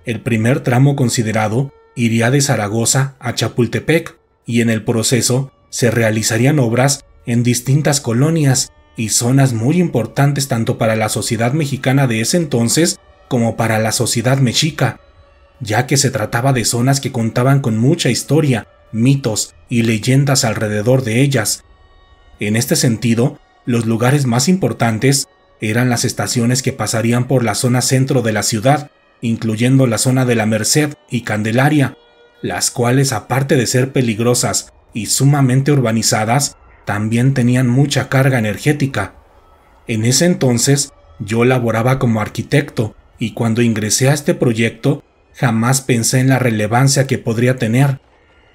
El primer tramo considerado iría de Zaragoza a Chapultepec y en el proceso se realizarían obras en distintas colonias y zonas muy importantes tanto para la sociedad mexicana de ese entonces como para la sociedad mexica, ya que se trataba de zonas que contaban con mucha historia, mitos y leyendas alrededor de ellas, en este sentido, los lugares más importantes eran las estaciones que pasarían por la zona centro de la ciudad, incluyendo la zona de la Merced y Candelaria, las cuales aparte de ser peligrosas y sumamente urbanizadas, también tenían mucha carga energética. En ese entonces, yo laboraba como arquitecto y cuando ingresé a este proyecto, jamás pensé en la relevancia que podría tener.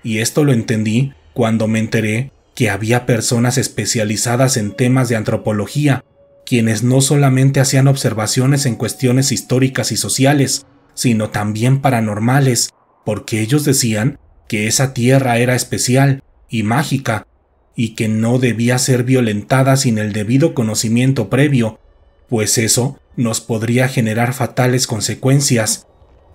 Y esto lo entendí cuando me enteré que había personas especializadas en temas de antropología, quienes no solamente hacían observaciones en cuestiones históricas y sociales, sino también paranormales, porque ellos decían que esa tierra era especial y mágica, y que no debía ser violentada sin el debido conocimiento previo, pues eso nos podría generar fatales consecuencias.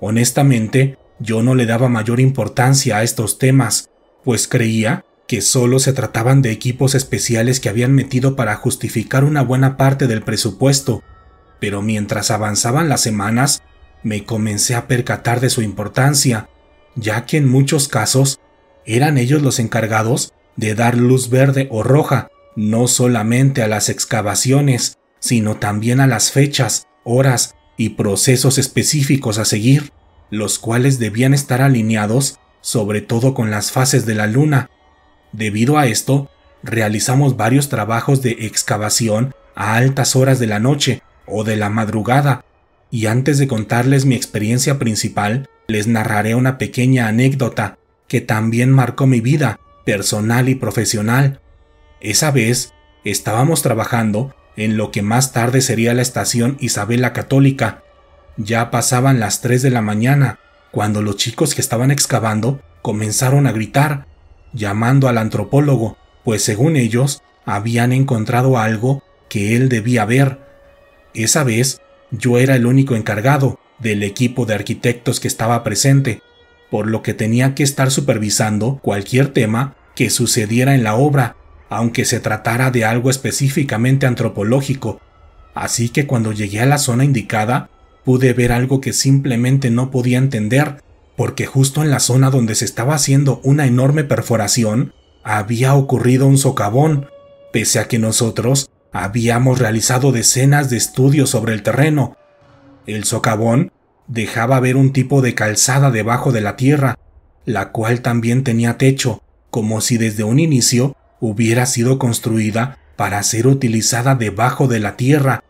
Honestamente, yo no le daba mayor importancia a estos temas, pues creía que solo se trataban de equipos especiales que habían metido para justificar una buena parte del presupuesto, pero mientras avanzaban las semanas, me comencé a percatar de su importancia, ya que en muchos casos eran ellos los encargados de dar luz verde o roja, no solamente a las excavaciones, sino también a las fechas, horas y procesos específicos a seguir, los cuales debían estar alineados sobre todo con las fases de la luna Debido a esto, realizamos varios trabajos de excavación a altas horas de la noche o de la madrugada, y antes de contarles mi experiencia principal, les narraré una pequeña anécdota que también marcó mi vida personal y profesional. Esa vez estábamos trabajando en lo que más tarde sería la estación Isabela Católica. Ya pasaban las 3 de la mañana, cuando los chicos que estaban excavando comenzaron a gritar, llamando al antropólogo, pues según ellos habían encontrado algo que él debía ver. Esa vez yo era el único encargado del equipo de arquitectos que estaba presente, por lo que tenía que estar supervisando cualquier tema que sucediera en la obra, aunque se tratara de algo específicamente antropológico. Así que cuando llegué a la zona indicada, pude ver algo que simplemente no podía entender porque justo en la zona donde se estaba haciendo una enorme perforación había ocurrido un socavón, pese a que nosotros habíamos realizado decenas de estudios sobre el terreno. El socavón dejaba ver un tipo de calzada debajo de la tierra, la cual también tenía techo, como si desde un inicio hubiera sido construida para ser utilizada debajo de la tierra.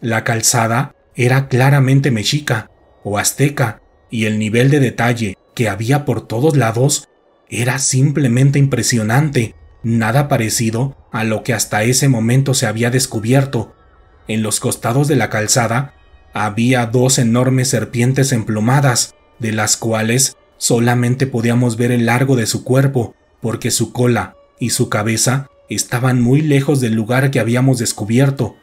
La calzada era claramente mexica o azteca, y el nivel de detalle que había por todos lados era simplemente impresionante, nada parecido a lo que hasta ese momento se había descubierto. En los costados de la calzada había dos enormes serpientes emplomadas... de las cuales solamente podíamos ver el largo de su cuerpo, porque su cola y su cabeza estaban muy lejos del lugar que habíamos descubierto.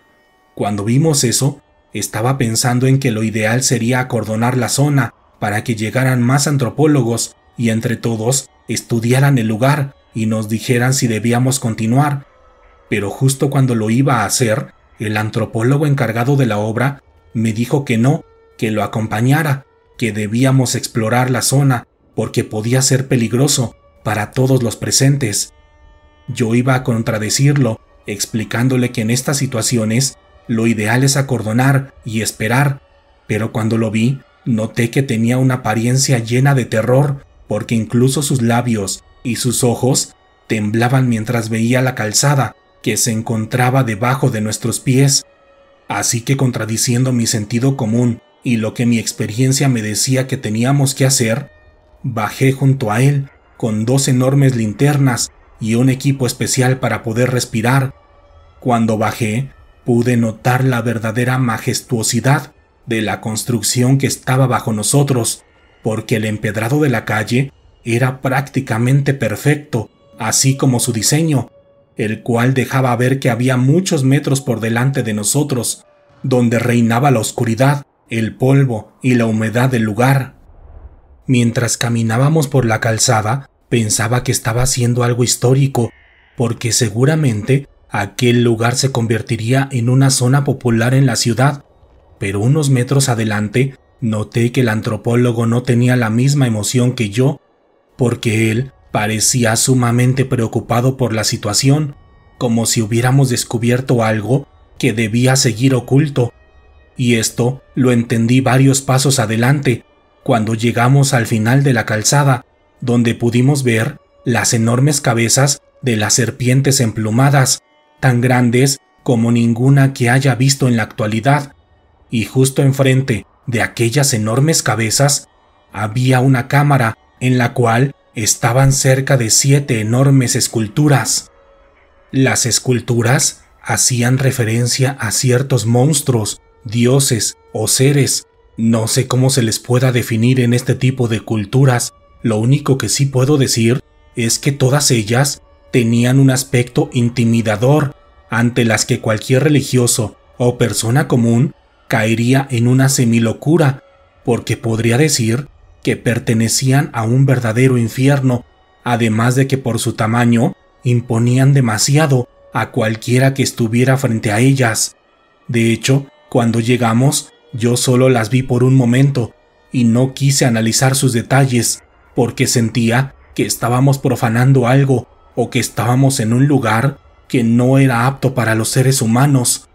Cuando vimos eso, estaba pensando en que lo ideal sería acordonar la zona para que llegaran más antropólogos y entre todos estudiaran el lugar y nos dijeran si debíamos continuar. Pero justo cuando lo iba a hacer, el antropólogo encargado de la obra me dijo que no, que lo acompañara, que debíamos explorar la zona porque podía ser peligroso para todos los presentes. Yo iba a contradecirlo, explicándole que en estas situaciones lo ideal es acordonar y esperar, pero cuando lo vi, Noté que tenía una apariencia llena de terror, porque incluso sus labios y sus ojos temblaban mientras veía la calzada que se encontraba debajo de nuestros pies. Así que contradiciendo mi sentido común y lo que mi experiencia me decía que teníamos que hacer, bajé junto a él con dos enormes linternas y un equipo especial para poder respirar. Cuando bajé, pude notar la verdadera majestuosidad de la construcción que estaba bajo nosotros, porque el empedrado de la calle era prácticamente perfecto, así como su diseño, el cual dejaba ver que había muchos metros por delante de nosotros, donde reinaba la oscuridad, el polvo y la humedad del lugar. Mientras caminábamos por la calzada, pensaba que estaba haciendo algo histórico, porque seguramente aquel lugar se convertiría en una zona popular en la ciudad pero unos metros adelante noté que el antropólogo no tenía la misma emoción que yo, porque él parecía sumamente preocupado por la situación, como si hubiéramos descubierto algo que debía seguir oculto. Y esto lo entendí varios pasos adelante, cuando llegamos al final de la calzada, donde pudimos ver las enormes cabezas de las serpientes emplumadas, tan grandes como ninguna que haya visto en la actualidad, y justo enfrente de aquellas enormes cabezas había una cámara en la cual estaban cerca de siete enormes esculturas. Las esculturas hacían referencia a ciertos monstruos, dioses o seres. No sé cómo se les pueda definir en este tipo de culturas, lo único que sí puedo decir es que todas ellas tenían un aspecto intimidador ante las que cualquier religioso o persona común caería en una semilocura, porque podría decir que pertenecían a un verdadero infierno, además de que por su tamaño imponían demasiado a cualquiera que estuviera frente a ellas. De hecho, cuando llegamos, yo solo las vi por un momento, y no quise analizar sus detalles, porque sentía que estábamos profanando algo o que estábamos en un lugar que no era apto para los seres humanos.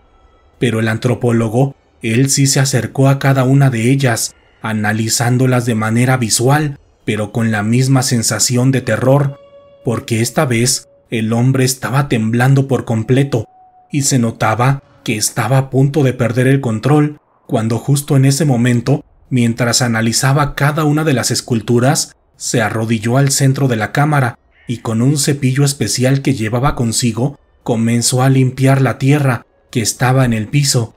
Pero el antropólogo él sí se acercó a cada una de ellas, analizándolas de manera visual, pero con la misma sensación de terror, porque esta vez el hombre estaba temblando por completo, y se notaba que estaba a punto de perder el control, cuando justo en ese momento, mientras analizaba cada una de las esculturas, se arrodilló al centro de la cámara y con un cepillo especial que llevaba consigo, comenzó a limpiar la tierra que estaba en el piso,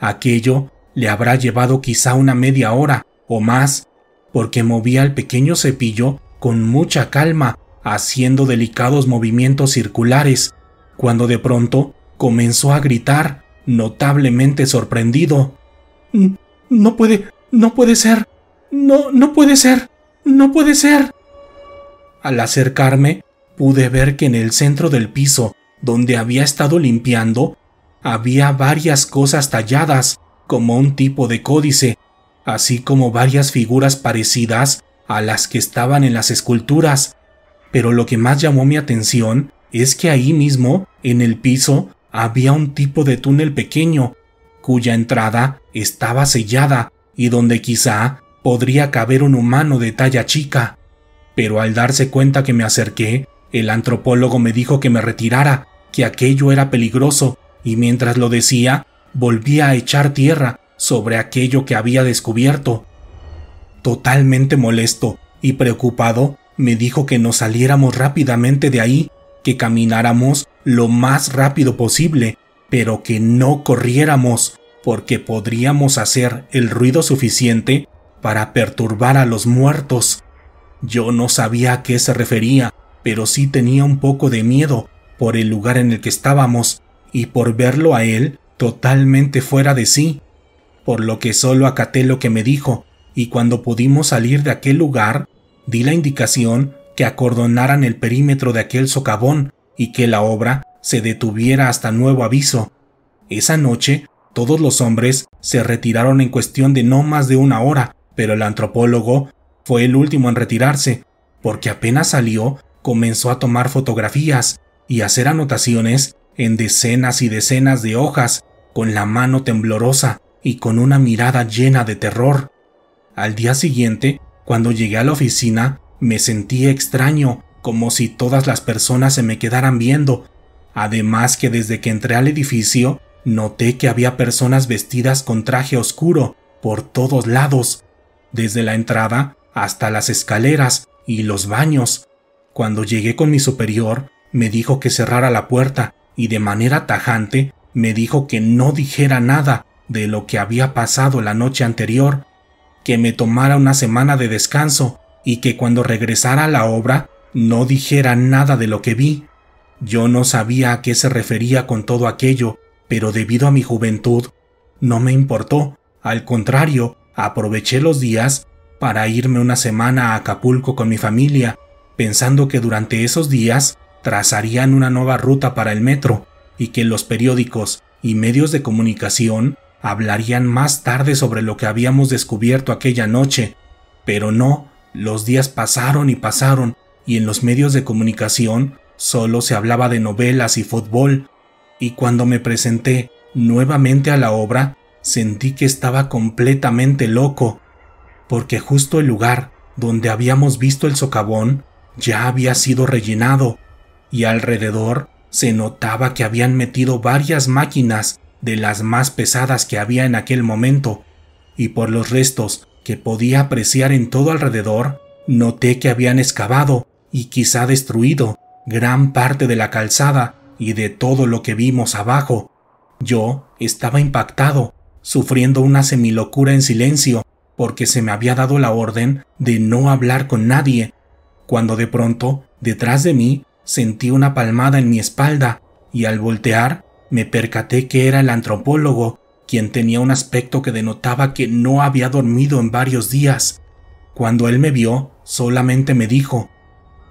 Aquello le habrá llevado quizá una media hora o más, porque movía el pequeño cepillo con mucha calma, haciendo delicados movimientos circulares, cuando de pronto comenzó a gritar, notablemente sorprendido. No puede, no puede ser, no, no puede ser, no puede ser. Al acercarme, pude ver que en el centro del piso, donde había estado limpiando, había varias cosas talladas, como un tipo de códice, así como varias figuras parecidas a las que estaban en las esculturas. Pero lo que más llamó mi atención es que ahí mismo, en el piso, había un tipo de túnel pequeño, cuya entrada estaba sellada y donde quizá podría caber un humano de talla chica. Pero al darse cuenta que me acerqué, el antropólogo me dijo que me retirara, que aquello era peligroso y mientras lo decía, volvía a echar tierra sobre aquello que había descubierto. Totalmente molesto y preocupado, me dijo que nos saliéramos rápidamente de ahí, que camináramos lo más rápido posible, pero que no corriéramos, porque podríamos hacer el ruido suficiente para perturbar a los muertos. Yo no sabía a qué se refería, pero sí tenía un poco de miedo por el lugar en el que estábamos y por verlo a él totalmente fuera de sí, por lo que solo acaté lo que me dijo, y cuando pudimos salir de aquel lugar, di la indicación que acordonaran el perímetro de aquel socavón y que la obra se detuviera hasta nuevo aviso. Esa noche, todos los hombres se retiraron en cuestión de no más de una hora, pero el antropólogo fue el último en retirarse, porque apenas salió, comenzó a tomar fotografías y hacer anotaciones en decenas y decenas de hojas, con la mano temblorosa y con una mirada llena de terror. Al día siguiente, cuando llegué a la oficina, me sentí extraño, como si todas las personas se me quedaran viendo. Además que desde que entré al edificio, noté que había personas vestidas con traje oscuro por todos lados, desde la entrada hasta las escaleras y los baños. Cuando llegué con mi superior, me dijo que cerrara la puerta y de manera tajante me dijo que no dijera nada de lo que había pasado la noche anterior, que me tomara una semana de descanso y que cuando regresara a la obra no dijera nada de lo que vi. Yo no sabía a qué se refería con todo aquello, pero debido a mi juventud, no me importó. Al contrario, aproveché los días para irme una semana a Acapulco con mi familia, pensando que durante esos días trazarían una nueva ruta para el metro y que los periódicos y medios de comunicación hablarían más tarde sobre lo que habíamos descubierto aquella noche. Pero no, los días pasaron y pasaron, y en los medios de comunicación solo se hablaba de novelas y fútbol, y cuando me presenté nuevamente a la obra, sentí que estaba completamente loco, porque justo el lugar donde habíamos visto el socavón ya había sido rellenado y alrededor se notaba que habían metido varias máquinas de las más pesadas que había en aquel momento, y por los restos que podía apreciar en todo alrededor, noté que habían excavado y quizá destruido gran parte de la calzada y de todo lo que vimos abajo. Yo estaba impactado, sufriendo una semilocura en silencio, porque se me había dado la orden de no hablar con nadie, cuando de pronto, detrás de mí, sentí una palmada en mi espalda y al voltear me percaté que era el antropólogo, quien tenía un aspecto que denotaba que no había dormido en varios días. Cuando él me vio, solamente me dijo,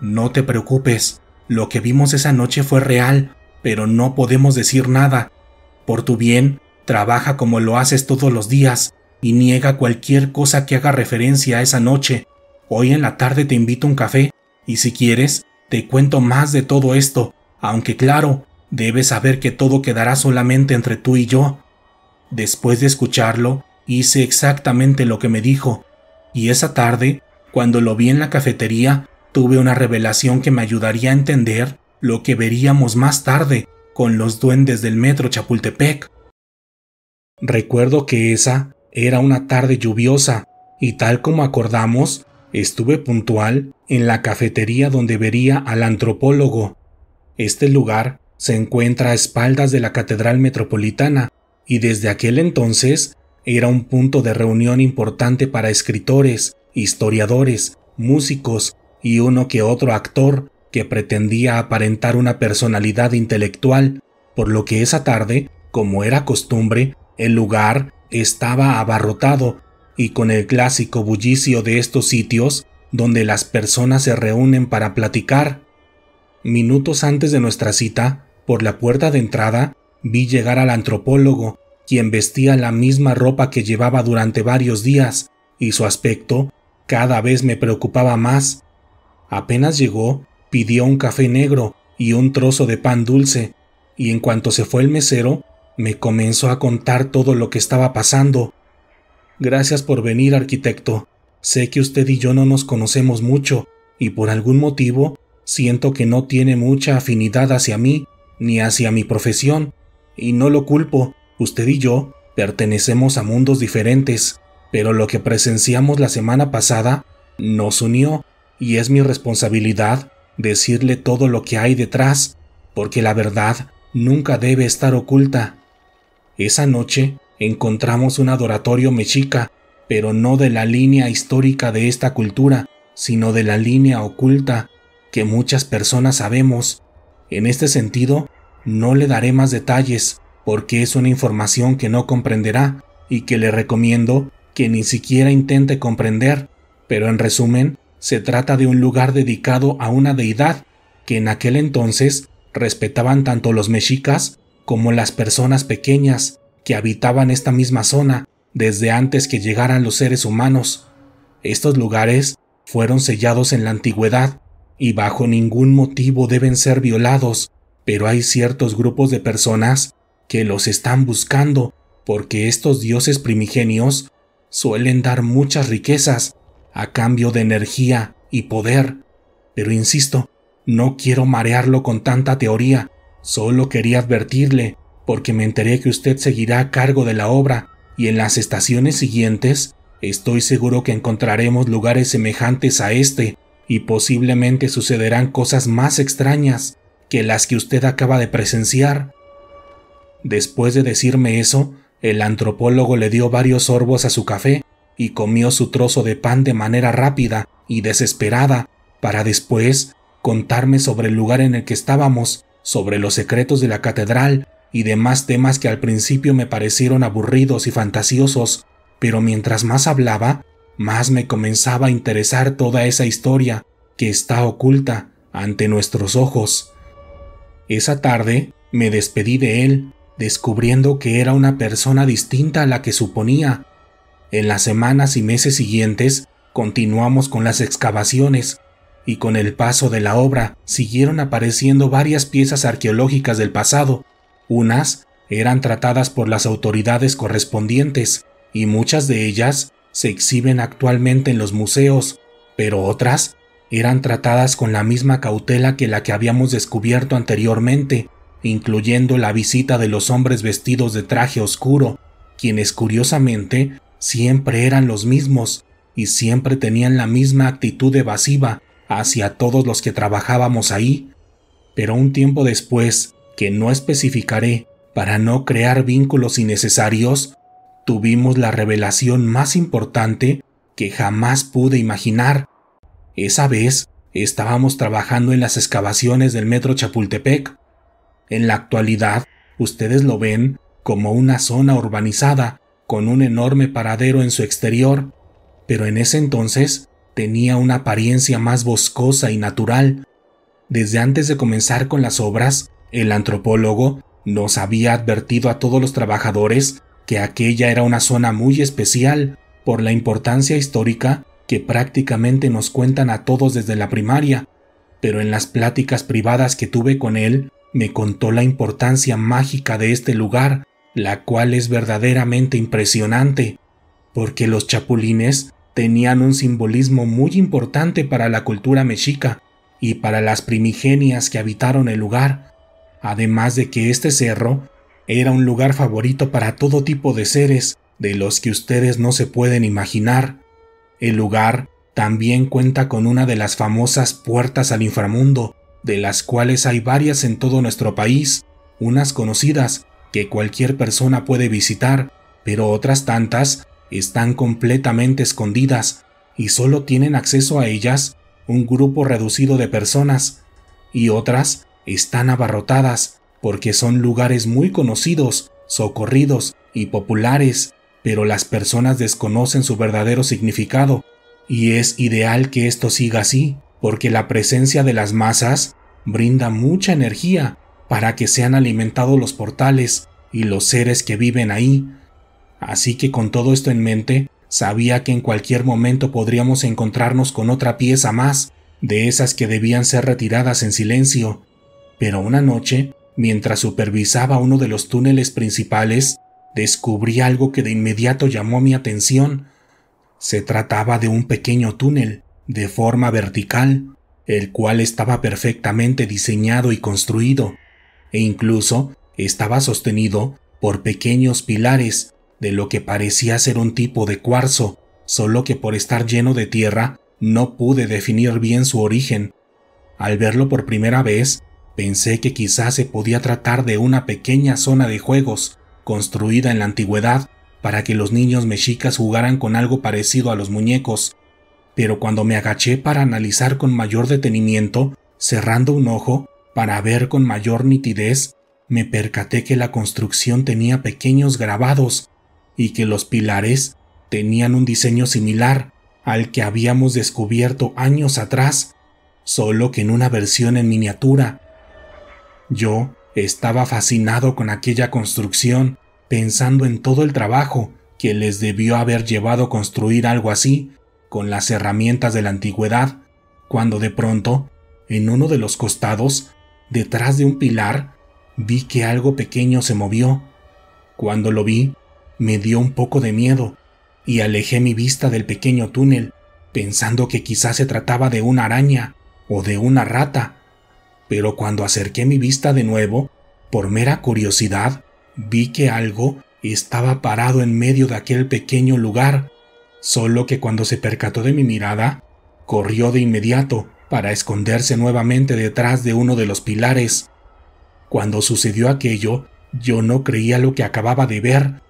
No te preocupes, lo que vimos esa noche fue real, pero no podemos decir nada. Por tu bien, trabaja como lo haces todos los días y niega cualquier cosa que haga referencia a esa noche. Hoy en la tarde te invito a un café y si quieres, te cuento más de todo esto, aunque claro, debes saber que todo quedará solamente entre tú y yo. Después de escucharlo, hice exactamente lo que me dijo, y esa tarde, cuando lo vi en la cafetería, tuve una revelación que me ayudaría a entender lo que veríamos más tarde con los duendes del metro Chapultepec. Recuerdo que esa era una tarde lluviosa, y tal como acordamos, Estuve puntual en la cafetería donde vería al antropólogo. Este lugar se encuentra a espaldas de la Catedral Metropolitana y desde aquel entonces era un punto de reunión importante para escritores, historiadores, músicos y uno que otro actor que pretendía aparentar una personalidad intelectual, por lo que esa tarde, como era costumbre, el lugar estaba abarrotado y con el clásico bullicio de estos sitios donde las personas se reúnen para platicar. Minutos antes de nuestra cita, por la puerta de entrada, vi llegar al antropólogo, quien vestía la misma ropa que llevaba durante varios días, y su aspecto cada vez me preocupaba más. Apenas llegó, pidió un café negro y un trozo de pan dulce, y en cuanto se fue el mesero, me comenzó a contar todo lo que estaba pasando, Gracias por venir, arquitecto. Sé que usted y yo no nos conocemos mucho, y por algún motivo siento que no tiene mucha afinidad hacia mí, ni hacia mi profesión, y no lo culpo, usted y yo pertenecemos a mundos diferentes, pero lo que presenciamos la semana pasada nos unió, y es mi responsabilidad decirle todo lo que hay detrás, porque la verdad nunca debe estar oculta. Esa noche encontramos un adoratorio mexica, pero no de la línea histórica de esta cultura, sino de la línea oculta que muchas personas sabemos. En este sentido, no le daré más detalles porque es una información que no comprenderá y que le recomiendo que ni siquiera intente comprender, pero en resumen, se trata de un lugar dedicado a una deidad que en aquel entonces respetaban tanto los mexicas como las personas pequeñas, que habitaban esta misma zona desde antes que llegaran los seres humanos. Estos lugares fueron sellados en la antigüedad y bajo ningún motivo deben ser violados, pero hay ciertos grupos de personas que los están buscando porque estos dioses primigenios suelen dar muchas riquezas a cambio de energía y poder. Pero insisto, no quiero marearlo con tanta teoría, solo quería advertirle porque me enteré que usted seguirá a cargo de la obra y en las estaciones siguientes estoy seguro que encontraremos lugares semejantes a este y posiblemente sucederán cosas más extrañas que las que usted acaba de presenciar. Después de decirme eso, el antropólogo le dio varios sorbos a su café y comió su trozo de pan de manera rápida y desesperada, para después contarme sobre el lugar en el que estábamos, sobre los secretos de la catedral y demás temas que al principio me parecieron aburridos y fantasiosos, pero mientras más hablaba, más me comenzaba a interesar toda esa historia que está oculta ante nuestros ojos. Esa tarde me despedí de él, descubriendo que era una persona distinta a la que suponía. En las semanas y meses siguientes continuamos con las excavaciones, y con el paso de la obra siguieron apareciendo varias piezas arqueológicas del pasado, unas eran tratadas por las autoridades correspondientes y muchas de ellas se exhiben actualmente en los museos, pero otras eran tratadas con la misma cautela que la que habíamos descubierto anteriormente, incluyendo la visita de los hombres vestidos de traje oscuro, quienes curiosamente siempre eran los mismos y siempre tenían la misma actitud evasiva hacia todos los que trabajábamos ahí. Pero un tiempo después, que no especificaré para no crear vínculos innecesarios, tuvimos la revelación más importante que jamás pude imaginar. Esa vez estábamos trabajando en las excavaciones del Metro Chapultepec. En la actualidad, ustedes lo ven como una zona urbanizada, con un enorme paradero en su exterior, pero en ese entonces tenía una apariencia más boscosa y natural. Desde antes de comenzar con las obras, el antropólogo nos había advertido a todos los trabajadores que aquella era una zona muy especial por la importancia histórica que prácticamente nos cuentan a todos desde la primaria, pero en las pláticas privadas que tuve con él me contó la importancia mágica de este lugar, la cual es verdaderamente impresionante, porque los chapulines tenían un simbolismo muy importante para la cultura mexica y para las primigenias que habitaron el lugar, además de que este cerro era un lugar favorito para todo tipo de seres, de los que ustedes no se pueden imaginar. El lugar también cuenta con una de las famosas puertas al inframundo, de las cuales hay varias en todo nuestro país, unas conocidas que cualquier persona puede visitar, pero otras tantas están completamente escondidas y solo tienen acceso a ellas un grupo reducido de personas, y otras están abarrotadas porque son lugares muy conocidos, socorridos y populares, pero las personas desconocen su verdadero significado, y es ideal que esto siga así, porque la presencia de las masas brinda mucha energía para que sean alimentados los portales y los seres que viven ahí. Así que con todo esto en mente, sabía que en cualquier momento podríamos encontrarnos con otra pieza más, de esas que debían ser retiradas en silencio, pero una noche, mientras supervisaba uno de los túneles principales, descubrí algo que de inmediato llamó mi atención. Se trataba de un pequeño túnel, de forma vertical, el cual estaba perfectamente diseñado y construido, e incluso estaba sostenido por pequeños pilares de lo que parecía ser un tipo de cuarzo, solo que por estar lleno de tierra no pude definir bien su origen. Al verlo por primera vez, Pensé que quizás se podía tratar de una pequeña zona de juegos, construida en la antigüedad para que los niños mexicas jugaran con algo parecido a los muñecos, pero cuando me agaché para analizar con mayor detenimiento, cerrando un ojo para ver con mayor nitidez, me percaté que la construcción tenía pequeños grabados y que los pilares tenían un diseño similar al que habíamos descubierto años atrás, solo que en una versión en miniatura yo estaba fascinado con aquella construcción, pensando en todo el trabajo que les debió haber llevado construir algo así, con las herramientas de la antigüedad, cuando de pronto, en uno de los costados, detrás de un pilar, vi que algo pequeño se movió. Cuando lo vi, me dio un poco de miedo, y alejé mi vista del pequeño túnel, pensando que quizás se trataba de una araña o de una rata, pero cuando acerqué mi vista de nuevo, por mera curiosidad, vi que algo estaba parado en medio de aquel pequeño lugar, solo que cuando se percató de mi mirada, corrió de inmediato para esconderse nuevamente detrás de uno de los pilares. Cuando sucedió aquello, yo no creía lo que acababa de ver,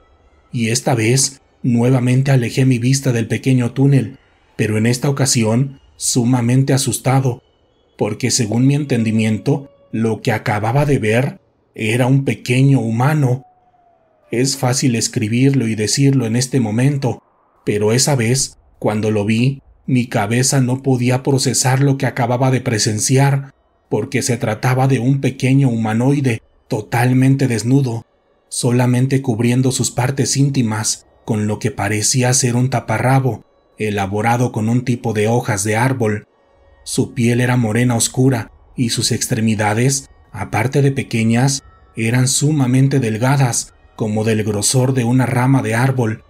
y esta vez nuevamente alejé mi vista del pequeño túnel, pero en esta ocasión sumamente asustado, porque según mi entendimiento, lo que acababa de ver era un pequeño humano. Es fácil escribirlo y decirlo en este momento, pero esa vez, cuando lo vi, mi cabeza no podía procesar lo que acababa de presenciar, porque se trataba de un pequeño humanoide totalmente desnudo, solamente cubriendo sus partes íntimas con lo que parecía ser un taparrabo, elaborado con un tipo de hojas de árbol, su piel era morena oscura y sus extremidades, aparte de pequeñas, eran sumamente delgadas, como del grosor de una rama de árbol.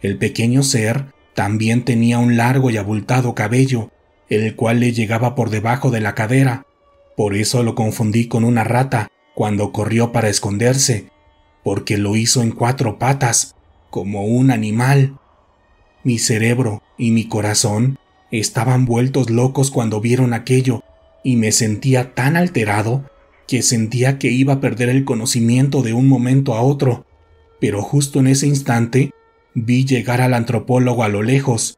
El pequeño ser también tenía un largo y abultado cabello, el cual le llegaba por debajo de la cadera. Por eso lo confundí con una rata cuando corrió para esconderse, porque lo hizo en cuatro patas, como un animal. Mi cerebro y mi corazón Estaban vueltos locos cuando vieron aquello, y me sentía tan alterado que sentía que iba a perder el conocimiento de un momento a otro. Pero justo en ese instante vi llegar al antropólogo a lo lejos,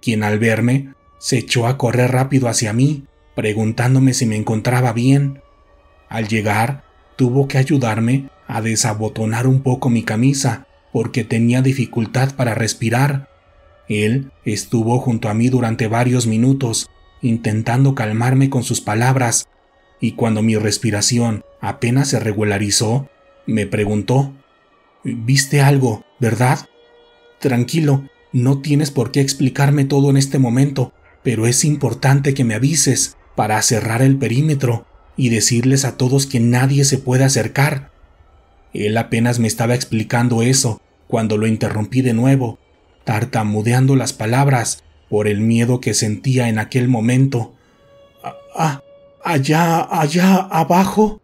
quien al verme se echó a correr rápido hacia mí, preguntándome si me encontraba bien. Al llegar, tuvo que ayudarme a desabotonar un poco mi camisa, porque tenía dificultad para respirar él estuvo junto a mí durante varios minutos, intentando calmarme con sus palabras, y cuando mi respiración apenas se regularizó, me preguntó, ¿Viste algo, verdad? Tranquilo, no tienes por qué explicarme todo en este momento, pero es importante que me avises para cerrar el perímetro y decirles a todos que nadie se puede acercar. Él apenas me estaba explicando eso cuando lo interrumpí de nuevo tartamudeando las palabras por el miedo que sentía en aquel momento. Ah, ah, allá, allá abajo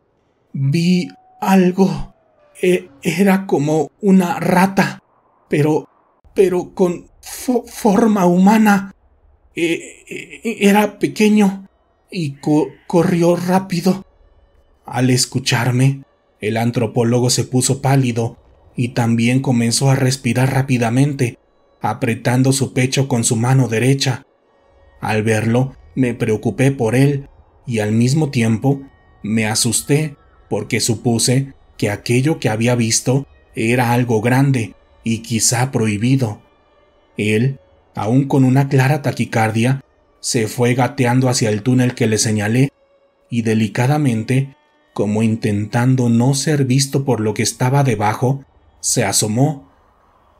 vi algo. E, era como una rata, pero, pero con forma humana. E, e, era pequeño y corrió rápido. Al escucharme, el antropólogo se puso pálido y también comenzó a respirar rápidamente, apretando su pecho con su mano derecha. Al verlo, me preocupé por él y al mismo tiempo me asusté porque supuse que aquello que había visto era algo grande y quizá prohibido. Él, aún con una clara taquicardia, se fue gateando hacia el túnel que le señalé y delicadamente, como intentando no ser visto por lo que estaba debajo, se asomó.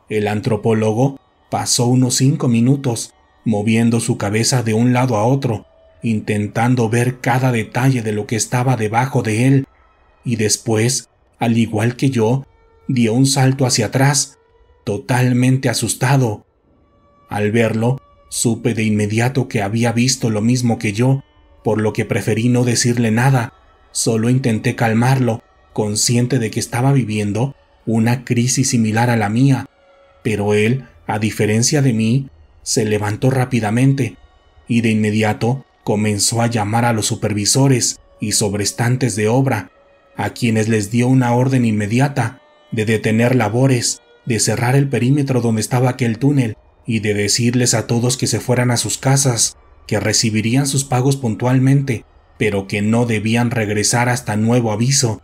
El antropólogo Pasó unos cinco minutos, moviendo su cabeza de un lado a otro, intentando ver cada detalle de lo que estaba debajo de él, y después, al igual que yo, dio un salto hacia atrás, totalmente asustado. Al verlo, supe de inmediato que había visto lo mismo que yo, por lo que preferí no decirle nada, solo intenté calmarlo, consciente de que estaba viviendo una crisis similar a la mía, pero él a diferencia de mí, se levantó rápidamente y de inmediato comenzó a llamar a los supervisores y sobrestantes de obra, a quienes les dio una orden inmediata de detener labores, de cerrar el perímetro donde estaba aquel túnel y de decirles a todos que se fueran a sus casas, que recibirían sus pagos puntualmente, pero que no debían regresar hasta nuevo aviso.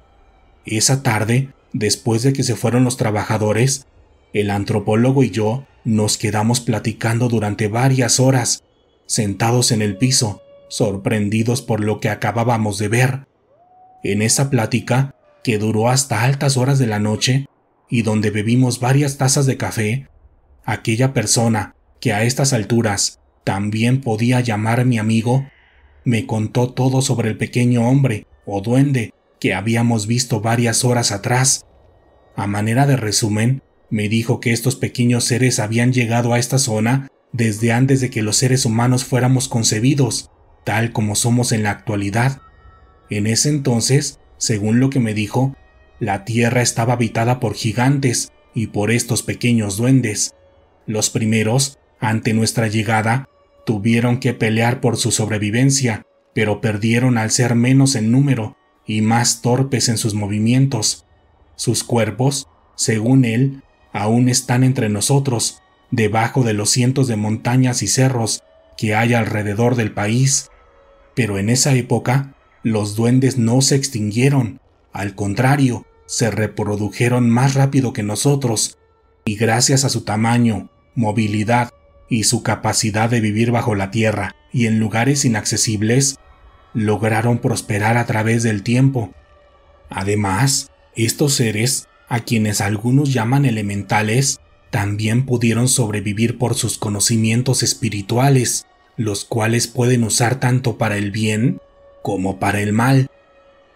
Esa tarde, después de que se fueron los trabajadores, el antropólogo y yo nos quedamos platicando durante varias horas, sentados en el piso, sorprendidos por lo que acabábamos de ver. En esa plática, que duró hasta altas horas de la noche, y donde bebimos varias tazas de café, aquella persona, que a estas alturas también podía llamar mi amigo, me contó todo sobre el pequeño hombre o duende que habíamos visto varias horas atrás. A manera de resumen, me dijo que estos pequeños seres habían llegado a esta zona desde antes de que los seres humanos fuéramos concebidos, tal como somos en la actualidad. En ese entonces, según lo que me dijo, la Tierra estaba habitada por gigantes y por estos pequeños duendes. Los primeros, ante nuestra llegada, tuvieron que pelear por su sobrevivencia, pero perdieron al ser menos en número y más torpes en sus movimientos. Sus cuerpos, según él, aún están entre nosotros, debajo de los cientos de montañas y cerros que hay alrededor del país. Pero en esa época, los duendes no se extinguieron, al contrario, se reprodujeron más rápido que nosotros, y gracias a su tamaño, movilidad y su capacidad de vivir bajo la tierra y en lugares inaccesibles, lograron prosperar a través del tiempo. Además, estos seres a quienes algunos llaman elementales, también pudieron sobrevivir por sus conocimientos espirituales, los cuales pueden usar tanto para el bien como para el mal.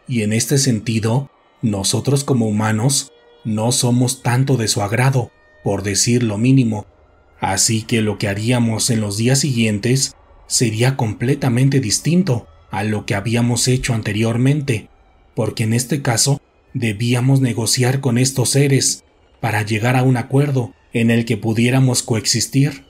Y en este sentido, nosotros como humanos no somos tanto de su agrado, por decir lo mínimo, así que lo que haríamos en los días siguientes sería completamente distinto a lo que habíamos hecho anteriormente, porque en este caso Debíamos negociar con estos seres para llegar a un acuerdo en el que pudiéramos coexistir.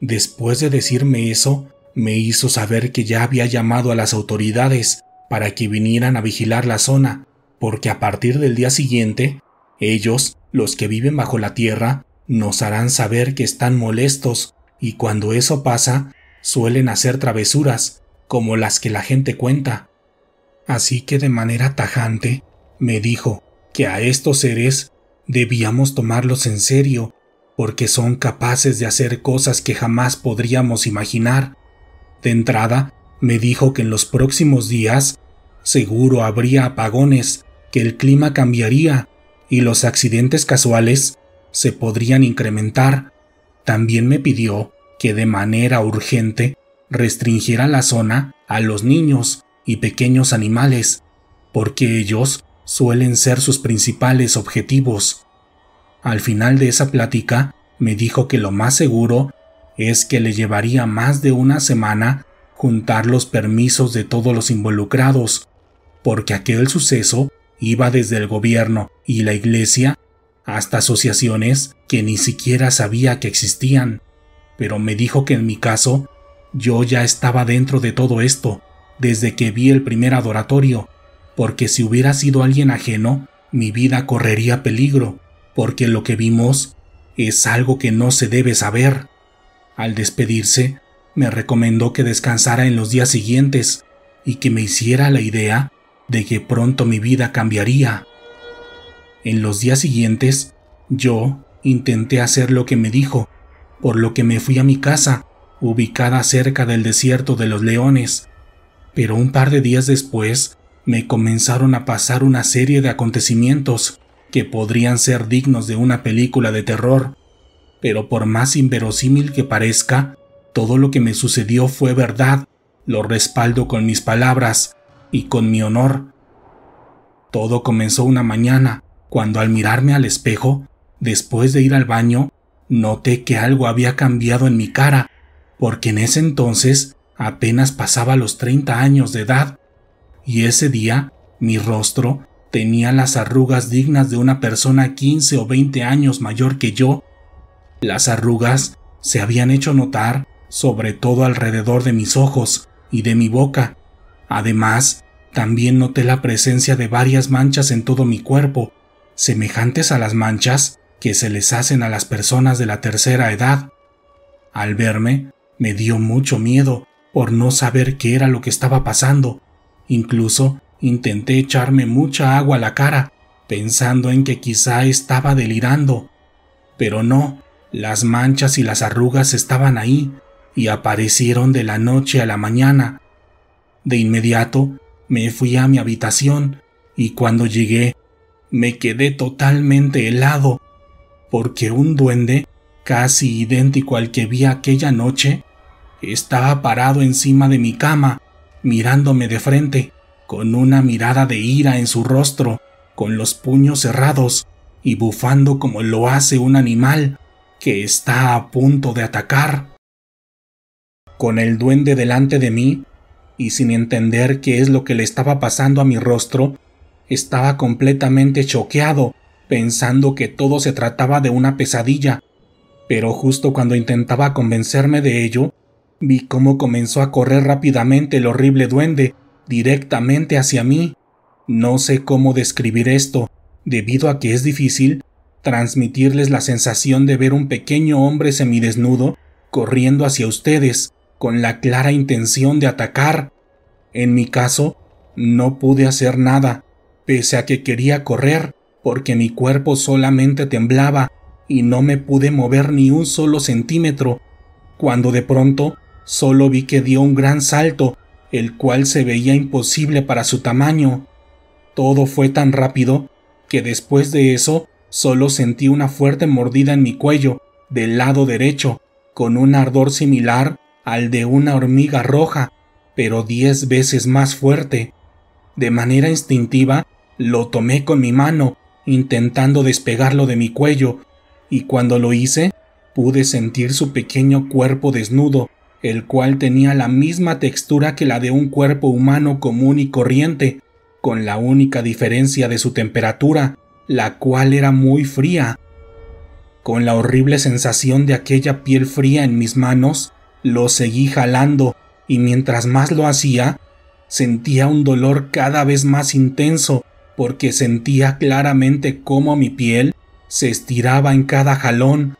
Después de decirme eso, me hizo saber que ya había llamado a las autoridades para que vinieran a vigilar la zona, porque a partir del día siguiente, ellos, los que viven bajo la tierra, nos harán saber que están molestos y cuando eso pasa, suelen hacer travesuras como las que la gente cuenta. Así que de manera tajante, me dijo que a estos seres debíamos tomarlos en serio porque son capaces de hacer cosas que jamás podríamos imaginar. De entrada, me dijo que en los próximos días seguro habría apagones, que el clima cambiaría y los accidentes casuales se podrían incrementar. También me pidió que de manera urgente restringiera la zona a los niños y pequeños animales, porque ellos suelen ser sus principales objetivos. Al final de esa plática, me dijo que lo más seguro es que le llevaría más de una semana juntar los permisos de todos los involucrados, porque aquel suceso iba desde el gobierno y la iglesia hasta asociaciones que ni siquiera sabía que existían. Pero me dijo que en mi caso, yo ya estaba dentro de todo esto, desde que vi el primer adoratorio, porque si hubiera sido alguien ajeno, mi vida correría peligro, porque lo que vimos es algo que no se debe saber. Al despedirse, me recomendó que descansara en los días siguientes y que me hiciera la idea de que pronto mi vida cambiaría. En los días siguientes, yo intenté hacer lo que me dijo, por lo que me fui a mi casa, ubicada cerca del desierto de los leones, pero un par de días después me comenzaron a pasar una serie de acontecimientos que podrían ser dignos de una película de terror, pero por más inverosímil que parezca, todo lo que me sucedió fue verdad, lo respaldo con mis palabras y con mi honor. Todo comenzó una mañana, cuando al mirarme al espejo, después de ir al baño, noté que algo había cambiado en mi cara, porque en ese entonces apenas pasaba los 30 años de edad y ese día mi rostro tenía las arrugas dignas de una persona 15 o 20 años mayor que yo. Las arrugas se habían hecho notar sobre todo alrededor de mis ojos y de mi boca. Además, también noté la presencia de varias manchas en todo mi cuerpo, semejantes a las manchas que se les hacen a las personas de la tercera edad. Al verme, me dio mucho miedo por no saber qué era lo que estaba pasando. Incluso intenté echarme mucha agua a la cara, pensando en que quizá estaba delirando. Pero no, las manchas y las arrugas estaban ahí, y aparecieron de la noche a la mañana. De inmediato me fui a mi habitación, y cuando llegué, me quedé totalmente helado, porque un duende, casi idéntico al que vi aquella noche, estaba parado encima de mi cama mirándome de frente, con una mirada de ira en su rostro, con los puños cerrados y bufando como lo hace un animal que está a punto de atacar. Con el duende delante de mí, y sin entender qué es lo que le estaba pasando a mi rostro, estaba completamente choqueado, pensando que todo se trataba de una pesadilla, pero justo cuando intentaba convencerme de ello, Vi cómo comenzó a correr rápidamente el horrible duende directamente hacia mí. No sé cómo describir esto, debido a que es difícil transmitirles la sensación de ver un pequeño hombre semidesnudo corriendo hacia ustedes con la clara intención de atacar. En mi caso, no pude hacer nada, pese a que quería correr, porque mi cuerpo solamente temblaba y no me pude mover ni un solo centímetro, cuando de pronto Solo vi que dio un gran salto, el cual se veía imposible para su tamaño. Todo fue tan rápido que después de eso solo sentí una fuerte mordida en mi cuello, del lado derecho, con un ardor similar al de una hormiga roja, pero diez veces más fuerte. De manera instintiva, lo tomé con mi mano, intentando despegarlo de mi cuello, y cuando lo hice, pude sentir su pequeño cuerpo desnudo el cual tenía la misma textura que la de un cuerpo humano común y corriente, con la única diferencia de su temperatura, la cual era muy fría. Con la horrible sensación de aquella piel fría en mis manos, lo seguí jalando y mientras más lo hacía, sentía un dolor cada vez más intenso porque sentía claramente cómo mi piel se estiraba en cada jalón.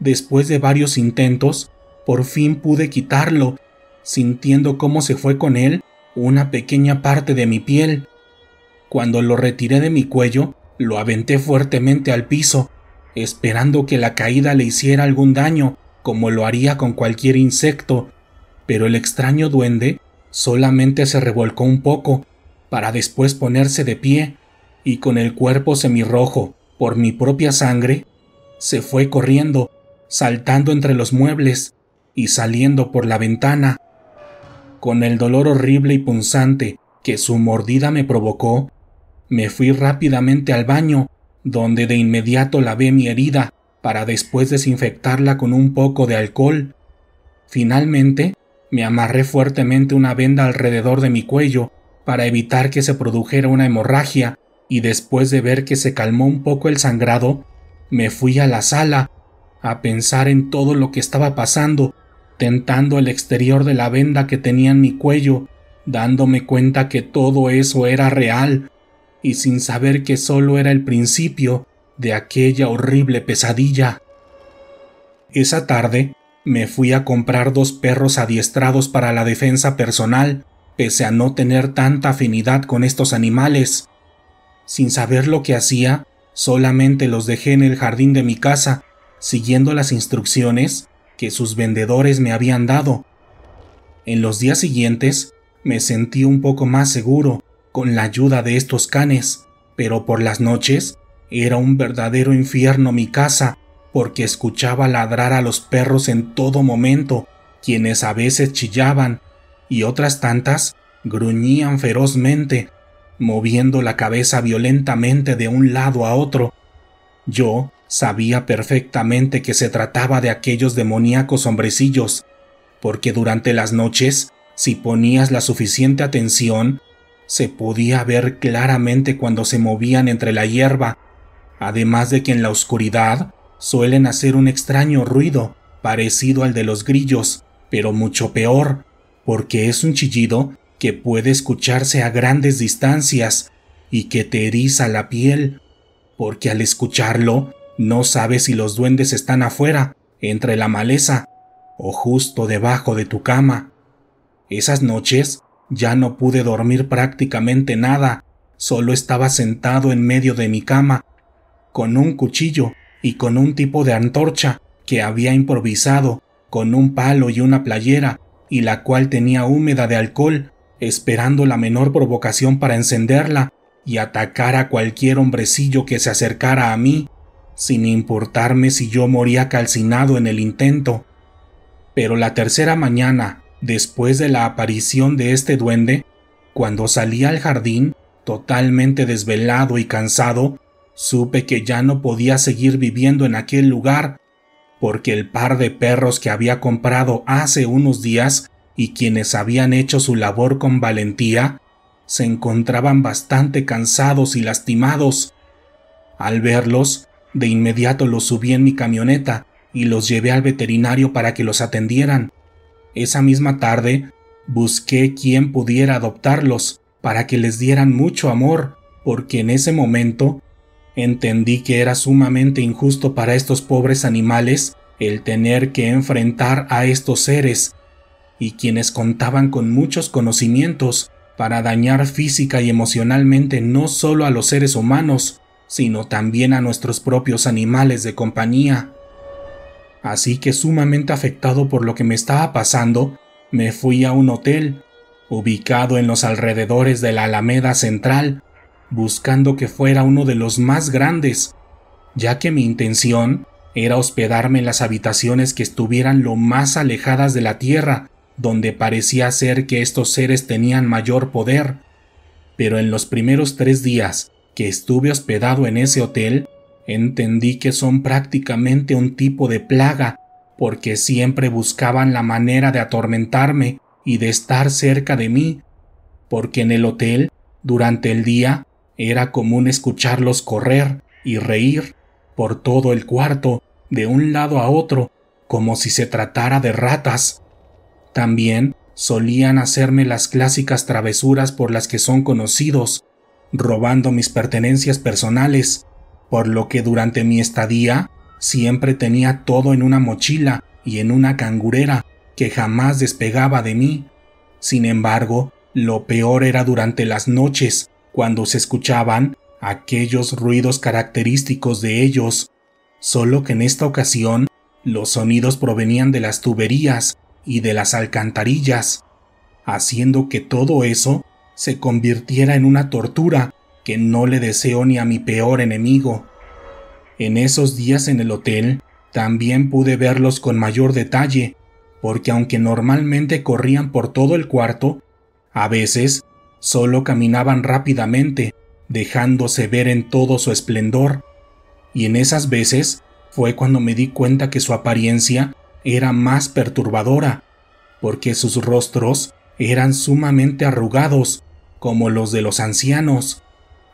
Después de varios intentos, por fin pude quitarlo, sintiendo cómo se fue con él una pequeña parte de mi piel. Cuando lo retiré de mi cuello, lo aventé fuertemente al piso, esperando que la caída le hiciera algún daño, como lo haría con cualquier insecto, pero el extraño duende solamente se revolcó un poco, para después ponerse de pie, y con el cuerpo semirrojo por mi propia sangre, se fue corriendo, saltando entre los muebles, y saliendo por la ventana. Con el dolor horrible y punzante que su mordida me provocó, me fui rápidamente al baño, donde de inmediato lavé mi herida para después desinfectarla con un poco de alcohol. Finalmente, me amarré fuertemente una venda alrededor de mi cuello para evitar que se produjera una hemorragia y después de ver que se calmó un poco el sangrado, me fui a la sala a pensar en todo lo que estaba pasando tentando el exterior de la venda que tenía en mi cuello, dándome cuenta que todo eso era real, y sin saber que solo era el principio de aquella horrible pesadilla. Esa tarde me fui a comprar dos perros adiestrados para la defensa personal, pese a no tener tanta afinidad con estos animales. Sin saber lo que hacía, solamente los dejé en el jardín de mi casa, siguiendo las instrucciones que sus vendedores me habían dado. En los días siguientes me sentí un poco más seguro con la ayuda de estos canes, pero por las noches era un verdadero infierno mi casa porque escuchaba ladrar a los perros en todo momento, quienes a veces chillaban y otras tantas gruñían ferozmente, moviendo la cabeza violentamente de un lado a otro. Yo Sabía perfectamente que se trataba de aquellos demoníacos hombrecillos, porque durante las noches, si ponías la suficiente atención, se podía ver claramente cuando se movían entre la hierba, además de que en la oscuridad suelen hacer un extraño ruido, parecido al de los grillos, pero mucho peor, porque es un chillido que puede escucharse a grandes distancias y que te eriza la piel, porque al escucharlo no sabes si los duendes están afuera, entre la maleza, o justo debajo de tu cama. Esas noches ya no pude dormir prácticamente nada, solo estaba sentado en medio de mi cama, con un cuchillo y con un tipo de antorcha que había improvisado, con un palo y una playera, y la cual tenía húmeda de alcohol, esperando la menor provocación para encenderla y atacar a cualquier hombrecillo que se acercara a mí sin importarme si yo moría calcinado en el intento. Pero la tercera mañana, después de la aparición de este duende, cuando salí al jardín, totalmente desvelado y cansado, supe que ya no podía seguir viviendo en aquel lugar, porque el par de perros que había comprado hace unos días y quienes habían hecho su labor con valentía, se encontraban bastante cansados y lastimados. Al verlos, de inmediato los subí en mi camioneta y los llevé al veterinario para que los atendieran. Esa misma tarde busqué quien pudiera adoptarlos para que les dieran mucho amor, porque en ese momento entendí que era sumamente injusto para estos pobres animales el tener que enfrentar a estos seres, y quienes contaban con muchos conocimientos para dañar física y emocionalmente no solo a los seres humanos, sino también a nuestros propios animales de compañía. Así que sumamente afectado por lo que me estaba pasando, me fui a un hotel, ubicado en los alrededores de la Alameda Central, buscando que fuera uno de los más grandes, ya que mi intención era hospedarme en las habitaciones que estuvieran lo más alejadas de la Tierra, donde parecía ser que estos seres tenían mayor poder. Pero en los primeros tres días, que estuve hospedado en ese hotel, entendí que son prácticamente un tipo de plaga, porque siempre buscaban la manera de atormentarme y de estar cerca de mí, porque en el hotel, durante el día, era común escucharlos correr y reír por todo el cuarto, de un lado a otro, como si se tratara de ratas. También solían hacerme las clásicas travesuras por las que son conocidos, robando mis pertenencias personales, por lo que durante mi estadía siempre tenía todo en una mochila y en una cangurera que jamás despegaba de mí. Sin embargo, lo peor era durante las noches, cuando se escuchaban aquellos ruidos característicos de ellos, solo que en esta ocasión los sonidos provenían de las tuberías y de las alcantarillas, haciendo que todo eso se convirtiera en una tortura que no le deseo ni a mi peor enemigo. En esos días en el hotel también pude verlos con mayor detalle, porque aunque normalmente corrían por todo el cuarto, a veces solo caminaban rápidamente, dejándose ver en todo su esplendor, y en esas veces fue cuando me di cuenta que su apariencia era más perturbadora, porque sus rostros eran sumamente arrugados como los de los ancianos,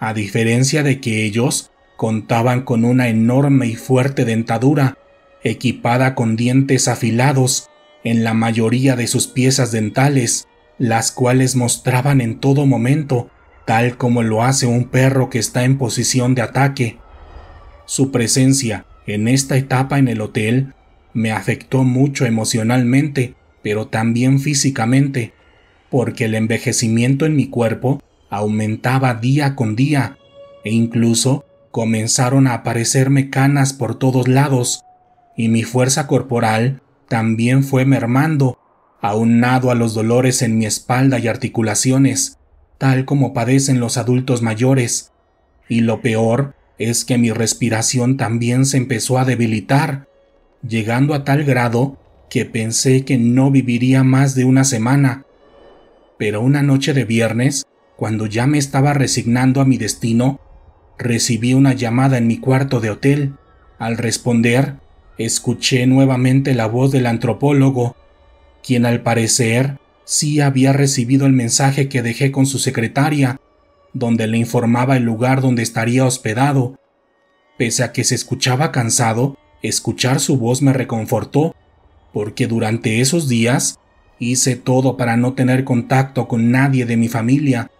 a diferencia de que ellos contaban con una enorme y fuerte dentadura, equipada con dientes afilados en la mayoría de sus piezas dentales, las cuales mostraban en todo momento, tal como lo hace un perro que está en posición de ataque. Su presencia en esta etapa en el hotel me afectó mucho emocionalmente, pero también físicamente, porque el envejecimiento en mi cuerpo aumentaba día con día e incluso comenzaron a aparecerme canas por todos lados y mi fuerza corporal también fue mermando, aunado a los dolores en mi espalda y articulaciones, tal como padecen los adultos mayores. Y lo peor es que mi respiración también se empezó a debilitar, llegando a tal grado que pensé que no viviría más de una semana, pero una noche de viernes, cuando ya me estaba resignando a mi destino, recibí una llamada en mi cuarto de hotel. Al responder, escuché nuevamente la voz del antropólogo, quien al parecer sí había recibido el mensaje que dejé con su secretaria, donde le informaba el lugar donde estaría hospedado. Pese a que se escuchaba cansado, escuchar su voz me reconfortó, porque durante esos días Hice todo para no tener contacto con nadie de mi familia,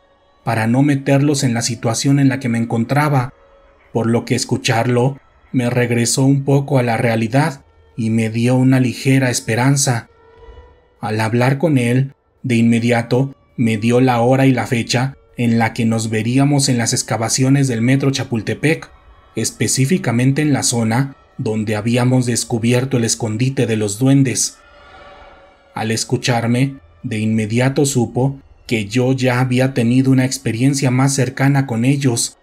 para no meterlos en la situación en la que me encontraba, por lo que escucharlo me regresó un poco a la realidad y me dio una ligera esperanza. Al hablar con él, de inmediato me dio la hora y la fecha en la que nos veríamos en las excavaciones del metro Chapultepec, específicamente en la zona donde habíamos descubierto el escondite de los duendes. Al escucharme, de inmediato supo que yo ya había tenido una experiencia más cercana con ellos,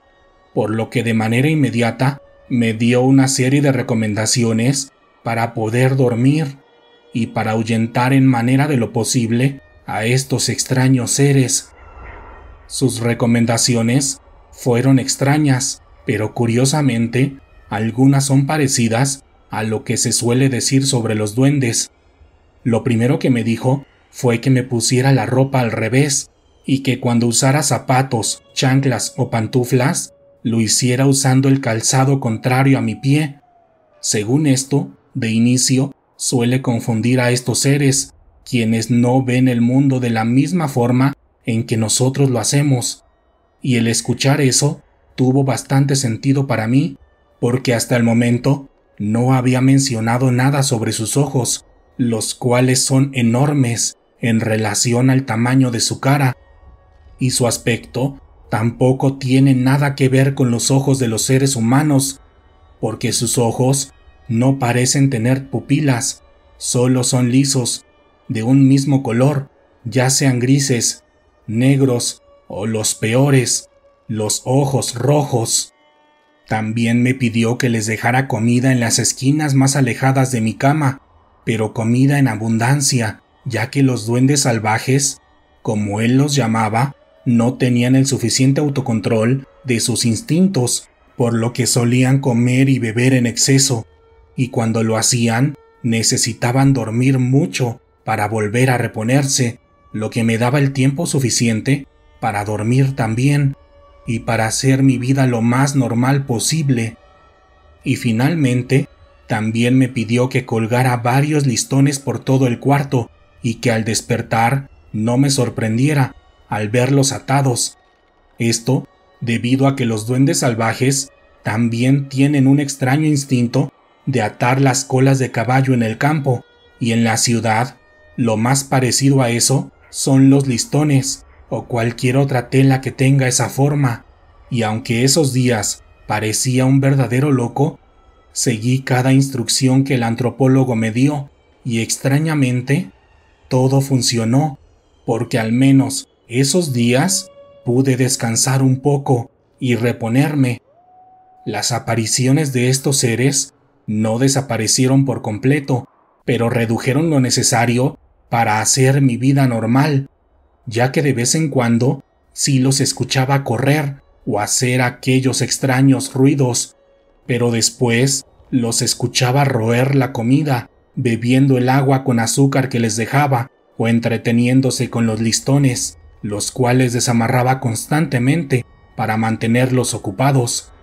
por lo que de manera inmediata me dio una serie de recomendaciones para poder dormir y para ahuyentar en manera de lo posible a estos extraños seres. Sus recomendaciones fueron extrañas, pero curiosamente, algunas son parecidas a lo que se suele decir sobre los duendes, lo primero que me dijo fue que me pusiera la ropa al revés y que cuando usara zapatos, chanclas o pantuflas, lo hiciera usando el calzado contrario a mi pie. Según esto, de inicio, suele confundir a estos seres, quienes no ven el mundo de la misma forma en que nosotros lo hacemos. Y el escuchar eso tuvo bastante sentido para mí, porque hasta el momento no había mencionado nada sobre sus ojos, los cuales son enormes en relación al tamaño de su cara, y su aspecto tampoco tiene nada que ver con los ojos de los seres humanos, porque sus ojos no parecen tener pupilas, solo son lisos, de un mismo color, ya sean grises, negros o los peores, los ojos rojos. También me pidió que les dejara comida en las esquinas más alejadas de mi cama, pero comida en abundancia, ya que los duendes salvajes, como él los llamaba, no tenían el suficiente autocontrol de sus instintos, por lo que solían comer y beber en exceso, y cuando lo hacían, necesitaban dormir mucho para volver a reponerse, lo que me daba el tiempo suficiente para dormir también y para hacer mi vida lo más normal posible. Y finalmente, también me pidió que colgara varios listones por todo el cuarto y que al despertar no me sorprendiera al verlos atados. Esto debido a que los duendes salvajes también tienen un extraño instinto de atar las colas de caballo en el campo y en la ciudad. Lo más parecido a eso son los listones o cualquier otra tela que tenga esa forma. Y aunque esos días parecía un verdadero loco, Seguí cada instrucción que el antropólogo me dio y extrañamente todo funcionó, porque al menos esos días pude descansar un poco y reponerme. Las apariciones de estos seres no desaparecieron por completo, pero redujeron lo necesario para hacer mi vida normal, ya que de vez en cuando sí los escuchaba correr o hacer aquellos extraños ruidos pero después los escuchaba roer la comida, bebiendo el agua con azúcar que les dejaba o entreteniéndose con los listones, los cuales desamarraba constantemente para mantenerlos ocupados.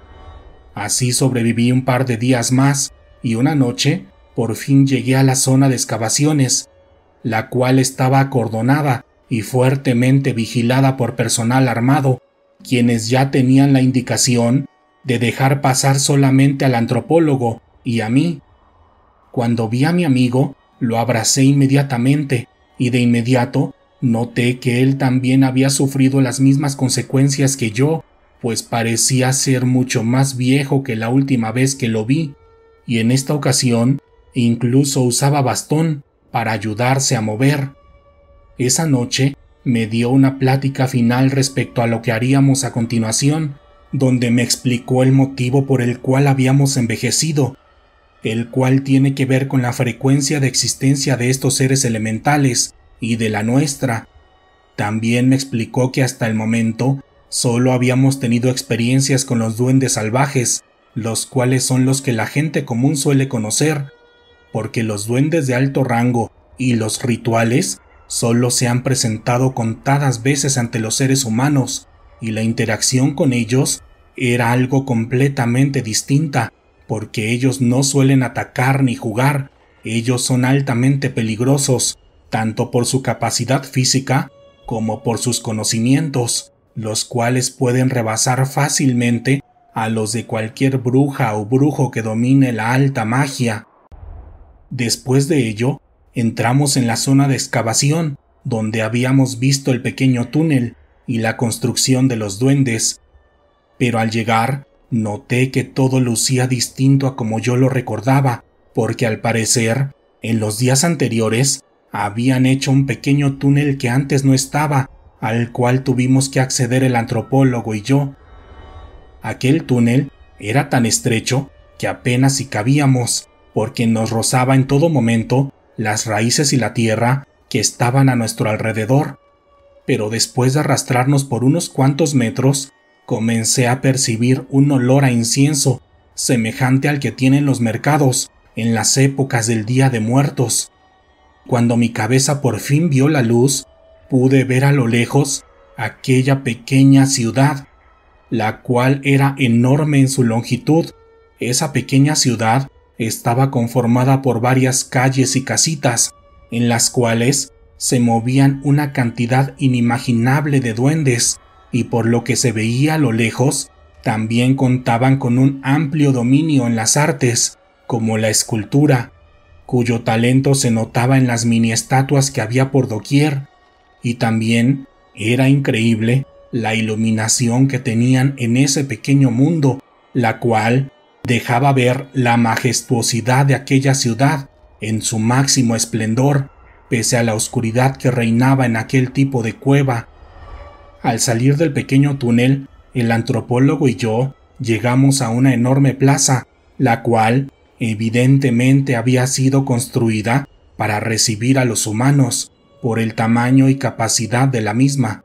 Así sobreviví un par de días más y una noche por fin llegué a la zona de excavaciones, la cual estaba acordonada y fuertemente vigilada por personal armado, quienes ya tenían la indicación de dejar pasar solamente al antropólogo y a mí. Cuando vi a mi amigo, lo abracé inmediatamente y de inmediato noté que él también había sufrido las mismas consecuencias que yo, pues parecía ser mucho más viejo que la última vez que lo vi, y en esta ocasión incluso usaba bastón para ayudarse a mover. Esa noche me dio una plática final respecto a lo que haríamos a continuación, donde me explicó el motivo por el cual habíamos envejecido, el cual tiene que ver con la frecuencia de existencia de estos seres elementales y de la nuestra. También me explicó que hasta el momento solo habíamos tenido experiencias con los duendes salvajes, los cuales son los que la gente común suele conocer, porque los duendes de alto rango y los rituales solo se han presentado contadas veces ante los seres humanos, y la interacción con ellos era algo completamente distinta, porque ellos no suelen atacar ni jugar, ellos son altamente peligrosos, tanto por su capacidad física como por sus conocimientos, los cuales pueden rebasar fácilmente a los de cualquier bruja o brujo que domine la alta magia. Después de ello, entramos en la zona de excavación, donde habíamos visto el pequeño túnel, y la construcción de los duendes, pero al llegar noté que todo lucía distinto a como yo lo recordaba, porque al parecer, en los días anteriores, habían hecho un pequeño túnel que antes no estaba, al cual tuvimos que acceder el antropólogo y yo. Aquel túnel era tan estrecho que apenas si cabíamos, porque nos rozaba en todo momento las raíces y la tierra que estaban a nuestro alrededor, pero después de arrastrarnos por unos cuantos metros, comencé a percibir un olor a incienso, semejante al que tienen los mercados en las épocas del Día de Muertos. Cuando mi cabeza por fin vio la luz, pude ver a lo lejos aquella pequeña ciudad, la cual era enorme en su longitud. Esa pequeña ciudad estaba conformada por varias calles y casitas, en las cuales se movían una cantidad inimaginable de duendes, y por lo que se veía a lo lejos, también contaban con un amplio dominio en las artes, como la escultura, cuyo talento se notaba en las mini estatuas que había por doquier, y también era increíble la iluminación que tenían en ese pequeño mundo, la cual dejaba ver la majestuosidad de aquella ciudad en su máximo esplendor. Pese a la oscuridad que reinaba en aquel tipo de cueva, al salir del pequeño túnel, el antropólogo y yo llegamos a una enorme plaza, la cual evidentemente había sido construida para recibir a los humanos por el tamaño y capacidad de la misma.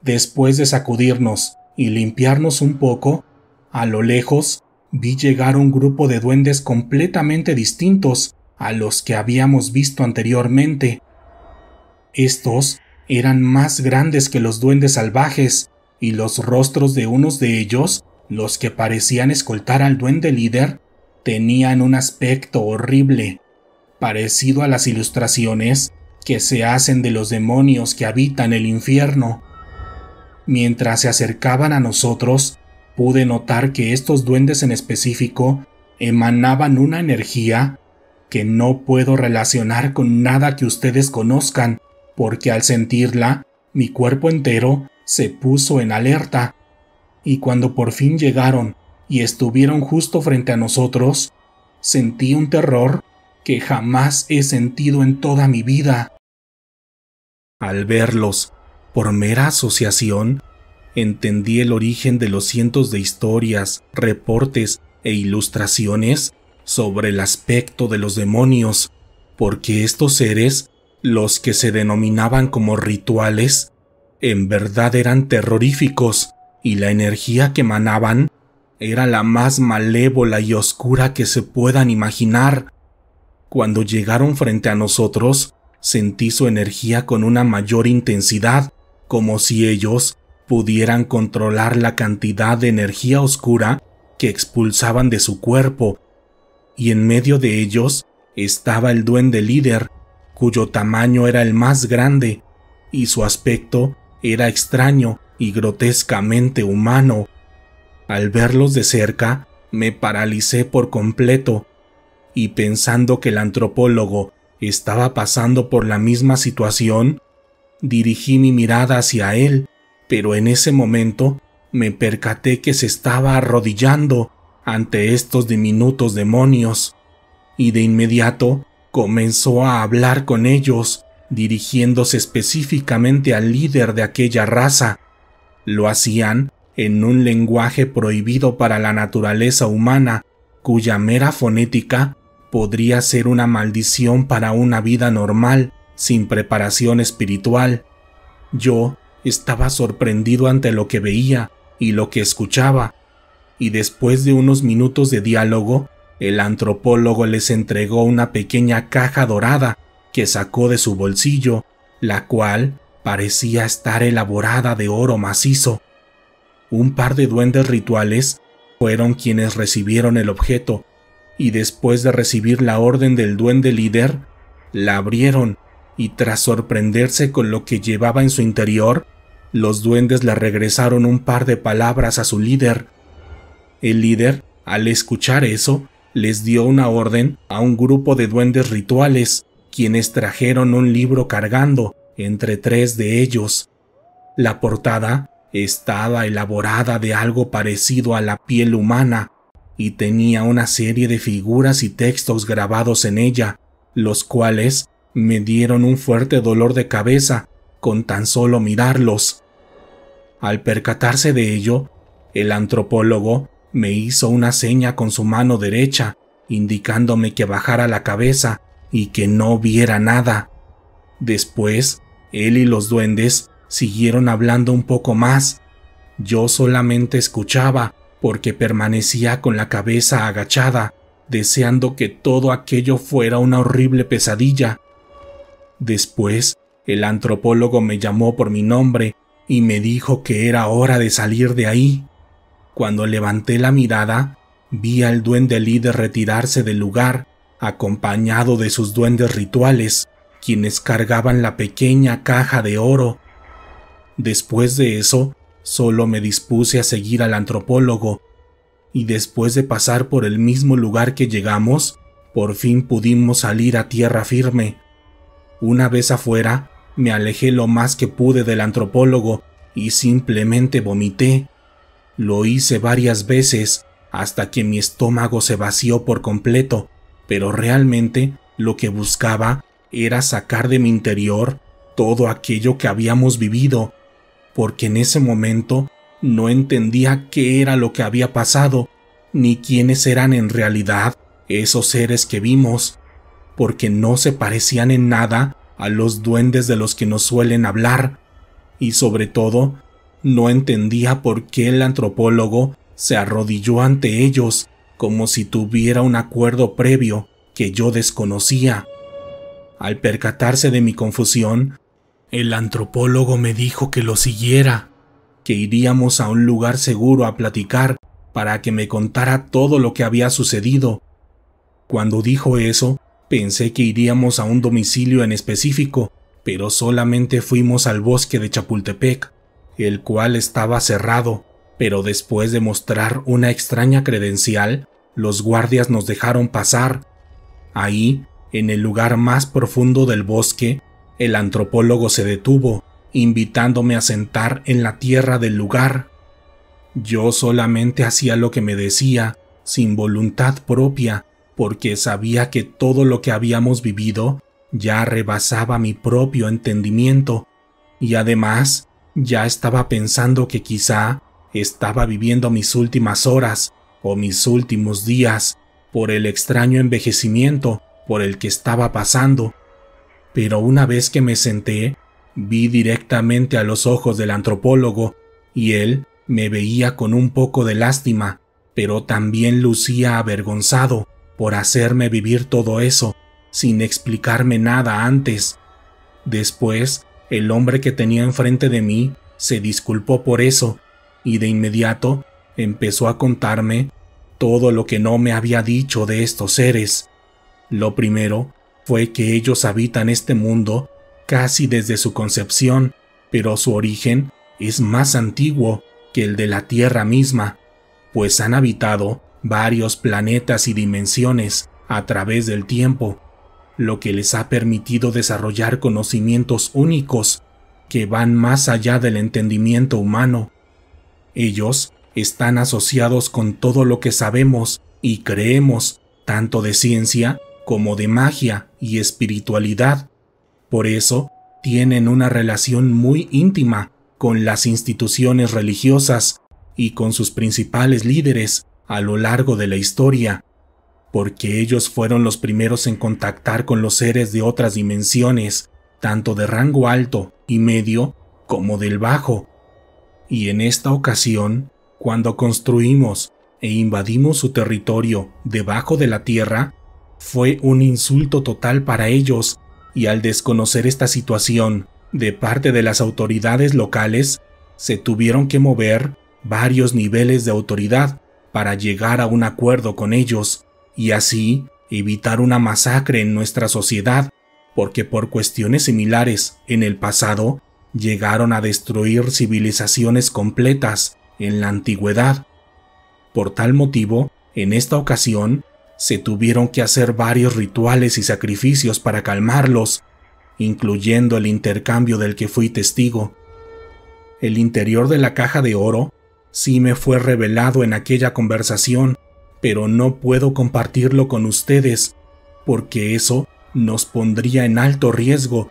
Después de sacudirnos y limpiarnos un poco, a lo lejos vi llegar un grupo de duendes completamente distintos a los que habíamos visto anteriormente. Estos eran más grandes que los duendes salvajes, y los rostros de unos de ellos, los que parecían escoltar al duende líder, tenían un aspecto horrible, parecido a las ilustraciones que se hacen de los demonios que habitan el infierno. Mientras se acercaban a nosotros, pude notar que estos duendes en específico emanaban una energía que no puedo relacionar con nada que ustedes conozcan, porque al sentirla, mi cuerpo entero se puso en alerta. Y cuando por fin llegaron y estuvieron justo frente a nosotros, sentí un terror que jamás he sentido en toda mi vida. Al verlos, por mera asociación, entendí el origen de los cientos de historias, reportes e ilustraciones sobre el aspecto de los demonios, porque estos seres, los que se denominaban como rituales, en verdad eran terroríficos y la energía que emanaban era la más malévola y oscura que se puedan imaginar. Cuando llegaron frente a nosotros, sentí su energía con una mayor intensidad, como si ellos pudieran controlar la cantidad de energía oscura que expulsaban de su cuerpo y en medio de ellos estaba el duende líder, cuyo tamaño era el más grande, y su aspecto era extraño y grotescamente humano. Al verlos de cerca, me paralicé por completo, y pensando que el antropólogo estaba pasando por la misma situación, dirigí mi mirada hacia él, pero en ese momento me percaté que se estaba arrodillando ante estos diminutos demonios, y de inmediato comenzó a hablar con ellos, dirigiéndose específicamente al líder de aquella raza. Lo hacían en un lenguaje prohibido para la naturaleza humana, cuya mera fonética podría ser una maldición para una vida normal, sin preparación espiritual. Yo estaba sorprendido ante lo que veía y lo que escuchaba, y después de unos minutos de diálogo, el antropólogo les entregó una pequeña caja dorada que sacó de su bolsillo, la cual parecía estar elaborada de oro macizo. Un par de duendes rituales fueron quienes recibieron el objeto, y después de recibir la orden del duende líder, la abrieron, y tras sorprenderse con lo que llevaba en su interior, los duendes le regresaron un par de palabras a su líder, el líder, al escuchar eso, les dio una orden a un grupo de duendes rituales, quienes trajeron un libro cargando entre tres de ellos. La portada estaba elaborada de algo parecido a la piel humana y tenía una serie de figuras y textos grabados en ella, los cuales me dieron un fuerte dolor de cabeza con tan solo mirarlos. Al percatarse de ello, el antropólogo me hizo una seña con su mano derecha, indicándome que bajara la cabeza y que no viera nada. Después, él y los duendes siguieron hablando un poco más. Yo solamente escuchaba porque permanecía con la cabeza agachada, deseando que todo aquello fuera una horrible pesadilla. Después, el antropólogo me llamó por mi nombre y me dijo que era hora de salir de ahí. Cuando levanté la mirada, vi al duende líder retirarse del lugar, acompañado de sus duendes rituales, quienes cargaban la pequeña caja de oro. Después de eso, solo me dispuse a seguir al antropólogo, y después de pasar por el mismo lugar que llegamos, por fin pudimos salir a tierra firme. Una vez afuera, me alejé lo más que pude del antropólogo y simplemente vomité, lo hice varias veces hasta que mi estómago se vació por completo, pero realmente lo que buscaba era sacar de mi interior todo aquello que habíamos vivido, porque en ese momento no entendía qué era lo que había pasado, ni quiénes eran en realidad esos seres que vimos, porque no se parecían en nada a los duendes de los que nos suelen hablar, y sobre todo no entendía por qué el antropólogo se arrodilló ante ellos como si tuviera un acuerdo previo que yo desconocía. Al percatarse de mi confusión, el antropólogo me dijo que lo siguiera, que iríamos a un lugar seguro a platicar para que me contara todo lo que había sucedido. Cuando dijo eso, pensé que iríamos a un domicilio en específico, pero solamente fuimos al bosque de Chapultepec el cual estaba cerrado, pero después de mostrar una extraña credencial, los guardias nos dejaron pasar. Ahí, en el lugar más profundo del bosque, el antropólogo se detuvo, invitándome a sentar en la tierra del lugar. Yo solamente hacía lo que me decía, sin voluntad propia, porque sabía que todo lo que habíamos vivido ya rebasaba mi propio entendimiento, y además ya estaba pensando que quizá estaba viviendo mis últimas horas o mis últimos días por el extraño envejecimiento por el que estaba pasando. Pero una vez que me senté, vi directamente a los ojos del antropólogo y él me veía con un poco de lástima, pero también lucía avergonzado por hacerme vivir todo eso sin explicarme nada antes. Después el hombre que tenía enfrente de mí se disculpó por eso y de inmediato empezó a contarme todo lo que no me había dicho de estos seres. Lo primero fue que ellos habitan este mundo casi desde su concepción, pero su origen es más antiguo que el de la Tierra misma, pues han habitado varios planetas y dimensiones a través del tiempo, lo que les ha permitido desarrollar conocimientos únicos que van más allá del entendimiento humano. Ellos están asociados con todo lo que sabemos y creemos, tanto de ciencia como de magia y espiritualidad. Por eso, tienen una relación muy íntima con las instituciones religiosas y con sus principales líderes a lo largo de la historia, porque ellos fueron los primeros en contactar con los seres de otras dimensiones, tanto de rango alto y medio como del bajo. Y en esta ocasión, cuando construimos e invadimos su territorio debajo de la tierra, fue un insulto total para ellos, y al desconocer esta situación de parte de las autoridades locales, se tuvieron que mover varios niveles de autoridad para llegar a un acuerdo con ellos, y así evitar una masacre en nuestra sociedad, porque por cuestiones similares en el pasado llegaron a destruir civilizaciones completas en la antigüedad. Por tal motivo, en esta ocasión, se tuvieron que hacer varios rituales y sacrificios para calmarlos, incluyendo el intercambio del que fui testigo. El interior de la caja de oro sí me fue revelado en aquella conversación, pero no puedo compartirlo con ustedes, porque eso nos pondría en alto riesgo.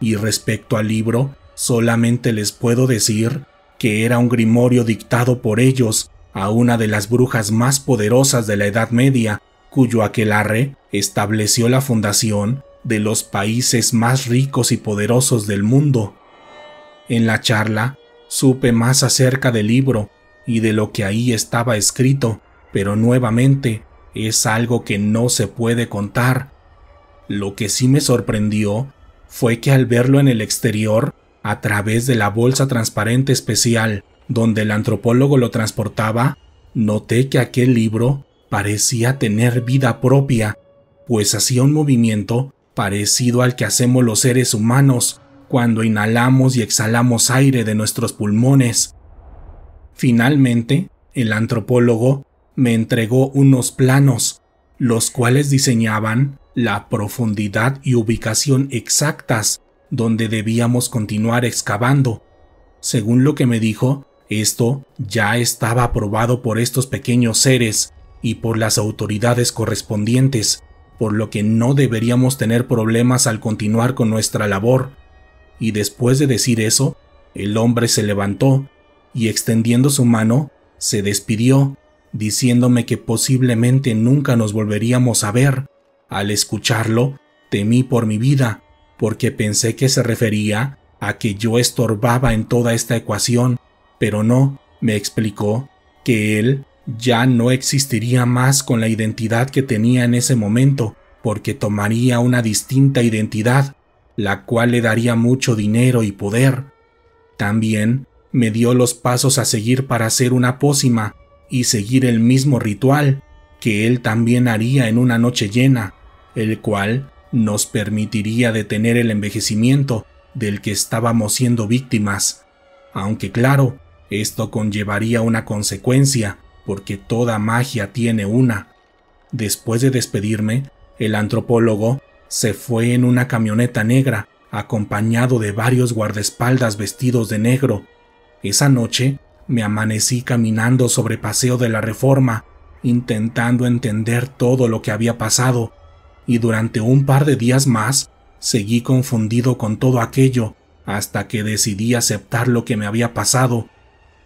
Y respecto al libro, solamente les puedo decir que era un grimorio dictado por ellos a una de las brujas más poderosas de la Edad Media, cuyo aquelarre estableció la fundación de los países más ricos y poderosos del mundo. En la charla, supe más acerca del libro y de lo que ahí estaba escrito, pero nuevamente es algo que no se puede contar. Lo que sí me sorprendió fue que al verlo en el exterior, a través de la bolsa transparente especial donde el antropólogo lo transportaba, noté que aquel libro parecía tener vida propia, pues hacía un movimiento parecido al que hacemos los seres humanos cuando inhalamos y exhalamos aire de nuestros pulmones. Finalmente, el antropólogo me entregó unos planos, los cuales diseñaban la profundidad y ubicación exactas donde debíamos continuar excavando. Según lo que me dijo, esto ya estaba aprobado por estos pequeños seres y por las autoridades correspondientes, por lo que no deberíamos tener problemas al continuar con nuestra labor. Y después de decir eso, el hombre se levantó y extendiendo su mano, se despidió diciéndome que posiblemente nunca nos volveríamos a ver. Al escucharlo, temí por mi vida, porque pensé que se refería a que yo estorbaba en toda esta ecuación, pero no, me explicó, que él ya no existiría más con la identidad que tenía en ese momento, porque tomaría una distinta identidad, la cual le daría mucho dinero y poder. También me dio los pasos a seguir para hacer una pócima y seguir el mismo ritual que él también haría en una noche llena, el cual nos permitiría detener el envejecimiento del que estábamos siendo víctimas. Aunque claro, esto conllevaría una consecuencia, porque toda magia tiene una. Después de despedirme, el antropólogo se fue en una camioneta negra, acompañado de varios guardaespaldas vestidos de negro. Esa noche me amanecí caminando sobre Paseo de la Reforma, intentando entender todo lo que había pasado, y durante un par de días más seguí confundido con todo aquello hasta que decidí aceptar lo que me había pasado,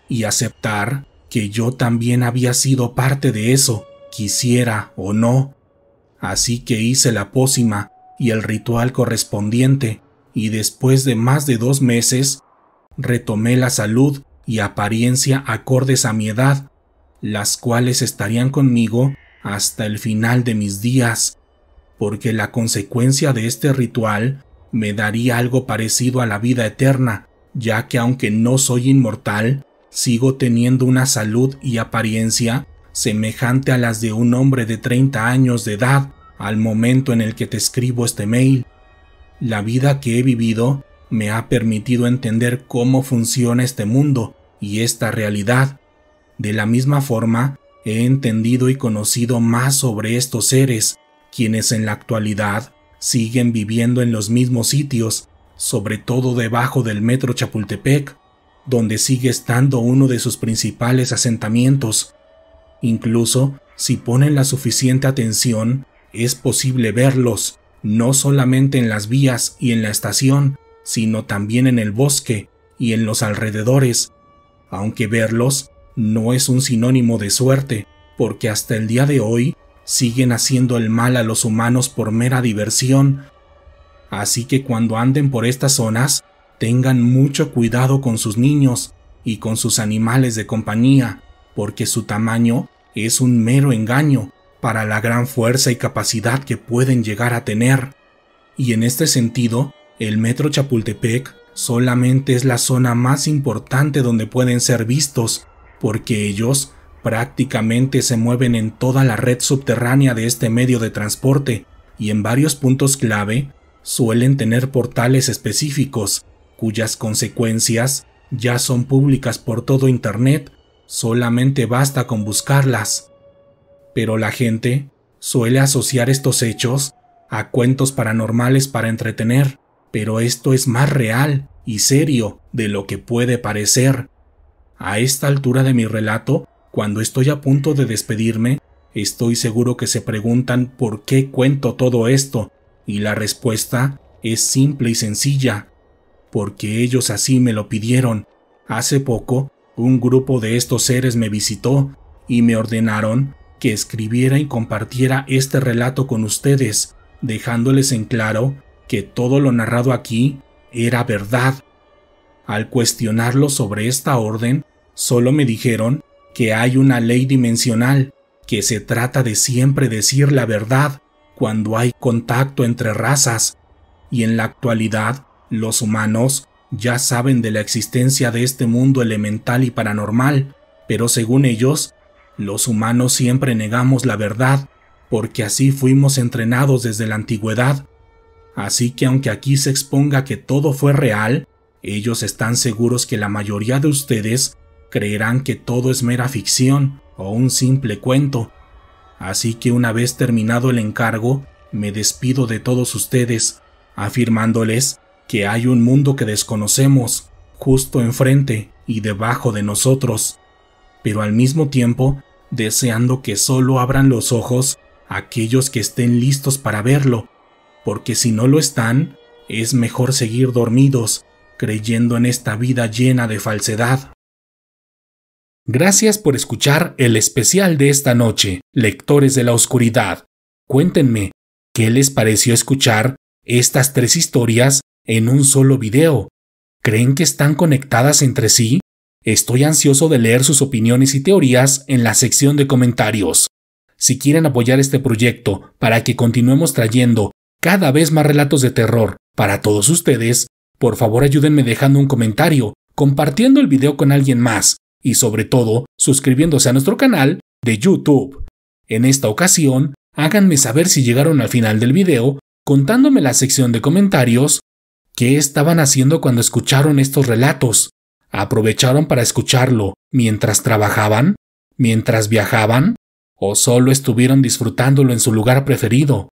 y aceptar que yo también había sido parte de eso, quisiera o no. Así que hice la pócima y el ritual correspondiente, y después de más de dos meses, retomé la salud y apariencia acordes a mi edad, las cuales estarían conmigo hasta el final de mis días, porque la consecuencia de este ritual me daría algo parecido a la vida eterna, ya que aunque no soy inmortal, sigo teniendo una salud y apariencia semejante a las de un hombre de 30 años de edad al momento en el que te escribo este mail. La vida que he vivido me ha permitido entender cómo funciona este mundo y esta realidad. De la misma forma, he entendido y conocido más sobre estos seres, quienes en la actualidad siguen viviendo en los mismos sitios, sobre todo debajo del metro Chapultepec, donde sigue estando uno de sus principales asentamientos. Incluso, si ponen la suficiente atención, es posible verlos, no solamente en las vías y en la estación, sino también en el bosque y en los alrededores, aunque verlos no es un sinónimo de suerte, porque hasta el día de hoy siguen haciendo el mal a los humanos por mera diversión. Así que cuando anden por estas zonas, tengan mucho cuidado con sus niños y con sus animales de compañía, porque su tamaño es un mero engaño para la gran fuerza y capacidad que pueden llegar a tener. Y en este sentido, el metro Chapultepec solamente es la zona más importante donde pueden ser vistos, porque ellos prácticamente se mueven en toda la red subterránea de este medio de transporte y en varios puntos clave suelen tener portales específicos, cuyas consecuencias ya son públicas por todo Internet, solamente basta con buscarlas. Pero la gente suele asociar estos hechos a cuentos paranormales para entretener, pero esto es más real y serio de lo que puede parecer. A esta altura de mi relato, cuando estoy a punto de despedirme, estoy seguro que se preguntan por qué cuento todo esto, y la respuesta es simple y sencilla, porque ellos así me lo pidieron. Hace poco, un grupo de estos seres me visitó y me ordenaron que escribiera y compartiera este relato con ustedes, dejándoles en claro que todo lo narrado aquí era verdad. Al cuestionarlo sobre esta orden, solo me dijeron que hay una ley dimensional, que se trata de siempre decir la verdad cuando hay contacto entre razas, y en la actualidad los humanos ya saben de la existencia de este mundo elemental y paranormal, pero según ellos, los humanos siempre negamos la verdad, porque así fuimos entrenados desde la antigüedad Así que aunque aquí se exponga que todo fue real, ellos están seguros que la mayoría de ustedes creerán que todo es mera ficción o un simple cuento. Así que una vez terminado el encargo, me despido de todos ustedes, afirmándoles que hay un mundo que desconocemos, justo enfrente y debajo de nosotros, pero al mismo tiempo deseando que solo abran los ojos aquellos que estén listos para verlo porque si no lo están, es mejor seguir dormidos, creyendo en esta vida llena de falsedad. Gracias por escuchar el especial de esta noche, lectores de la oscuridad. Cuéntenme, ¿qué les pareció escuchar estas tres historias en un solo video? ¿Creen que están conectadas entre sí? Estoy ansioso de leer sus opiniones y teorías en la sección de comentarios. Si quieren apoyar este proyecto para que continuemos trayendo cada vez más relatos de terror para todos ustedes, por favor ayúdenme dejando un comentario, compartiendo el video con alguien más y sobre todo suscribiéndose a nuestro canal de YouTube. En esta ocasión, háganme saber si llegaron al final del video contándome la sección de comentarios qué estaban haciendo cuando escucharon estos relatos. ¿Aprovecharon para escucharlo mientras trabajaban? ¿Mientras viajaban? ¿O solo estuvieron disfrutándolo en su lugar preferido?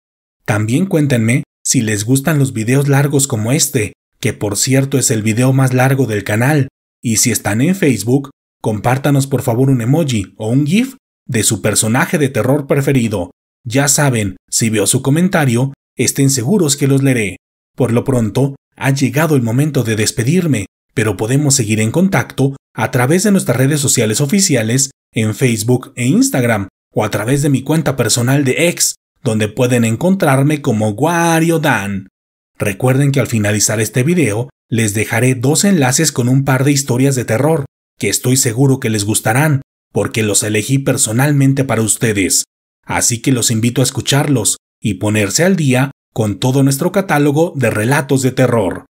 También cuéntenme si les gustan los videos largos como este, que por cierto es el video más largo del canal, y si están en Facebook, compártanos por favor un emoji o un GIF de su personaje de terror preferido. Ya saben, si veo su comentario, estén seguros que los leeré. Por lo pronto, ha llegado el momento de despedirme, pero podemos seguir en contacto a través de nuestras redes sociales oficiales en Facebook e Instagram o a través de mi cuenta personal de X, donde pueden encontrarme como Wario Dan. Recuerden que al finalizar este video les dejaré dos enlaces con un par de historias de terror, que estoy seguro que les gustarán, porque los elegí personalmente para ustedes. Así que los invito a escucharlos y ponerse al día con todo nuestro catálogo de relatos de terror.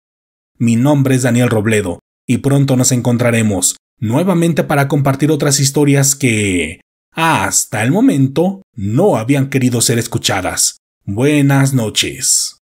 Mi nombre es Daniel Robledo, y pronto nos encontraremos nuevamente para compartir otras historias que hasta el momento no habían querido ser escuchadas. Buenas noches.